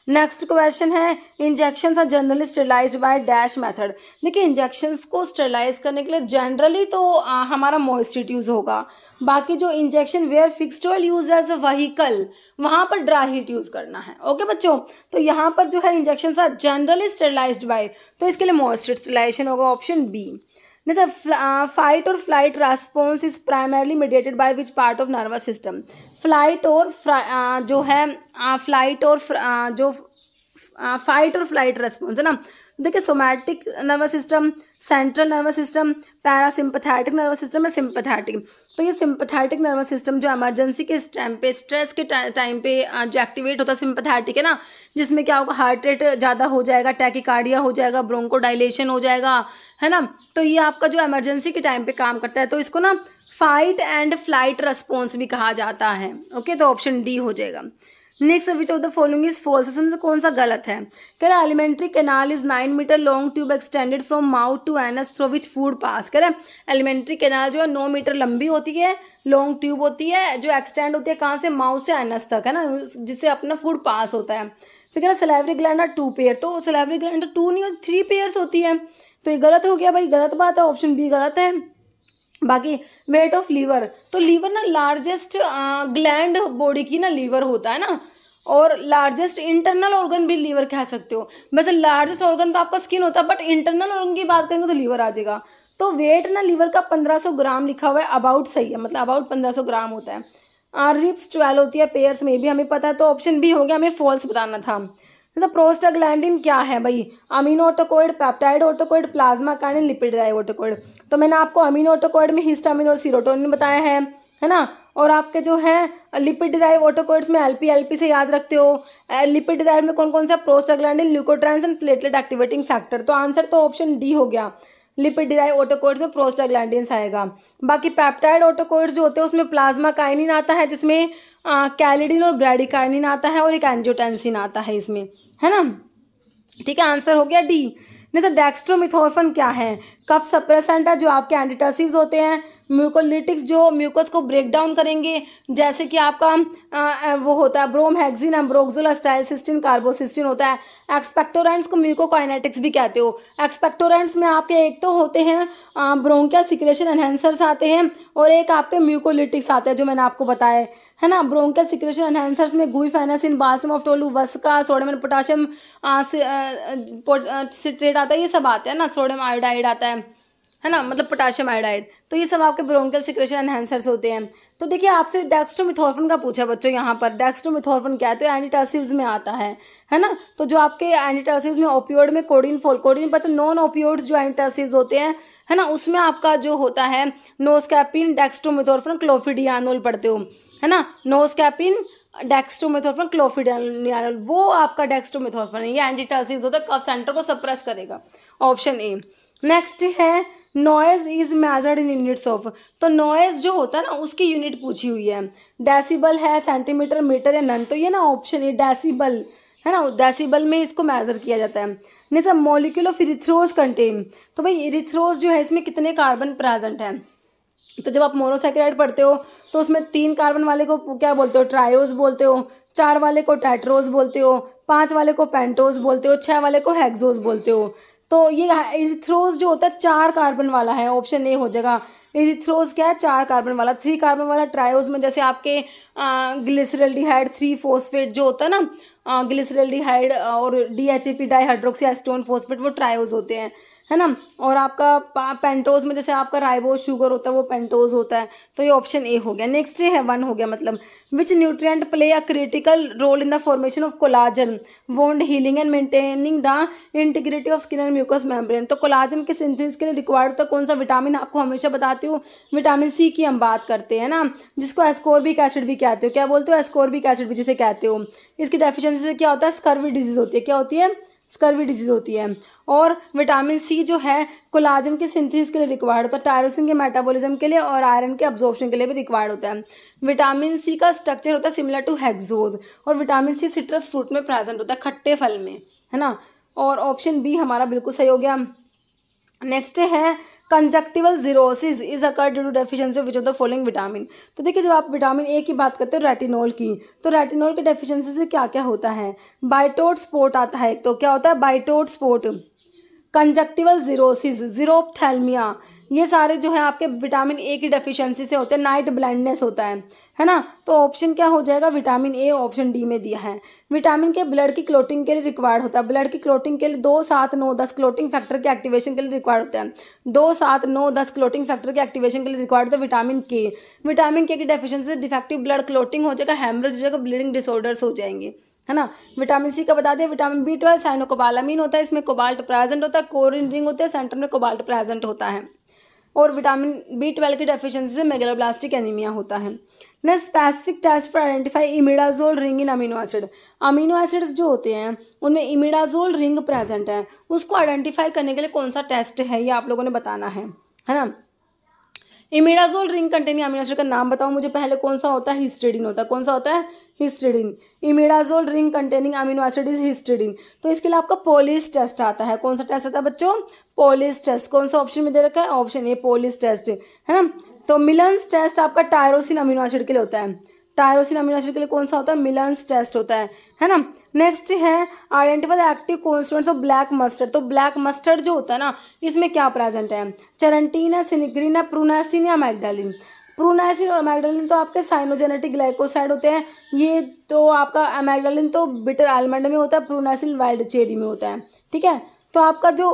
next question है injection are generally sterilize by dash method देखिए इंजेक्शंस को स्टेलाइज करने के लिए जनरली तो आ, हमारा मोइस्टिट यूज़ होगा बाकी जो injection where fixed oil use as a vehicle वहाँ पर ड्राई हीट यूज़ करना है ओके बच्चों तो यहाँ पर जो है injection are generally sterilize by तो इसके लिए मॉइस्ट स्टेलाइजेशन होगा ऑप्शन बी जैसे फाइट और flight response is primarily mediated by which part of nervous system flight और जो है फ्लाइट uh, और uh, जो फाइट और फ्लाइट रेस्पॉन्स है ना देखिए somatic nervous system central nervous system parasympathetic nervous system या सिम्पथैटिक तो ये सिम्पथैटिक नर्वस सिस्टम जो एमरजेंसी के टाइम पे स्ट्रेस के टाइम पे जो एक्टिवेट होता है सिम्पथैटिक है ना जिसमें क्या होगा हार्ट रेट ज़्यादा हो जाएगा टैकिकार्डिया हो जाएगा ब्रोंको डायलेशन हो जाएगा है ना तो ये आपका जो एमरजेंसी के टाइम पे काम करता है तो इसको ना फाइट एंड फ्लाइट रेस्पॉन्स भी कहा जाता है ओके तो ऑप्शन डी हो जाएगा next which of the following is false इसमें से कौन सा गलत है कह रहा alimentary canal is nine meter long tube extended from mouth to anus through which food pass कह रहा एलिमेंट्री कैनाल जो है नौ मीटर लंबी होती है लॉन्ग ट्यूब होती है जो एक्सटेंड होती है कहाँ से माउथ से एनस तक है ना जिससे अपना फूड पास होता है फिर कह रहा सलेवरी ग्लैंड टू पेयर तो सलेवरी ग्लैंड टू नहीं होती थ्री पेयर्स होती है तो ये गलत हो गया भाई गलत बात है ऑप्शन बी गलत है बाकी वेट ऑफ लीवर तो लीवर ना लार्जेस्ट ग्लैंड बॉडी की ना लीवर होता है ना और लार्जेस्ट इंटरनल ऑर्गन भी लीवर कह सकते हो वैसे लार्जेस्ट ऑर्गन तो आपका स्किन होता है बट इंटरनल ऑर्गन की बात करेंगे तो लीवर आ जाएगा तो वेट ना लीवर का 1500 ग्राम लिखा हुआ है अबाउट सही है मतलब अबाउट 1500 ग्राम होता है रिप्स ट्वेल्व होती है पेयर्स में भी हमें पता है तो ऑप्शन भी हो गया हमें फॉल्स बताना था जैसे मतलब प्रोस्टाग्लैंडिन क्या है भाई amino autocoid peptide autocoid plasma kinin lipid autocoid तो मैंने आपको अमीनो ऑटोकोइड में हिस्टामिन और सीरोटोनिन बताया है है ना और आपके जो हैं लिपिड ड्राइव ऑटोकोड्स में एलपी एलपी से याद रखते हो लिपिड ड्राइव में कौन कौन सा prostaglandin leukotrienes and platelet activating factor तो आंसर तो ऑप्शन डी हो गया लिपिड डिराइव ऑटोकोइड्स में प्रोस्टाग्लैंडिन आएगा बाकी पैप्टाइड ऑटोकोइड्स जो होते हैं उसमें प्लाज्मा काइनिन आता है जिसमें कैलिडिन और ब्रेडिकाइनिन आता है और एक एंजियोटेंसिन आता है इसमें है ना ठीक है आंसर हो गया डी नहीं सर तो डेक्स्ट्रोमिथोफन क्या है कफ सप्रेसेंट है जो आपके एंटीटसिव होते हैं म्यूकोलिटिक्स जो म्यूकस को ब्रेक डाउन करेंगे जैसे कि आपका आ, वो होता है ब्रोम हेक्सिन एम्ब्रोक्सोल स्टाइलसिस्टिन कार्बोसिस्टिन होता है एक्सपेक्टोरेंट्स को म्यूकोकाइनेटिक्स भी कहते हो एक्सपेक्टोरेंट्स में आपके एक तो होते हैं ब्रोंकिया सिक्रेशन एनहेंसर्स आते हैं और एक आपके म्यूकोलिटिक्स आते हैं जो मैंने आपको बताया है ना ब्रोंकल सिक्रेशन एनहेंसर्स में guaifenesin balsam of tolu vasaka sodium and potassium citrate आता है ये सब आते हैं ना सोडियम आयोडाइड आता है है ना मतलब पोटाशियम आयोडाइड तो ये सब आपके ब्रोंकल सिक्रेशन एनहेंसर्स होते हैं तो देखिए आपसे डेक्स्ट्रोमिथोर्फन का पूछा बच्चों यहाँ पर डेक्स्ट्रोमिथोर्फन क्या है तो एंटीटासिव्स में आता है है ना तो जो आपके एंटीटासिव्स में ओपियोड में कोडिन फोल कोडिन पता नॉन ओपियोड जो एंटीटासिव्स होते हैं है ना उसमें आपका जो होता है नोस्कैपिन डेक्स्ट्रोमिथोर्फन क्लोफिडियानोल पढ़ते हो है ना नोज कैपिन डेक्स्टोमेथोरफन वो आपका डेक्सटोमेथोफन है ये एंटीटासिस होता है कफ सेंटर को सप्रेस करेगा ऑप्शन ए नेक्स्ट है noise is measured in units of तो नॉइज जो होता है ना उसकी यूनिट पूछी हुई है डेसिबल है सेंटीमीटर मीटर या नन तो ये ना ऑप्शन ए डेसिबल है ना डेसिबल में इसको मेजर किया जाता है नहीं sir molecule of erythrose contain तो भाई इरिथ्रोज जो है इसमें कितने कार्बन प्रेजेंट हैं तो जब आप मोनोसाइक्राइड पढ़ते हो तो उसमें तीन कार्बन वाले को क्या बोलते हो ट्रायोज़ बोलते हो चार वाले को टैट्रोज बोलते हो पाँच वाले को पेंटोस बोलते हो छः वाले को हैगजोज बोलते हो तो ये इरिथ्रोज जो होता है चार कार्बन वाला है ऑप्शन ए हो जाएगा इरिथ्रोज क्या है चार कार्बन वाला थ्री कार्बन वाला ट्रायोज में जैसे आपके ग्लिसरल डिहाइड थ्री फोस्फेट जो होता है ना ग्लिसरल डिहाइड और D H A P dihydroxy acetone phosphate वो ट्रायोज होते हैं है ना और आपका पेंटोज में जैसे आपका राइबोज शुगर होता है वो पेंटोज होता है तो ये ऑप्शन ए हो गया नेक्स्ट है वन हो गया मतलब which nutrient play a critical role in the formation of collagen wound healing and maintaining the integrity of skin and mucus membrane तो कोलाजन के सिंथिस के लिए रिक्वायर्ड होता तो कौन सा विटामिन आपको हमेशा बताती हूँ विटामिन सी की हम बात करते हैं ना जिसको एस्कोरबिक एसिड भी कहते हो क्या बोलते हो एस्कोरबिक एसिड भी जिसे कहते हो इसकी डेफिशेंसी से क्या होता है स्कर्वी डिजीज होती है क्या होती है स्कर्वी डिजीज़ होती है और विटामिन सी जो है कोलाजन के सिंथेसिस के लिए रिक्वायर्ड होता है टायरोसिन के मेटाबॉलिज्म के लिए और आयरन के अब्जॉर्प्शन के लिए भी रिक्वायर्ड होता है विटामिन सी का स्ट्रक्चर होता है सिमिलर टू हेक्सोज और विटामिन सी सिट्रस फ्रूट में प्रेजेंट होता है खट्टे फल में है ना और ऑप्शन बी हमारा बिल्कुल सही हो गया नेक्स्ट है conjunctival xerosis is occur due to deficiency of which of the following vitamin तो देखिए जब आप विटामिन ए की बात करते हो रेटिनॉल की तो रेटिनॉल की डेफिशिएंसी से क्या क्या होता है बाइटोट स्पोर्ट आता है तो क्या होता है बाइटोट स्पोर्ट कंजक्टिवल जीरोसिस जीरोपथैलमिया ये सारे जो है आपके विटामिन ए की डेफिशिएंसी से होते हैं नाइट ब्लाइंडनेस होता है है ना तो ऑप्शन क्या हो जाएगा विटामिन ए ऑप्शन डी में दिया है विटामिन के ब्लड की क्लोटिंग के लिए रिक्वायर्ड होता है ब्लड की क्लोटिंग के लिए दो सात नौ दस क्लोटिंग फैक्टर के एक्टिवेशन के लिए रिक्वायर्ड होता है दो सात नौ दस क्लोटिंग फैक्टर के एक्टिवेशन के लिए रिक्वायर्ड होता है विटामिन के विटामिन के की डेफिशिएंसी से डिफेक्टिव ब्लड क्लोटिंग हो जाएगा हेमरेज हो जाएगा ब्लीडिंग डिसऑर्डर्स हो जाएंगे है ना विटामिन सी का बता दिया विटामिन बी ट्वेल्व साइनोकोबालामीन होता है इसमें कोबाल्ट प्रेजेंट होता है कोरिन रिंग होते हैं सेंटर में कोबाल्ट प्रेजेंट होता है और विटामिन बी ट्वेल्व की डेफिशिएंसी से मेगलोब्लास्टिक एनीमिया होता है न स्पेसिफिक टेस्ट पर identify imidazole ring in amino acid amino acids जो होते हैं उनमें इमिडाजोल रिंग प्रेजेंट है उसको आइडेंटिफाई करने के लिए कौन सा टेस्ट है ये आप लोगों ने बताना है है ना imidazole ring containing amino acid का नाम बताओ मुझे पहले कौन सा होता है हिस्टेडिन होता है कौन सा होता है histidine imidazole ring containing amino acid is histidine तो इसके लिए आपका पोलिस टेस्ट आता है कौन सा टेस्ट आता है बच्चों पोलिस टेस्ट कौन सा ऑप्शन में दे रखा है ऑप्शन ए पोलिस टेस्ट है ना तो मिलन्स टेस्ट आपका टायरोसिन अमीनो एसिड के लिए होता है टायरोसिन अमीनो एसिड के लिए कौन सा होता है मिलन्स टेस्ट होता है है ना नेक्स्ट है identify active constants of black mustard तो ब्लैक मस्टर्ड जो होता है ना इसमें क्या प्रेजेंट है चरंटीन है सिनिग्रीन है प्रोनासिन या मैगडालिन प्रोनासिन और मैगडालिन तो आपके साइनोजेनेटिक ग्लाइकोसाइड होते हैं ये तो आपका मैगडालिन तो बिटर आलमंड में होता है प्रोनासिन वाइल्ड चेरी में होता है ठीक है तो आपका जो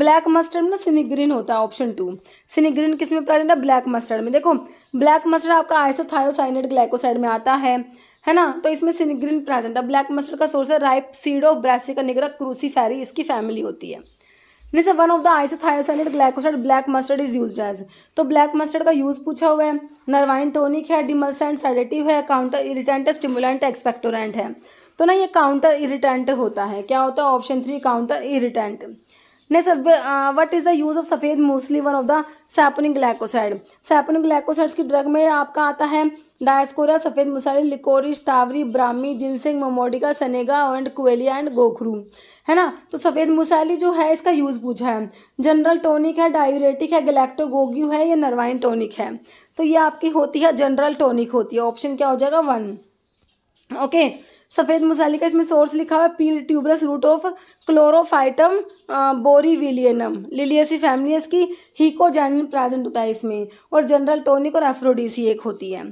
ब्लैक मस्टर्ड ना सिनिग्रीन होता है ऑप्शन टू सिनिग्रीन किस में प्रेजेंट है ब्लैक मस्टर्ड में देखो ब्लैक मस्टर्ड आपका आइसोथायोसाइनेट ग्लाइकोसाइड में आता है है ना तो इसमें सिनिग्रीन प्रेजेंट है ब्लैक मस्टर्ड का सोर्स है ripe seeds of Brassica nigra Cruciferae इसकी फैमिली होती है sir one of the isothiocyanate glycoside black mustard is use as तो ब्लैक मस्टर्ड का यूज पूछा हुआ है नर्वाइन टोनिक है डिमल्सेंट सेडेटिव है काउंटर इरिटेंट स्टिमुलेंट एक्सपेक्टोरेंट है तो ना ये काउंटर इरिटेंट होता है क्या होता है option three counter irritant next what is the use of safed mostly one of the saponin glycoside saponin glycosides की ड्रग में आपका आता है डायस्कोरा सफ़ेद मुसारी लिकोरिश तावरी Brahmi ginseng momordica senega and quillaia and gokhru है ना तो सफ़ेद मुसाली जो है इसका यूज़ पूछा है जनरल टोनिक है डायूरेटिक है गलेक्टोगोग्यू है या नरवाइन टोनिक है तो ये आपकी होती है जनरल टोनिक होती है ऑप्शन क्या हो जाएगा वन ओके okay. सफ़ेद मसाले का इसमें सोर्स लिखा हुआ है peel tuberous root of chlorophytum borivilianum liliaceae family इसकी हीकोजैन प्रेजेंट होता है इसमें और जनरल टोनिक और एफ्रोडीसी एक होती है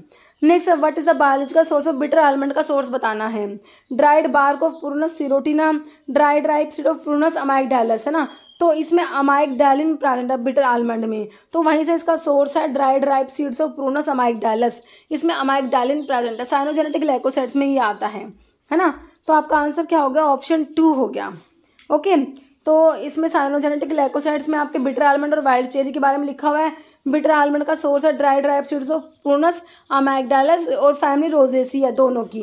next what is the biological source of bitter almond का सोर्स बताना है dried bark of prunus serotina dried ripe seed of amygdalus है ना तो इसमें डायलिन प्रेजेंट है बिटर आलमंड में तो वहीं से इसका सोर्स है dried ripe seeds of amygdalus इसमें अमाइकडालिन प्रेजेंट है साइनोजेनेटिक लैकोसाइड्स में ये आता है है ना तो आपका आंसर क्या हो गया ऑप्शन टू हो गया ओके तो इसमें साइनोजेनेटिक लैकोसाइड्स में आपके बिटर आलमंड और वाइल्ड चेरी के बारे में लिखा हुआ है बिटर आलमंड का सोर्स है dry dry seeds of prunus amygdalus और फैमिली रोजेसी है दोनों की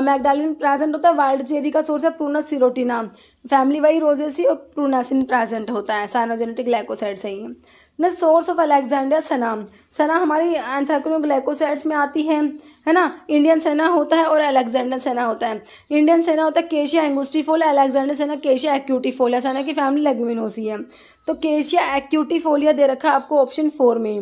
अमेगडालिन प्रेजेंट होता है वाइल्ड चेरी का सोर्स है प्रोनस सीरोटिना फैमिली वाई रोजेसी और प्रोनासिन प्रेजेंट होता है साइनोजेनेटिक लैकोसाइड से ही न source of Alexandrian senna senna हमारी एंथ्राक्नोग्लाइकोसाइड्स में आती है है ना इंडियन सेना होता है और अलेक्जेंडर सेना होता है इंडियन सेना होता है केशिया एंगुस्टिफोल अलेक्जेंडर सेना केशिया एक्यूटिफोलिया सेना की फैमिली लेग्यूमिनोसी है तो केशिया एक्यूटिफोलिया दे रखा है आपको ऑप्शन फोर में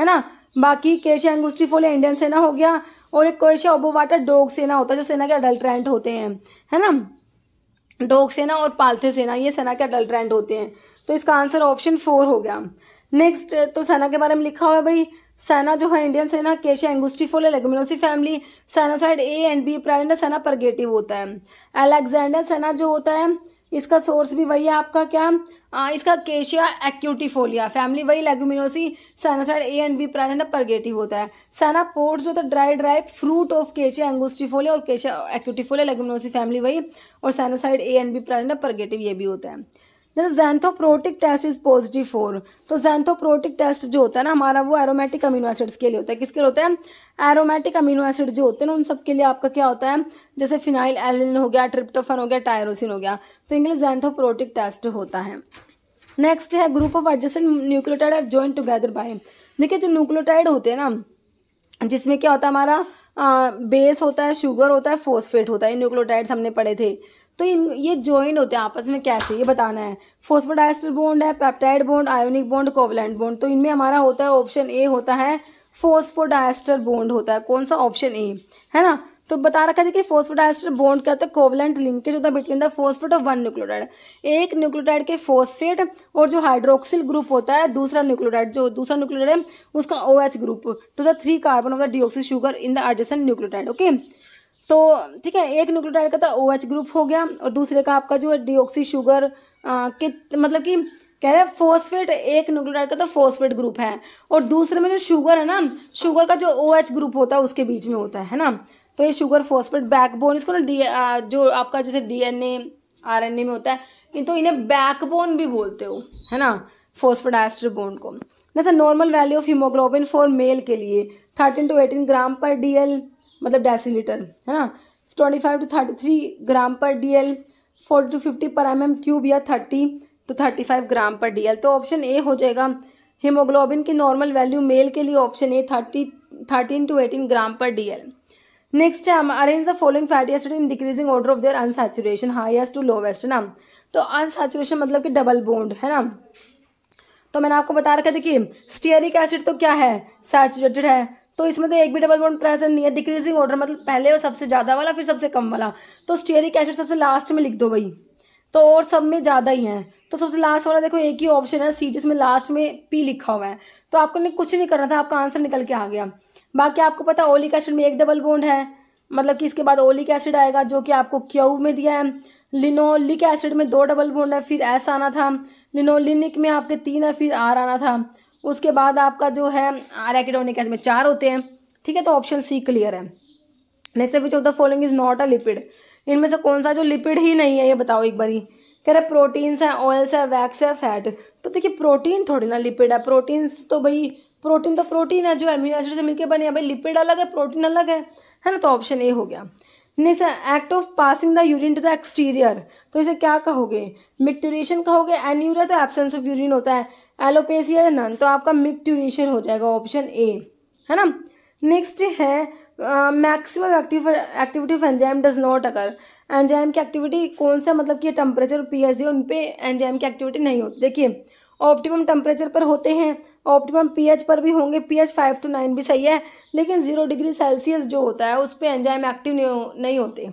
है ना बाकी केशिया एंगुस्टिफोलिया इंडियन सेना हो गया और एक कोशिया ओबोवाटा डोग सेना होता है जो सेना के अडल्ट्रेंट होते हैं है ना डोग सेना और पालथे सेना ये सेना के अडल्ट्रेंट होते हैं तो इसका आंसर ऑप्शन फोर हो गया नेक्स्ट तो सेना के बारे में लिखा हुआ है भाई सेना जो है Indian senna cassia angustifolia leguminosae family sennoside A and B present senna purgative होता है एलेक्जेंडर सेना जो होता है इसका सोर्स भी वही है आपका क्या आ, इसका केशिया एक्यूटिफोलिया फैमिली वही leguminosae sennoside A and B present purgative होता है सैना पोर्ट्स होता है dry dry fruit of cassia angustifolia और केशिया एक्यूटिफोलिया लेगुमिनोसी फैमिली वही और sennoside A and B present purgative ये भी होता है जैसे xanthoproteic test is positive for तो जैंथोप्रोटिक टेस्ट जो होता है ना हमारा वो एरोमेटिक अमीनो एसिड्स के लिए होता है किसके लिए होता है एरोमेटिक अमीनो एसिड जो होते हैं ना उन सब के लिए आपका क्या होता है जैसे फिनाइल एलिन हो गया ट्रिप्टोफन हो गया टायरोसिन हो गया तो इनके लिए जैंथोप्रोटिक टेस्ट होता है नेक्स्ट है group of adjacent nucleotide are join together by देखिए जो न्यूक्लियोटाइड होते हैं ना जिसमें क्या होता है हमारा बेस होता है शुगर होता है फोस्फेट होता है न्यूक्लियोटाइड्स हमने पढ़े थे तो इन ये ज्वाइन होते हैं आपस में कैसे ये बताना है फोस्फोडाइस्टर बोंड है peptide bond ionic bond covalent bond तो इनमें हमारा होता है ऑप्शन ए होता है फोस्फोडाइस्टर बोंड होता है कौन सा ऑप्शन ए है ना तो बता रखा था कि फोस्फोडाइस्टर बॉन्ड क्या होता है कोवलेंट लिंकेज होता है बिटवीन द फोस्फेट और वन न्यूक्लोटाइड एक न्यूक्लोटाइड के फोस्फेट और जो हाइड्रोक्सिल ग्रुप होता है दूसरा न्यूक्लोटाइड जो दूसरा न्यूक्लोटाइड है उसका O H group to the three carbon of the deoxy sugar in the adjacent nucleotide okay तो ठीक है एक न्यूक्लियोटाइड का था ओ OH ग्रुप हो गया और दूसरे का आपका जो है डिओक्सी शुगर के मतलब कि कह रहे हैं फोस्फेट एक न्यूक्लियोटाइड का तो फोस्फेट ग्रुप है और दूसरे में जो शुगर है ना शुगर का जो ओ OH ग्रुप होता है उसके बीच में होता है ना तो ये शुगर फोस्फेट बैकबोन इसको ना डी जो आपका जैसे एन ए में होता है तो इन्हें बैकबोन भी बोलते हो है ना फोस्फोडाइस्टर बोन को जैसे normal value of haemoglobin for male के लिए थर्टीन टू एटीन ग्राम पर डीएल मतलब डेसीलीटर है ना twenty five to thirty three gram per D L forty to fifty per M M cube या thirty two thirty five gram per D L तो ऑप्शन ए हो जाएगा हीमोग्लोबिन की नॉर्मल वैल्यू मेल के लिए option A thirty thirteen to eighteen gram per D L next है arrange the following fatty acid in decreasing order of their unsaturation highest to lowest ना तो अनसेचुरेशन मतलब कि डबल बोन्ड है ना तो मैंने आपको बता रखा देखिए स्टीयरिक एसिड तो क्या है सैचुरेटेड है तो इसमें तो एक भी डबल बॉन्ड प्रेजेंट नहीं है डिक्रीजिंग ऑर्डर मतलब पहले और सबसे ज़्यादा वाला फिर सबसे कम वाला तो स्टेरिक एसिड सबसे लास्ट में लिख दो भाई तो और सब में ज़्यादा ही है तो सबसे लास्ट वाला देखो एक ही ऑप्शन है सी जिसमें लास्ट में पी लिखा हुआ है तो आपको कुछ नहीं करना था आपका आंसर निकल के आ गया बाकी आपको पता ओलिक एसिड में एक डबल बॉन्ड है मतलब कि इसके बाद ओलिक एसिड आएगा जो कि आपको क्यू में दिया है लिनोलिक एसिड में दो डबल बॉन्ड है फिर एस आना था लिनोलिनिक में आपके तीन है फिर आर आना था उसके बाद आपका जो है आरएकिडोनिक एसिड में चार होते हैं ठीक है तो ऑप्शन सी क्लियर है next which of the following is not a lipid इनमें से कौन सा जो लिपिड ही नहीं है ये बताओ एक बारी कह रहे प्रोटीन्स हैं ऑयल्स है वैक्स है फैट तो देखिए प्रोटीन थोड़ी ना लिपिड है प्रोटीन्स तो भाई प्रोटीन तो प्रोटीन है जो एम्यून एसिड से मिलकर बने हैं भाई लिपिड अलग है प्रोटीन अलग है है ना तो ऑप्शन ए हो गया next act of passing the urine to the exterior तो इसे क्या कहोगे मिक्टूरेशन कहोगे एन्यूरा तो एब्सेंस ऑफ यूरिन होता है एलोपेसिया या नन तो आपका मिक ट्यूरेशन हो जाएगा ऑप्शन ए है ना नेक्स्ट है maximum active activity of enzyme does not अगर एंजाइम की एक्टिविटी कौन सा मतलब कि टेम्परेचर और एच डी उन पर एंजाइम की एक्टिविटी नहीं होती देखिए ऑप्टिमम टेम्परेचर पर होते हैं ऑप्टिमम पीएच पर भी होंगे पीएच फाइव टू नाइन भी सही है लेकिन ज़ीरो डिग्री सेल्सियस जो होता है उस पर एंजाइम एक्टिव नहीं होते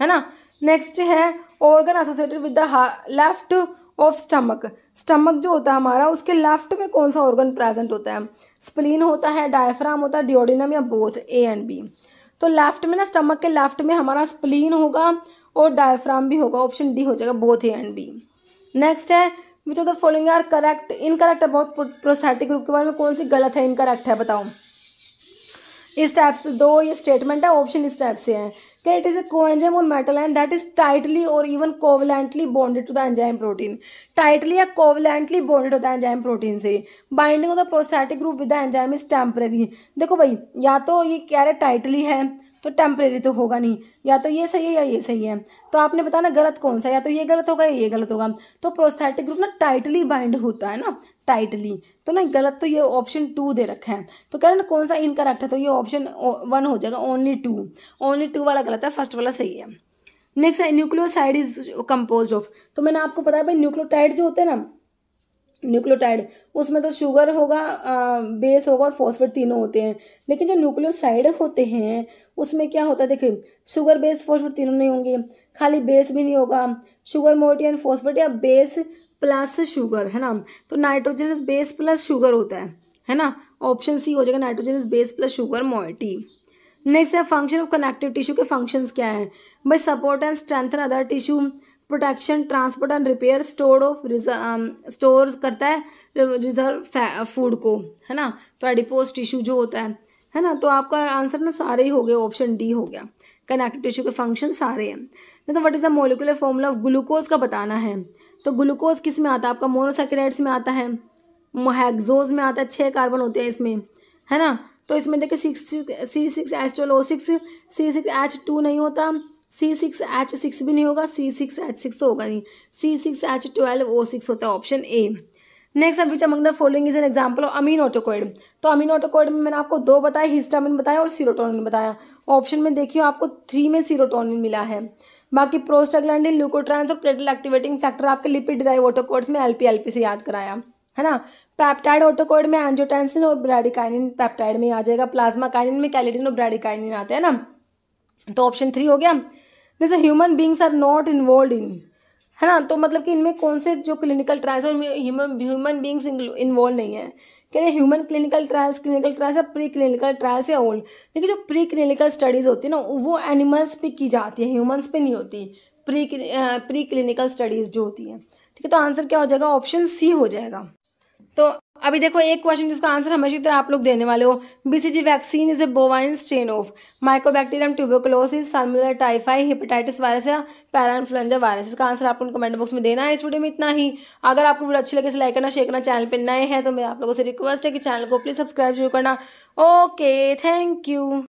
है ना नेक्स्ट है organ associated with the left of stomach stomach जो होता है हमारा उसके लेफ्ट में कौन सा ऑर्गन प्रेजेंट होता है स्प्लीन होता है डायफ्राम होता है डिओडिनम या बोथ ए एंड बी तो लेफ्ट में ना स्टमक के लेफ्ट में हमारा स्प्लीन होगा और डायफ्राम भी होगा ऑप्शन डी हो जाएगा both A and B next है which of the following are correct incorrect है बहुत प्रोस्थेटिक ग्रुप के बारे में कौन सी गलत है इनकरेक्ट है बताओ इस टाइप से दो ये स्टेटमेंट है ऑप्शन इस टाइप से है that it is a coenzyme or metal ion that is tightly or even covalently bonded to the enzyme protein tightly या covalently bonded होता है enzyme protein से binding of the prostatic group with the enzyme is temporary देखो भाई या तो ये कह रहे tightly है तो टेम्परेरी तो होगा नहीं या तो ये सही है या ये सही है तो आपने बताना गलत कौन सा या तो ये गलत होगा या ये गलत होगा तो प्रोस्थेटिक ग्रुप ना टाइटली बाइंड होता है ना टाइटली तो ना गलत तो ये ऑप्शन टू दे रखा है तो कह रहे ना कौन सा इनकरेक्ट है तो ये ऑप्शन वन हो जाएगा ओनली टू ओनली टू वाला गलत है फर्स्ट वाला सही है नेक्स्ट है न्यूक्लियोसाइड इज कंपोज ऑफ तो मैंने आपको बताया भाई न्यूक्लियोटाइड जो होते हैं ना न्यूक्लियोटाइड उसमें तो शुगर होगा आ, बेस होगा और फॉस्फेट तीनों होते हैं लेकिन जो न्यूक्लियोसाइड होते हैं उसमें क्या होता है देखिए शुगर बेस फॉस्फेट तीनों नहीं होंगे खाली बेस भी नहीं होगा शुगर मोटी एंड फॉस्फेट या बेस प्लस शुगर है ना तो नाइट्रोजनस बेस प्लस शुगर होता है है ना ऑप्शन सी हो जाएगा nitrogenous base plus sugar moiety next है फंक्शन ऑफ कनेक्टिव टिश्यू के फंक्शंस क्या है भाई support and strengthen other tissue protection transport and repair store of store करता है रिजर्व फूड को है ना तो एडिपोज टिश्यू जो होता है है ना तो आपका आंसर ना सारे ही हो गए ऑप्शन डी हो गया कनेक्टिव टिश्यू के फंक्शन सारे हैं तो what is the molecular formula of glucose का बताना है तो ग्लूकोज किस में आता है आपका मोनोसेक्रेट्स में आता है मोहैगजोज में आता है छः कार्बन होते हैं इसमें है ना तो इसमें देखिए six C six H twelve O six C six H two नहीं होता सी सिक्स एच सिक्स भी नहीं होगा सी सिक्स एच सिक्स तो होगा नहीं C six H twelve O six होता है ऑप्शन ए नेक्स्ट अब which among the following is an example of autacoid तो अमीनोटोकोइड में मैंने आपको दो बताया हिस्टामिन बताया और सीरोटोनिन बताया ऑप्शन में देखिए आपको थ्री में सीरोटोनिन मिला है बाकी प्रोस्टाग्लैंडिन ल्यूकोट्रांस और प्लेटल एक्टिवेटिंग फैक्टर आपके लिपिड ड्राइव ऑटोकोड्स में एलपीएलपी से याद कराया है ना पैप्टाइड ऑटोकोड में एंजोटेंसिन और ब्रेडिकाइनिन पैप्टाइड में आ जाएगा प्लाज्मा काइनिन में कैलिडिन और ब्राडिकाइनिन आते हैं ना तो ऑप्शन थ्री हो गया जैसे human beings are not involve in है ना तो मतलब कि इनमें कौन से जो क्लिनिकल ट्रायल्स और ह्यूमन ह्यूमन बींग्स इन्वॉल्व नहीं है कह रहे human clinical trials clinical trials या प्री क्लिनिकल ट्रायल्स या ओल्ड देखिए जो प्री क्लिनिकल स्टडीज़ होती है ना वो एनिमल्स पे की जाती है ह्यूमन्स पे नहीं होती प्री प्री क्लिनिकल स्टडीज़ जो होती है ठीक है तो आंसर क्या हो जाएगा ऑप्शन सी हो जाएगा तो अभी देखो एक क्वेश्चन जिसका आंसर हमेशा की तरह आप लोग देने वाले हो BCG vaccine is a bovine strain of mycobacterium tuberculosis salmonella typhoid hepatitis virus या पैरा इन्फ्लुएंजा वायरस इसका आंसर आपको कमेंट बॉक्स में देना है इस वीडियो में इतना ही अगर आपको वीडियो अच्छी लगे से लाइक करना शेयर करना चैनल पर नए हैं तो मेरे आप लोगों से रिक्वेस्ट है कि चैनल को प्लीज़ सब्सक्राइब जरूर करना ओके थैंक यू